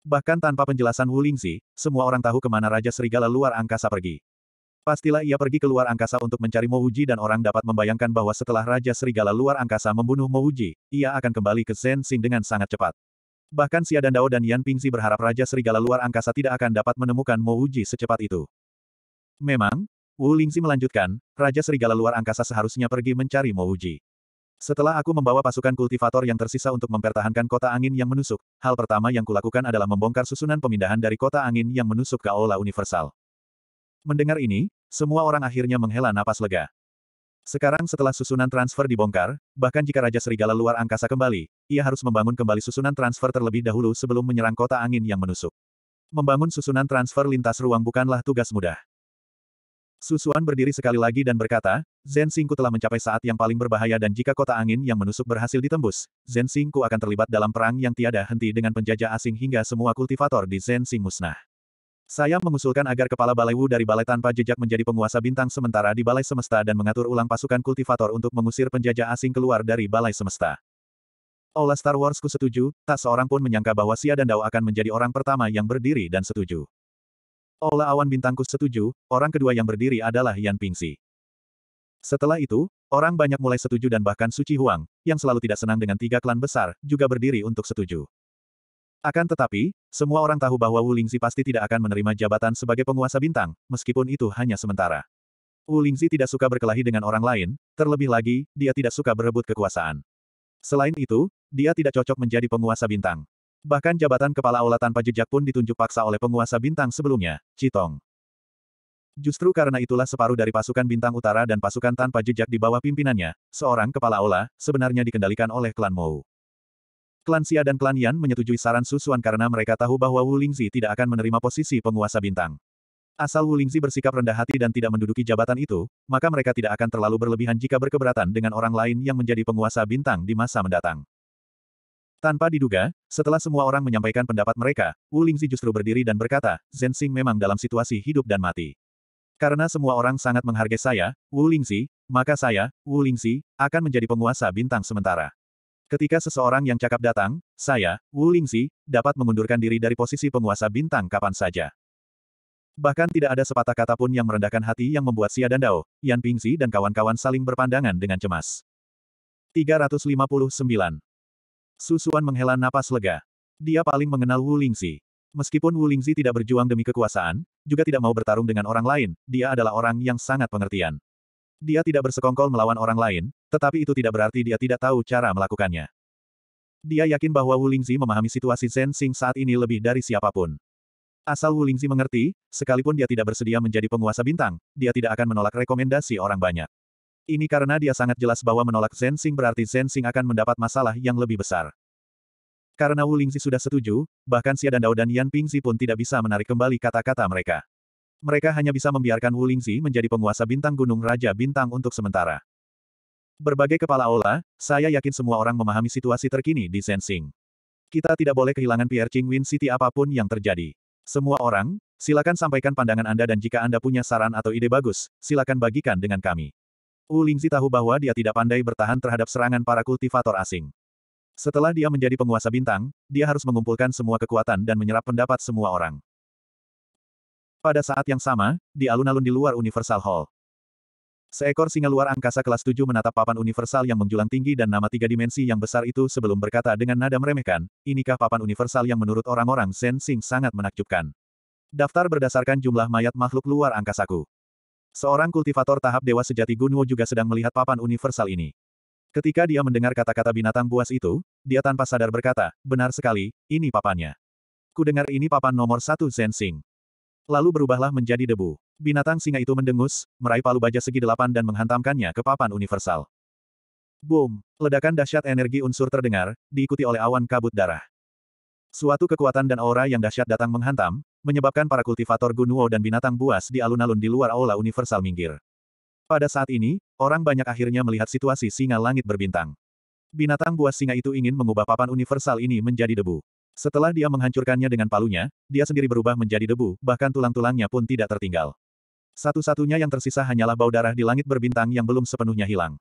Bahkan tanpa penjelasan Wu Lingzi, semua orang tahu kemana Raja Serigala luar angkasa pergi. Pastilah ia pergi ke luar angkasa untuk mencari Mouji dan orang dapat membayangkan bahwa setelah Raja Serigala luar angkasa membunuh Mouji, ia akan kembali ke Xing dengan sangat cepat. Bahkan Xia Dandao dan Yan Pingzi berharap Raja Serigala luar angkasa tidak akan dapat menemukan Mouji secepat itu. Memang, Wu Lingzi melanjutkan, Raja Serigala luar angkasa seharusnya pergi mencari Mouji. Setelah aku membawa pasukan kultivator yang tersisa untuk mempertahankan kota angin yang menusuk, hal pertama yang kulakukan adalah membongkar susunan pemindahan dari kota angin yang menusuk ke Aula Universal. Mendengar ini, semua orang akhirnya menghela napas lega. Sekarang setelah susunan transfer dibongkar, bahkan jika Raja Serigala luar angkasa kembali, ia harus membangun kembali susunan transfer terlebih dahulu sebelum menyerang kota angin yang menusuk. Membangun susunan transfer lintas ruang bukanlah tugas mudah. Susuan berdiri sekali lagi dan berkata, Zen Singku telah mencapai saat yang paling berbahaya dan jika kota angin yang menusuk berhasil ditembus, Zen Singku akan terlibat dalam perang yang tiada henti dengan penjajah asing hingga semua kultivator di Zen Sing musnah. Saya mengusulkan agar kepala balai Wu dari Balai Tanpa Jejak menjadi penguasa bintang sementara di Balai Semesta dan mengatur ulang pasukan kultivator untuk mengusir penjajah asing keluar dari Balai Semesta. Ola Star Wars ku setuju, tak seorang pun menyangka bahwa Sia dan Dao akan menjadi orang pertama yang berdiri dan setuju. Ola Awan Bintangku setuju, orang kedua yang berdiri adalah Yan Pingsi. Setelah itu, orang banyak mulai setuju dan bahkan Suci Huang, yang selalu tidak senang dengan tiga klan besar, juga berdiri untuk setuju. Akan tetapi, semua orang tahu bahwa Wu Lingzi pasti tidak akan menerima jabatan sebagai penguasa bintang, meskipun itu hanya sementara. Wu Lingzi tidak suka berkelahi dengan orang lain, terlebih lagi, dia tidak suka berebut kekuasaan. Selain itu, dia tidak cocok menjadi penguasa bintang. Bahkan jabatan kepala aula tanpa jejak pun ditunjuk paksa oleh penguasa bintang sebelumnya, Citong. Justru karena itulah separuh dari pasukan bintang utara dan pasukan tanpa jejak di bawah pimpinannya, seorang kepala aula, sebenarnya dikendalikan oleh klan Mou. Klan Xia dan klan Yan menyetujui saran Susuan karena mereka tahu bahwa Wu Lingzi tidak akan menerima posisi penguasa bintang. Asal Wu Lingzi bersikap rendah hati dan tidak menduduki jabatan itu, maka mereka tidak akan terlalu berlebihan jika berkeberatan dengan orang lain yang menjadi penguasa bintang di masa mendatang. Tanpa diduga, setelah semua orang menyampaikan pendapat mereka, Wu Lingzi justru berdiri dan berkata, Zensing memang dalam situasi hidup dan mati. Karena semua orang sangat menghargai saya, Wu Lingzi, maka saya, Wu Lingzi, akan menjadi penguasa bintang sementara. Ketika seseorang yang cakap datang, saya, Wu Lingzi dapat mengundurkan diri dari posisi penguasa bintang kapan saja. Bahkan tidak ada sepatah kata pun yang merendahkan hati yang membuat Xia dan Dao, Yan Pingzi dan kawan-kawan saling berpandangan dengan cemas. 359. Susuan menghela napas lega. Dia paling mengenal Wu Lingzi. Meskipun Wu Lingzi tidak berjuang demi kekuasaan, juga tidak mau bertarung dengan orang lain, dia adalah orang yang sangat pengertian. Dia tidak bersekongkol melawan orang lain, tetapi itu tidak berarti dia tidak tahu cara melakukannya. Dia yakin bahwa Wu Lingzi memahami situasi Zhen Xing saat ini lebih dari siapapun. Asal Wu Lingzi mengerti, sekalipun dia tidak bersedia menjadi penguasa bintang, dia tidak akan menolak rekomendasi orang banyak. Ini karena dia sangat jelas bahwa menolak Zhen Xing berarti Zhen Xing akan mendapat masalah yang lebih besar. Karena Wu Lingzi sudah setuju, bahkan Xia Dandao dan Yan Pingzi pun tidak bisa menarik kembali kata-kata mereka. Mereka hanya bisa membiarkan Wu Lingzi menjadi penguasa bintang Gunung Raja Bintang untuk sementara. Berbagai kepala aula, saya yakin semua orang memahami situasi terkini di Sensing. Kita tidak boleh kehilangan Pierre Qingwin City apapun yang terjadi. Semua orang, silakan sampaikan pandangan Anda dan jika Anda punya saran atau ide bagus, silakan bagikan dengan kami. Wu Lingzi tahu bahwa dia tidak pandai bertahan terhadap serangan para kultivator asing. Setelah dia menjadi penguasa bintang, dia harus mengumpulkan semua kekuatan dan menyerap pendapat semua orang. Pada saat yang sama, di alun-alun di luar Universal Hall, Seekor singa luar angkasa kelas 7 menatap papan universal yang menjulang tinggi dan nama tiga dimensi yang besar itu sebelum berkata dengan nada meremehkan, inikah papan universal yang menurut orang-orang Zen Sing sangat menakjubkan. Daftar berdasarkan jumlah mayat makhluk luar angkasaku. Seorang kultivator tahap dewa sejati Gunwo juga sedang melihat papan universal ini. Ketika dia mendengar kata-kata binatang buas itu, dia tanpa sadar berkata, benar sekali, ini papannya. Kudengar ini papan nomor satu Zen Sing. Lalu berubahlah menjadi debu. Binatang singa itu mendengus, meraih palu baja segi delapan dan menghantamkannya ke papan universal. Boom! Ledakan dahsyat energi unsur terdengar, diikuti oleh awan kabut darah. Suatu kekuatan dan aura yang dahsyat datang menghantam, menyebabkan para kultivator Gunuo dan binatang buas di alun-alun di luar aula universal minggir. Pada saat ini, orang banyak akhirnya melihat situasi singa langit berbintang. Binatang buas singa itu ingin mengubah papan universal ini menjadi debu. Setelah dia menghancurkannya dengan palunya, dia sendiri berubah menjadi debu, bahkan tulang-tulangnya pun tidak tertinggal. Satu-satunya yang tersisa hanyalah bau darah di langit berbintang yang belum sepenuhnya hilang.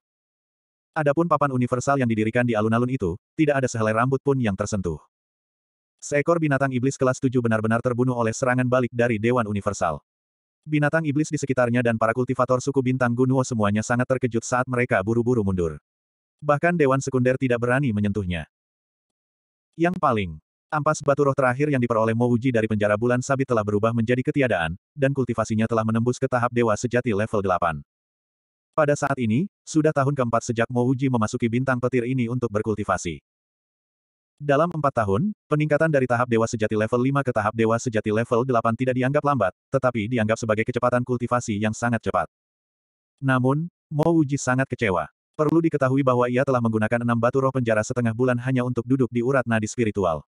Adapun papan universal yang didirikan di alun-alun itu, tidak ada sehelai rambut pun yang tersentuh. Seekor binatang iblis kelas 7 benar-benar terbunuh oleh serangan balik dari Dewan Universal. Binatang iblis di sekitarnya dan para kultivator suku bintang Gunuo semuanya sangat terkejut saat mereka buru-buru mundur. Bahkan Dewan Sekunder tidak berani menyentuhnya. Yang paling Ampas batu roh terakhir yang diperoleh Mouji dari penjara bulan sabit telah berubah menjadi ketiadaan, dan kultivasinya telah menembus ke tahap dewa sejati level 8. Pada saat ini, sudah tahun keempat sejak Mouji memasuki bintang petir ini untuk berkultivasi. Dalam empat tahun, peningkatan dari tahap dewa sejati level 5 ke tahap dewa sejati level 8 tidak dianggap lambat, tetapi dianggap sebagai kecepatan kultivasi yang sangat cepat. Namun, Mouji sangat kecewa. Perlu diketahui bahwa ia telah menggunakan enam batu roh penjara setengah bulan hanya untuk duduk di urat nadi spiritual.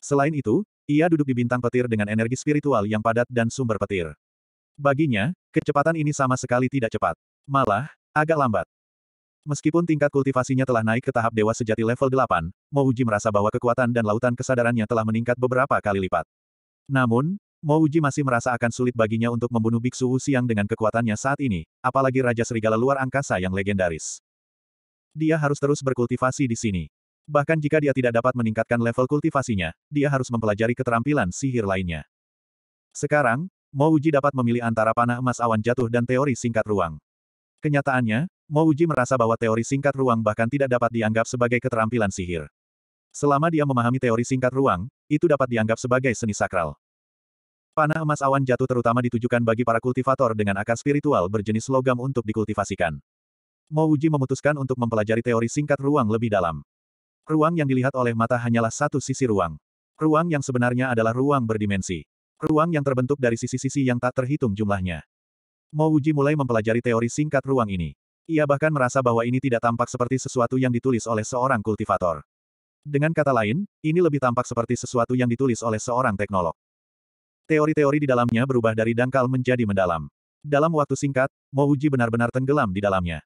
Selain itu, ia duduk di bintang petir dengan energi spiritual yang padat dan sumber petir. Baginya, kecepatan ini sama sekali tidak cepat. Malah, agak lambat. Meskipun tingkat kultivasinya telah naik ke tahap dewa sejati level 8, Mouji merasa bahwa kekuatan dan lautan kesadarannya telah meningkat beberapa kali lipat. Namun, Mouji masih merasa akan sulit baginya untuk membunuh Biksu Wu Siang dengan kekuatannya saat ini, apalagi Raja Serigala luar angkasa yang legendaris. Dia harus terus berkultivasi di sini. Bahkan jika dia tidak dapat meningkatkan level kultivasinya, dia harus mempelajari keterampilan sihir lainnya. Sekarang, Uji dapat memilih antara panah emas awan jatuh dan teori singkat ruang. Kenyataannya, Uji merasa bahwa teori singkat ruang bahkan tidak dapat dianggap sebagai keterampilan sihir. Selama dia memahami teori singkat ruang, itu dapat dianggap sebagai seni sakral. Panah emas awan jatuh terutama ditujukan bagi para kultivator dengan akar spiritual berjenis logam untuk dikultivasikan. Uji memutuskan untuk mempelajari teori singkat ruang lebih dalam. Ruang yang dilihat oleh mata hanyalah satu sisi ruang. Ruang yang sebenarnya adalah ruang berdimensi. Ruang yang terbentuk dari sisi-sisi yang tak terhitung jumlahnya. Mo Wuji mulai mempelajari teori singkat ruang ini. Ia bahkan merasa bahwa ini tidak tampak seperti sesuatu yang ditulis oleh seorang kultivator. Dengan kata lain, ini lebih tampak seperti sesuatu yang ditulis oleh seorang teknolog. Teori-teori di dalamnya berubah dari dangkal menjadi mendalam. Dalam waktu singkat, Mo Wuji benar-benar tenggelam di dalamnya.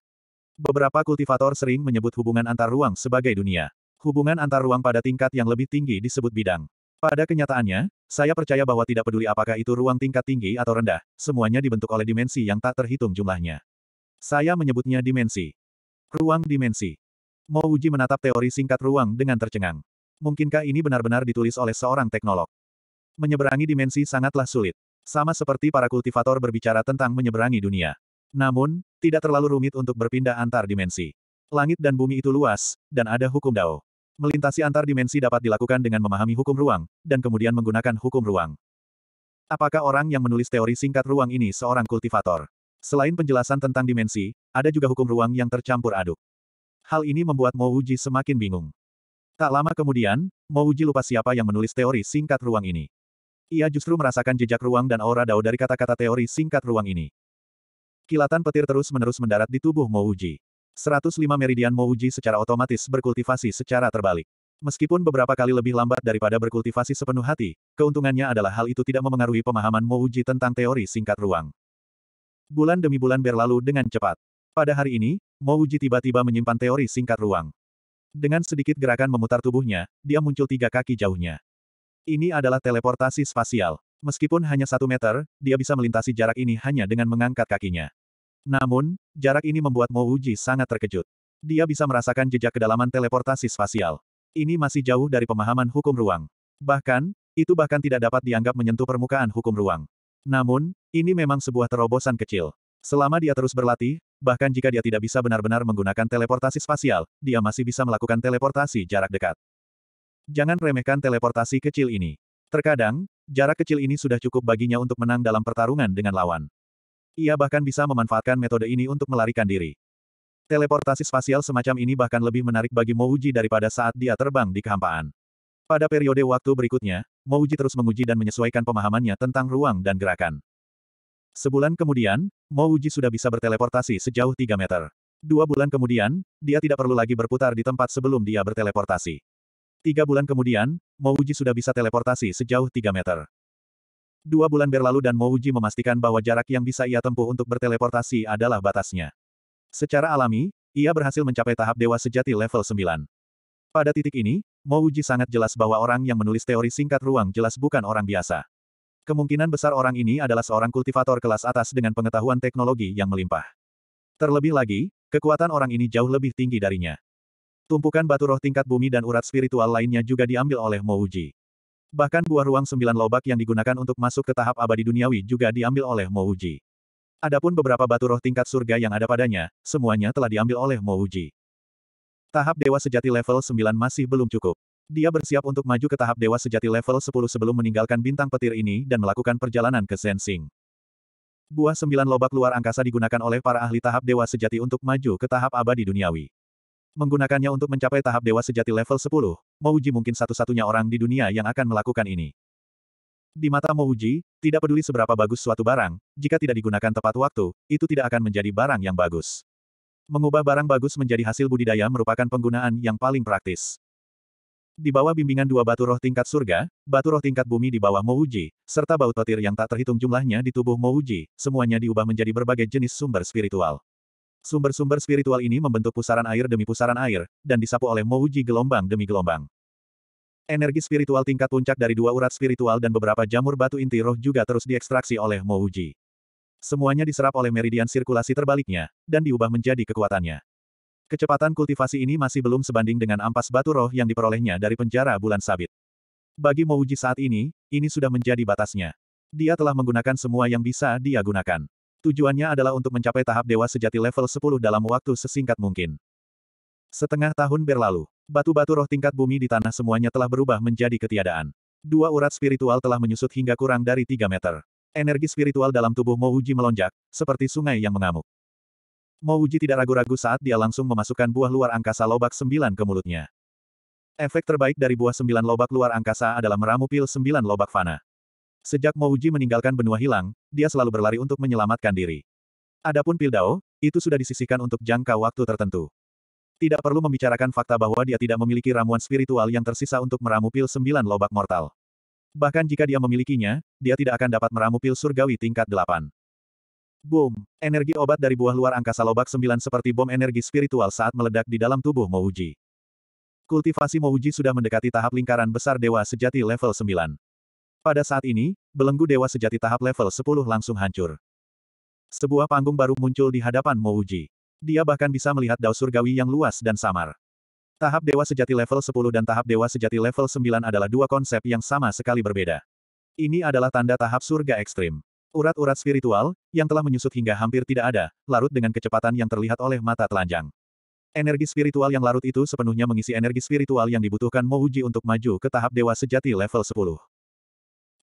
Beberapa kultivator sering menyebut hubungan antar ruang sebagai dunia. Hubungan antar ruang pada tingkat yang lebih tinggi disebut bidang. Pada kenyataannya, saya percaya bahwa tidak peduli apakah itu ruang tingkat tinggi atau rendah, semuanya dibentuk oleh dimensi yang tak terhitung jumlahnya. Saya menyebutnya dimensi. Ruang dimensi. Mo Uji menatap teori singkat ruang dengan tercengang. Mungkinkah ini benar-benar ditulis oleh seorang teknolog? Menyeberangi dimensi sangatlah sulit. Sama seperti para kultivator berbicara tentang menyeberangi dunia. Namun, tidak terlalu rumit untuk berpindah antar dimensi. Langit dan bumi itu luas, dan ada hukum Dao. Melintasi antar dimensi dapat dilakukan dengan memahami hukum ruang, dan kemudian menggunakan hukum ruang. Apakah orang yang menulis teori singkat ruang ini seorang kultivator? Selain penjelasan tentang dimensi, ada juga hukum ruang yang tercampur aduk. Hal ini membuat Mo Uji semakin bingung. Tak lama kemudian, Mo Uji lupa siapa yang menulis teori singkat ruang ini. Ia justru merasakan jejak ruang dan aura dao dari kata-kata teori singkat ruang ini. Kilatan petir terus-menerus mendarat di tubuh Mo Uji. 105 meridian Mouji secara otomatis berkultivasi secara terbalik. Meskipun beberapa kali lebih lambat daripada berkultivasi sepenuh hati, keuntungannya adalah hal itu tidak memengaruhi pemahaman Mouji tentang teori singkat ruang. Bulan demi bulan berlalu dengan cepat. Pada hari ini, Mouji tiba-tiba menyimpan teori singkat ruang. Dengan sedikit gerakan memutar tubuhnya, dia muncul tiga kaki jauhnya. Ini adalah teleportasi spasial. Meskipun hanya satu meter, dia bisa melintasi jarak ini hanya dengan mengangkat kakinya. Namun, jarak ini membuat Mo Uji sangat terkejut. Dia bisa merasakan jejak kedalaman teleportasi spasial. Ini masih jauh dari pemahaman hukum ruang. Bahkan, itu bahkan tidak dapat dianggap menyentuh permukaan hukum ruang. Namun, ini memang sebuah terobosan kecil. Selama dia terus berlatih, bahkan jika dia tidak bisa benar-benar menggunakan teleportasi spasial, dia masih bisa melakukan teleportasi jarak dekat. Jangan remehkan teleportasi kecil ini. Terkadang, jarak kecil ini sudah cukup baginya untuk menang dalam pertarungan dengan lawan. Ia bahkan bisa memanfaatkan metode ini untuk melarikan diri. Teleportasi spasial semacam ini bahkan lebih menarik bagi Mouji daripada saat dia terbang di kehampaan. Pada periode waktu berikutnya, Mouji terus menguji dan menyesuaikan pemahamannya tentang ruang dan gerakan. Sebulan kemudian, Mouji sudah bisa berteleportasi sejauh 3 meter. Dua bulan kemudian, dia tidak perlu lagi berputar di tempat sebelum dia berteleportasi. Tiga bulan kemudian, Mouji sudah bisa teleportasi sejauh 3 meter. Dua bulan berlalu dan Mouji memastikan bahwa jarak yang bisa ia tempuh untuk berteleportasi adalah batasnya. Secara alami, ia berhasil mencapai tahap dewa sejati level 9. Pada titik ini, Mouji sangat jelas bahwa orang yang menulis teori singkat ruang jelas bukan orang biasa. Kemungkinan besar orang ini adalah seorang kultivator kelas atas dengan pengetahuan teknologi yang melimpah. Terlebih lagi, kekuatan orang ini jauh lebih tinggi darinya. Tumpukan batu roh tingkat bumi dan urat spiritual lainnya juga diambil oleh Mouji. Bahkan buah ruang sembilan lobak yang digunakan untuk masuk ke tahap abadi duniawi juga diambil oleh Mouji. Adapun beberapa batu roh tingkat surga yang ada padanya, semuanya telah diambil oleh Mouji. Tahap Dewa Sejati level 9 masih belum cukup. Dia bersiap untuk maju ke tahap Dewa Sejati level 10 sebelum meninggalkan bintang petir ini dan melakukan perjalanan ke Sensing. Buah sembilan lobak luar angkasa digunakan oleh para ahli tahap Dewa Sejati untuk maju ke tahap abadi duniawi. Menggunakannya untuk mencapai tahap dewa sejati level 10, Mouji mungkin satu-satunya orang di dunia yang akan melakukan ini. Di mata Mouji, tidak peduli seberapa bagus suatu barang, jika tidak digunakan tepat waktu, itu tidak akan menjadi barang yang bagus. Mengubah barang bagus menjadi hasil budidaya merupakan penggunaan yang paling praktis. Di bawah bimbingan dua batu roh tingkat surga, batu roh tingkat bumi di bawah Mouji, serta baut petir yang tak terhitung jumlahnya di tubuh Mouji, semuanya diubah menjadi berbagai jenis sumber spiritual. Sumber-sumber spiritual ini membentuk pusaran air demi pusaran air, dan disapu oleh Mouji gelombang demi gelombang. Energi spiritual tingkat puncak dari dua urat spiritual dan beberapa jamur batu inti roh juga terus diekstraksi oleh Mouji. Semuanya diserap oleh meridian sirkulasi terbaliknya, dan diubah menjadi kekuatannya. Kecepatan kultivasi ini masih belum sebanding dengan ampas batu roh yang diperolehnya dari penjara bulan sabit. Bagi Mouji saat ini, ini sudah menjadi batasnya. Dia telah menggunakan semua yang bisa dia gunakan. Tujuannya adalah untuk mencapai tahap dewa sejati level 10 dalam waktu sesingkat mungkin. Setengah tahun berlalu, batu-batu roh tingkat bumi di tanah semuanya telah berubah menjadi ketiadaan. Dua urat spiritual telah menyusut hingga kurang dari 3 meter. Energi spiritual dalam tubuh Mouji melonjak, seperti sungai yang mengamuk. Mouji tidak ragu-ragu saat dia langsung memasukkan buah luar angkasa lobak sembilan ke mulutnya. Efek terbaik dari buah sembilan lobak luar angkasa adalah meramu pil sembilan lobak fana. Sejak Mouji meninggalkan benua hilang, dia selalu berlari untuk menyelamatkan diri. Adapun pil Dao, itu sudah disisihkan untuk jangka waktu tertentu. Tidak perlu membicarakan fakta bahwa dia tidak memiliki ramuan spiritual yang tersisa untuk meramu pil sembilan lobak mortal. Bahkan jika dia memilikinya, dia tidak akan dapat meramu pil surgawi tingkat delapan. Boom! Energi obat dari buah luar angkasa lobak sembilan seperti bom energi spiritual saat meledak di dalam tubuh Mouji. Kultivasi Mouji sudah mendekati tahap lingkaran besar dewa sejati level sembilan. Pada saat ini, belenggu dewa sejati tahap level 10 langsung hancur. Sebuah panggung baru muncul di hadapan Mouji. Dia bahkan bisa melihat dao surgawi yang luas dan samar. Tahap dewa sejati level 10 dan tahap dewa sejati level 9 adalah dua konsep yang sama sekali berbeda. Ini adalah tanda tahap surga ekstrim. Urat-urat spiritual, yang telah menyusut hingga hampir tidak ada, larut dengan kecepatan yang terlihat oleh mata telanjang. Energi spiritual yang larut itu sepenuhnya mengisi energi spiritual yang dibutuhkan Mouji untuk maju ke tahap dewa sejati level 10.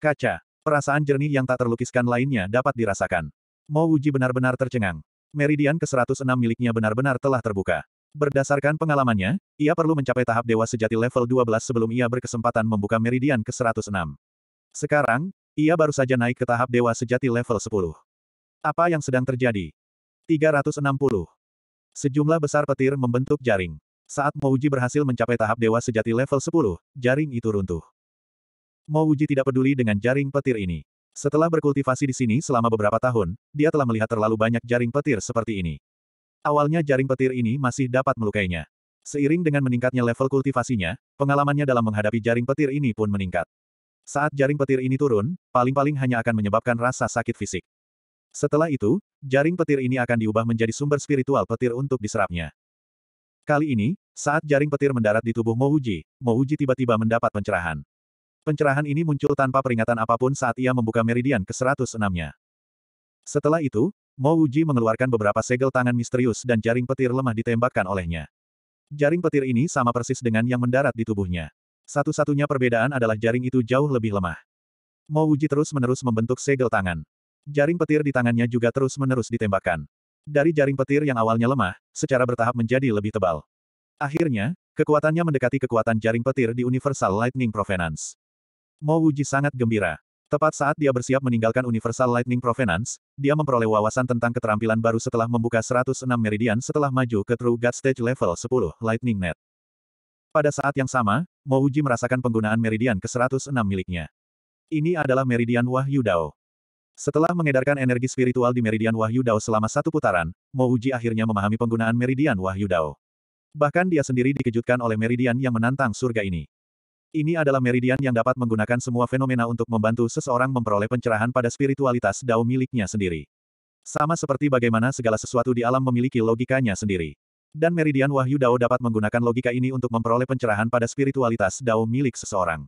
Kaca. Perasaan jernih yang tak terlukiskan lainnya dapat dirasakan. Mo Wuji benar-benar tercengang. Meridian ke-106 miliknya benar-benar telah terbuka. Berdasarkan pengalamannya, ia perlu mencapai tahap dewa sejati level 12 sebelum ia berkesempatan membuka meridian ke-106. Sekarang, ia baru saja naik ke tahap dewa sejati level 10. Apa yang sedang terjadi? 360. Sejumlah besar petir membentuk jaring. Saat Mouji berhasil mencapai tahap dewa sejati level 10, jaring itu runtuh. Mo Wuji tidak peduli dengan jaring petir ini. Setelah berkultivasi di sini selama beberapa tahun, dia telah melihat terlalu banyak jaring petir seperti ini. Awalnya jaring petir ini masih dapat melukainya. Seiring dengan meningkatnya level kultivasinya, pengalamannya dalam menghadapi jaring petir ini pun meningkat. Saat jaring petir ini turun, paling-paling hanya akan menyebabkan rasa sakit fisik. Setelah itu, jaring petir ini akan diubah menjadi sumber spiritual petir untuk diserapnya. Kali ini, saat jaring petir mendarat di tubuh Mouji, Mouji tiba-tiba mendapat pencerahan. Pencerahan ini muncul tanpa peringatan apapun saat ia membuka meridian ke-106-nya. Setelah itu, Mo Uji mengeluarkan beberapa segel tangan misterius dan jaring petir lemah ditembakkan olehnya. Jaring petir ini sama persis dengan yang mendarat di tubuhnya. Satu-satunya perbedaan adalah jaring itu jauh lebih lemah. Mo Uji terus-menerus membentuk segel tangan. Jaring petir di tangannya juga terus-menerus ditembakkan. Dari jaring petir yang awalnya lemah, secara bertahap menjadi lebih tebal. Akhirnya, kekuatannya mendekati kekuatan jaring petir di Universal Lightning Provenance. Mo Wuji sangat gembira. Tepat saat dia bersiap meninggalkan Universal Lightning Provenance, dia memperoleh wawasan tentang keterampilan baru setelah membuka 106 meridian setelah maju ke True God Stage Level 10, Lightning Net. Pada saat yang sama, Mo Wuji merasakan penggunaan meridian ke-106 miliknya. Ini adalah meridian Wahyu Dao. Setelah mengedarkan energi spiritual di meridian Wahyu Dao selama satu putaran, Mo Wuji akhirnya memahami penggunaan meridian Wahyu Dao. Bahkan dia sendiri dikejutkan oleh meridian yang menantang surga ini. Ini adalah meridian yang dapat menggunakan semua fenomena untuk membantu seseorang memperoleh pencerahan pada spiritualitas dao miliknya sendiri. Sama seperti bagaimana segala sesuatu di alam memiliki logikanya sendiri. Dan meridian wahyu dao dapat menggunakan logika ini untuk memperoleh pencerahan pada spiritualitas dao milik seseorang.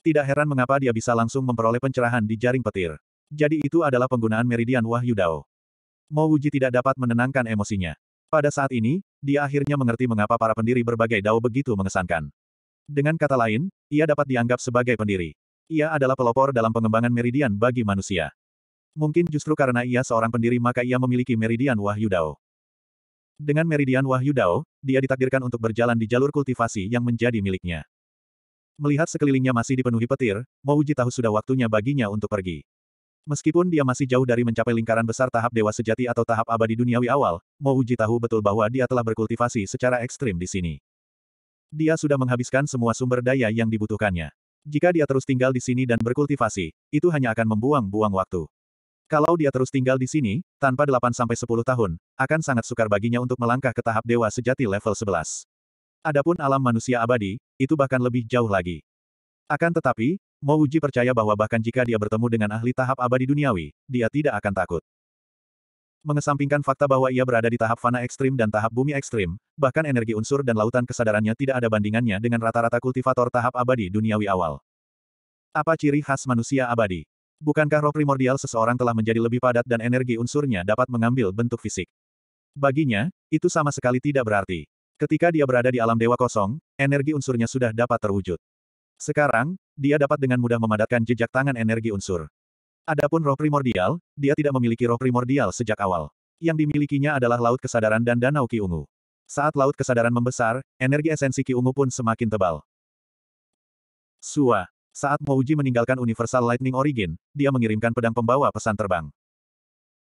Tidak heran mengapa dia bisa langsung memperoleh pencerahan di jaring petir. Jadi itu adalah penggunaan meridian wahyu dao. Mo Wuji tidak dapat menenangkan emosinya. Pada saat ini, dia akhirnya mengerti mengapa para pendiri berbagai dao begitu mengesankan. Dengan kata lain, ia dapat dianggap sebagai pendiri. Ia adalah pelopor dalam pengembangan meridian bagi manusia. Mungkin justru karena ia seorang pendiri maka ia memiliki meridian Wahyu Dao. Dengan meridian Wahyu Dao, dia ditakdirkan untuk berjalan di jalur kultivasi yang menjadi miliknya. Melihat sekelilingnya masih dipenuhi petir, Mouji tahu sudah waktunya baginya untuk pergi. Meskipun dia masih jauh dari mencapai lingkaran besar tahap dewa sejati atau tahap abadi duniawi awal, Mouji tahu betul bahwa dia telah berkultivasi secara ekstrim di sini. Dia sudah menghabiskan semua sumber daya yang dibutuhkannya. Jika dia terus tinggal di sini dan berkultivasi, itu hanya akan membuang-buang waktu. Kalau dia terus tinggal di sini, tanpa 8-10 tahun, akan sangat sukar baginya untuk melangkah ke tahap dewa sejati level 11. Adapun alam manusia abadi, itu bahkan lebih jauh lagi. Akan tetapi, Mouji percaya bahwa bahkan jika dia bertemu dengan ahli tahap abadi duniawi, dia tidak akan takut. Mengesampingkan fakta bahwa ia berada di tahap fana ekstrim dan tahap bumi ekstrim, bahkan energi unsur dan lautan kesadarannya tidak ada bandingannya dengan rata-rata kultivator tahap abadi duniawi awal. Apa ciri khas manusia abadi? Bukankah roh primordial seseorang telah menjadi lebih padat dan energi unsurnya dapat mengambil bentuk fisik? Baginya, itu sama sekali tidak berarti. Ketika dia berada di alam dewa kosong, energi unsurnya sudah dapat terwujud. Sekarang, dia dapat dengan mudah memadatkan jejak tangan energi unsur. Adapun roh primordial, dia tidak memiliki roh primordial sejak awal. Yang dimilikinya adalah Laut Kesadaran dan Danau Ki Ungu. Saat Laut Kesadaran membesar, energi esensi Ki Ungu pun semakin tebal. Sua. Saat Mouji meninggalkan Universal Lightning Origin, dia mengirimkan pedang pembawa pesan terbang.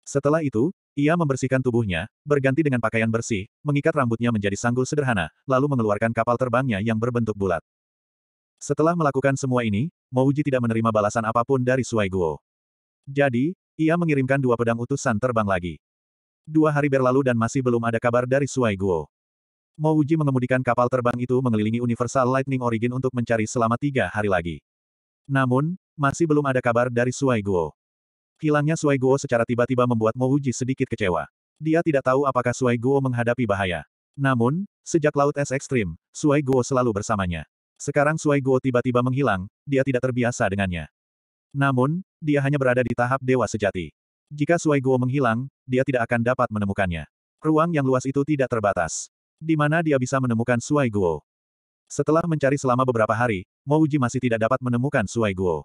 Setelah itu, ia membersihkan tubuhnya, berganti dengan pakaian bersih, mengikat rambutnya menjadi sanggul sederhana, lalu mengeluarkan kapal terbangnya yang berbentuk bulat. Setelah melakukan semua ini, Mouji tidak menerima balasan apapun dari Suai Guo. Jadi, ia mengirimkan dua pedang utusan terbang lagi. Dua hari berlalu dan masih belum ada kabar dari Suai Guo. Mo Uji mengemudikan kapal terbang itu mengelilingi Universal Lightning Origin untuk mencari selama tiga hari lagi. Namun, masih belum ada kabar dari Suai Guo. Hilangnya Suai Guo secara tiba-tiba membuat Mo Uji sedikit kecewa. Dia tidak tahu apakah Suai Guo menghadapi bahaya. Namun, sejak Laut Es Ekstrim, Suai Guo selalu bersamanya. Sekarang Suai Guo tiba-tiba menghilang, dia tidak terbiasa dengannya. Namun, dia hanya berada di tahap dewa sejati. Jika Suai Guo menghilang, dia tidak akan dapat menemukannya. Ruang yang luas itu tidak terbatas. Di mana dia bisa menemukan Suai Guo? Setelah mencari selama beberapa hari, Uji masih tidak dapat menemukan Suai Guo.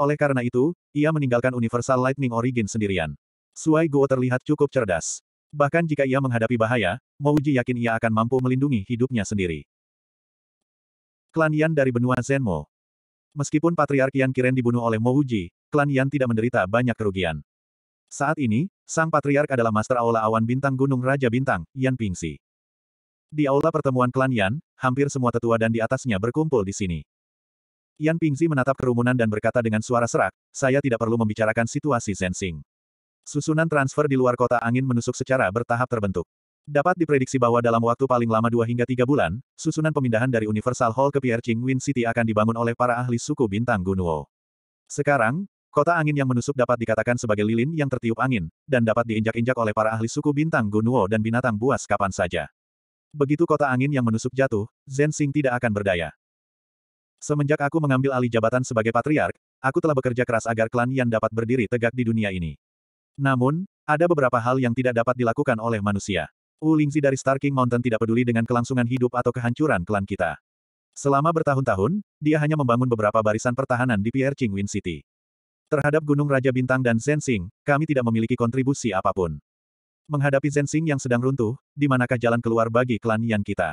Oleh karena itu, ia meninggalkan Universal Lightning Origin sendirian. Suai Guo terlihat cukup cerdas. Bahkan jika ia menghadapi bahaya, Uji yakin ia akan mampu melindungi hidupnya sendiri. Klan dari benua Zenmo Meskipun Patriark Yan Kiren dibunuh oleh Mo Uji, klan Yan tidak menderita banyak kerugian. Saat ini, sang patriark adalah Master Aula Awan Bintang Gunung Raja Bintang, Yan Pingsi. Di aula pertemuan klan Yan, hampir semua tetua dan di atasnya berkumpul di sini. Yan Pingsi menatap kerumunan dan berkata dengan suara serak, saya tidak perlu membicarakan situasi Zensing. Susunan transfer di luar kota angin menusuk secara bertahap terbentuk. Dapat diprediksi bahwa dalam waktu paling lama 2 hingga 3 bulan, susunan pemindahan dari Universal Hall ke Pierre Ching Win City akan dibangun oleh para ahli suku bintang Gunuo. Sekarang, kota angin yang menusuk dapat dikatakan sebagai lilin yang tertiup angin, dan dapat diinjak-injak oleh para ahli suku bintang Gunuo dan binatang buas kapan saja. Begitu kota angin yang menusuk jatuh, Zhen Xing tidak akan berdaya. Semenjak aku mengambil alih jabatan sebagai patriark, aku telah bekerja keras agar klan yang dapat berdiri tegak di dunia ini. Namun, ada beberapa hal yang tidak dapat dilakukan oleh manusia. U Lingzi dari Star King Mountain tidak peduli dengan kelangsungan hidup atau kehancuran klan kita. Selama bertahun-tahun, dia hanya membangun beberapa barisan pertahanan di Pierre Qingwin City. Terhadap Gunung Raja Bintang dan Zensing, kami tidak memiliki kontribusi apapun. Menghadapi Zensing yang sedang runtuh, di manakah jalan keluar bagi klan Yan kita?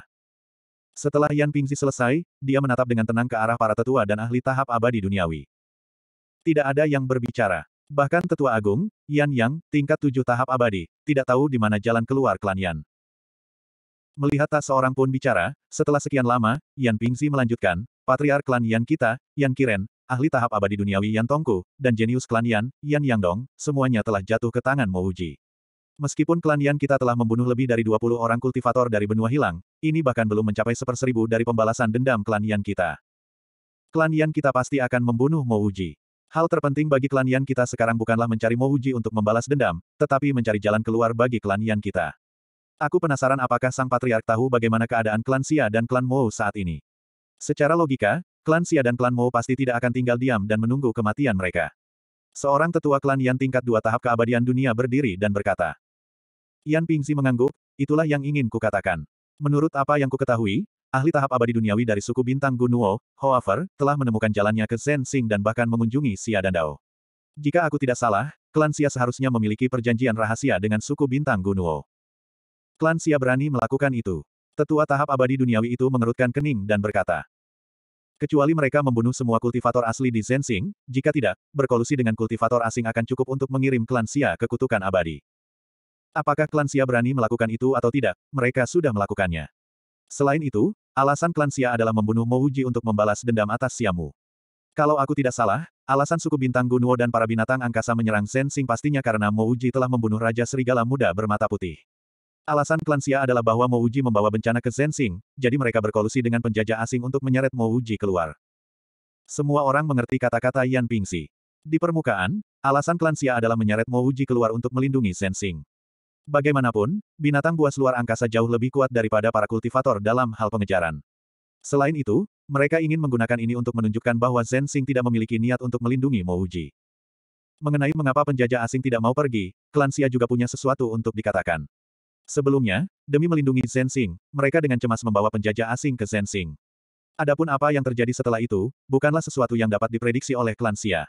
Setelah Yan Pingzi selesai, dia menatap dengan tenang ke arah para tetua dan ahli tahap abadi duniawi. Tidak ada yang berbicara. Bahkan tetua agung, Yan Yang, tingkat tujuh tahap abadi, tidak tahu di mana jalan keluar klan Yan. Melihat tak seorang pun bicara, setelah sekian lama, Yan Pingzi melanjutkan, Patriar klan Yan kita, Yan Kiren, ahli tahap abadi duniawi Yan Tongku, dan jenius klan Yan, Yan Yang Dong, semuanya telah jatuh ke tangan Mouji. Meskipun klan Yan kita telah membunuh lebih dari 20 orang kultivator dari benua hilang, ini bahkan belum mencapai seperseribu dari pembalasan dendam klan Yan kita. Klan Yan kita pasti akan membunuh Mouji. Hal terpenting bagi klan Yan kita sekarang bukanlah mencari Mo Mouji untuk membalas dendam, tetapi mencari jalan keluar bagi klan Yan kita. Aku penasaran apakah sang patriark tahu bagaimana keadaan klan Xia dan klan Mo saat ini. Secara logika, klan Xia dan klan Mo pasti tidak akan tinggal diam dan menunggu kematian mereka. Seorang tetua klan Yan tingkat dua tahap keabadian dunia berdiri dan berkata. Yan Pingzi mengangguk, itulah yang ingin kukatakan. Menurut apa yang kuketahui, ahli tahap abadi duniawi dari suku bintang Gunuo, however, telah menemukan jalannya ke Zensing dan bahkan mengunjungi Xia dan Dao. Jika aku tidak salah, klan Xia seharusnya memiliki perjanjian rahasia dengan suku bintang Gunuo. Klan Xia berani melakukan itu. Tetua tahap abadi duniawi itu mengerutkan kening dan berkata, Kecuali mereka membunuh semua kultivator asli di Zensing, jika tidak, berkolusi dengan kultivator asing akan cukup untuk mengirim klan Xia ke kutukan abadi. Apakah klan Xia berani melakukan itu atau tidak, mereka sudah melakukannya. Selain itu, Alasan klan Xia adalah membunuh Uji untuk membalas dendam atas Siamu. Kalau aku tidak salah, alasan suku bintang Gunuo dan para binatang angkasa menyerang Sensing pastinya karena Uji telah membunuh Raja Serigala Muda bermata putih. Alasan klan Xia adalah bahwa Uji membawa bencana ke Sensing, jadi mereka berkolusi dengan penjajah asing untuk menyeret Uji keluar. Semua orang mengerti kata-kata Yan Pingsi. Di permukaan, alasan klan Xia adalah menyeret Uji keluar untuk melindungi Sensing. Bagaimanapun, binatang buas luar angkasa jauh lebih kuat daripada para kultivator dalam hal pengejaran. Selain itu, mereka ingin menggunakan ini untuk menunjukkan bahwa Zen Xing tidak memiliki niat untuk melindungi Mo Uji. Mengenai mengapa penjajah asing tidak mau pergi, klan Xia juga punya sesuatu untuk dikatakan. Sebelumnya, demi melindungi Zen Xing, mereka dengan cemas membawa penjajah asing ke Zen Xing. Adapun apa yang terjadi setelah itu, bukanlah sesuatu yang dapat diprediksi oleh klan Xia.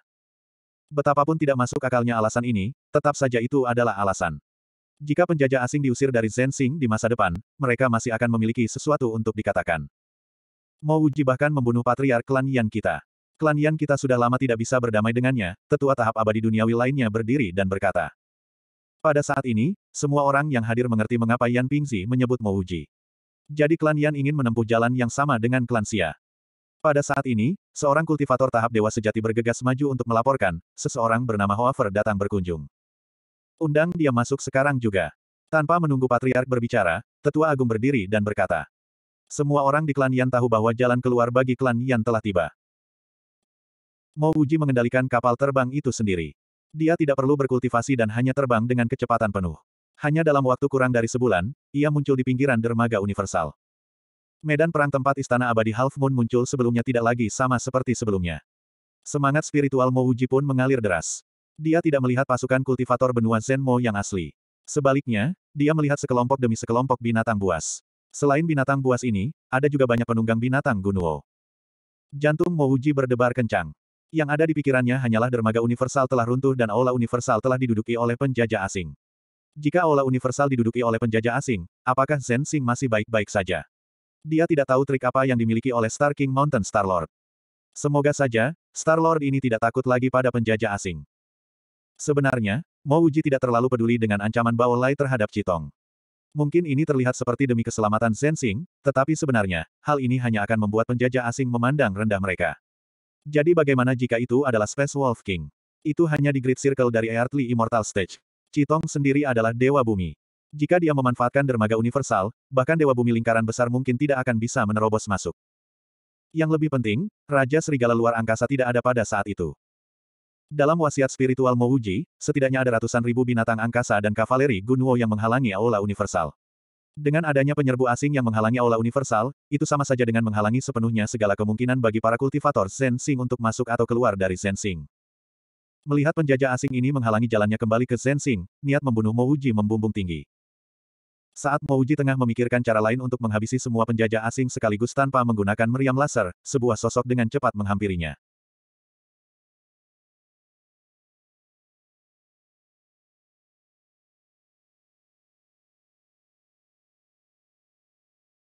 Betapapun tidak masuk akalnya alasan ini, tetap saja itu adalah alasan. Jika penjajah asing diusir dari Zensing di masa depan, mereka masih akan memiliki sesuatu untuk dikatakan. Mo Wuji bahkan membunuh patriark klan Yan kita. Klan Yan kita sudah lama tidak bisa berdamai dengannya, tetua tahap abadi duniawi lainnya berdiri dan berkata. Pada saat ini, semua orang yang hadir mengerti mengapa Yan Pingzi menyebut Mo Wuji. Jadi klan Yan ingin menempuh jalan yang sama dengan klan Xia. Pada saat ini, seorang kultivator tahap dewa sejati bergegas maju untuk melaporkan, seseorang bernama Hoafer datang berkunjung. Undang dia masuk sekarang juga. Tanpa menunggu patriark berbicara, tetua agung berdiri dan berkata. Semua orang di klan Yan tahu bahwa jalan keluar bagi klan Yan telah tiba. Mo Uji mengendalikan kapal terbang itu sendiri. Dia tidak perlu berkultivasi dan hanya terbang dengan kecepatan penuh. Hanya dalam waktu kurang dari sebulan, ia muncul di pinggiran dermaga universal. Medan perang tempat istana abadi Half Moon muncul sebelumnya tidak lagi sama seperti sebelumnya. Semangat spiritual Mo Uji pun mengalir deras. Dia tidak melihat pasukan kultivator benua Zenmo yang asli. Sebaliknya, dia melihat sekelompok demi sekelompok binatang buas. Selain binatang buas ini, ada juga banyak penunggang binatang Gunuo. Jantung Mouji berdebar kencang. Yang ada di pikirannya hanyalah dermaga universal telah runtuh dan aula universal telah diduduki oleh penjajah asing. Jika aula universal diduduki oleh penjajah asing, apakah Zen Xing masih baik-baik saja? Dia tidak tahu trik apa yang dimiliki oleh Star King Mountain Star Lord. Semoga saja, Star Lord ini tidak takut lagi pada penjajah asing. Sebenarnya, Mo Uji tidak terlalu peduli dengan ancaman Bao Lai terhadap Citong. Mungkin ini terlihat seperti demi keselamatan Zensing, tetapi sebenarnya, hal ini hanya akan membuat penjajah asing memandang rendah mereka. Jadi bagaimana jika itu adalah Space Wolf King? Itu hanya di Great Circle dari Earthly Immortal Stage. Citong sendiri adalah Dewa Bumi. Jika dia memanfaatkan dermaga universal, bahkan Dewa Bumi lingkaran besar mungkin tidak akan bisa menerobos masuk. Yang lebih penting, Raja Serigala luar angkasa tidak ada pada saat itu. Dalam wasiat spiritual Mouji, setidaknya ada ratusan ribu binatang angkasa dan kavaleri Gunwo yang menghalangi aula universal. Dengan adanya penyerbu asing yang menghalangi aula universal, itu sama saja dengan menghalangi sepenuhnya segala kemungkinan bagi para kultivator Zen Xing untuk masuk atau keluar dari Zen Xing. Melihat penjajah asing ini menghalangi jalannya kembali ke Zen Xing, niat membunuh Mouji membumbung tinggi. Saat Mouji tengah memikirkan cara lain untuk menghabisi semua penjajah asing sekaligus tanpa menggunakan meriam laser, sebuah sosok dengan cepat menghampirinya.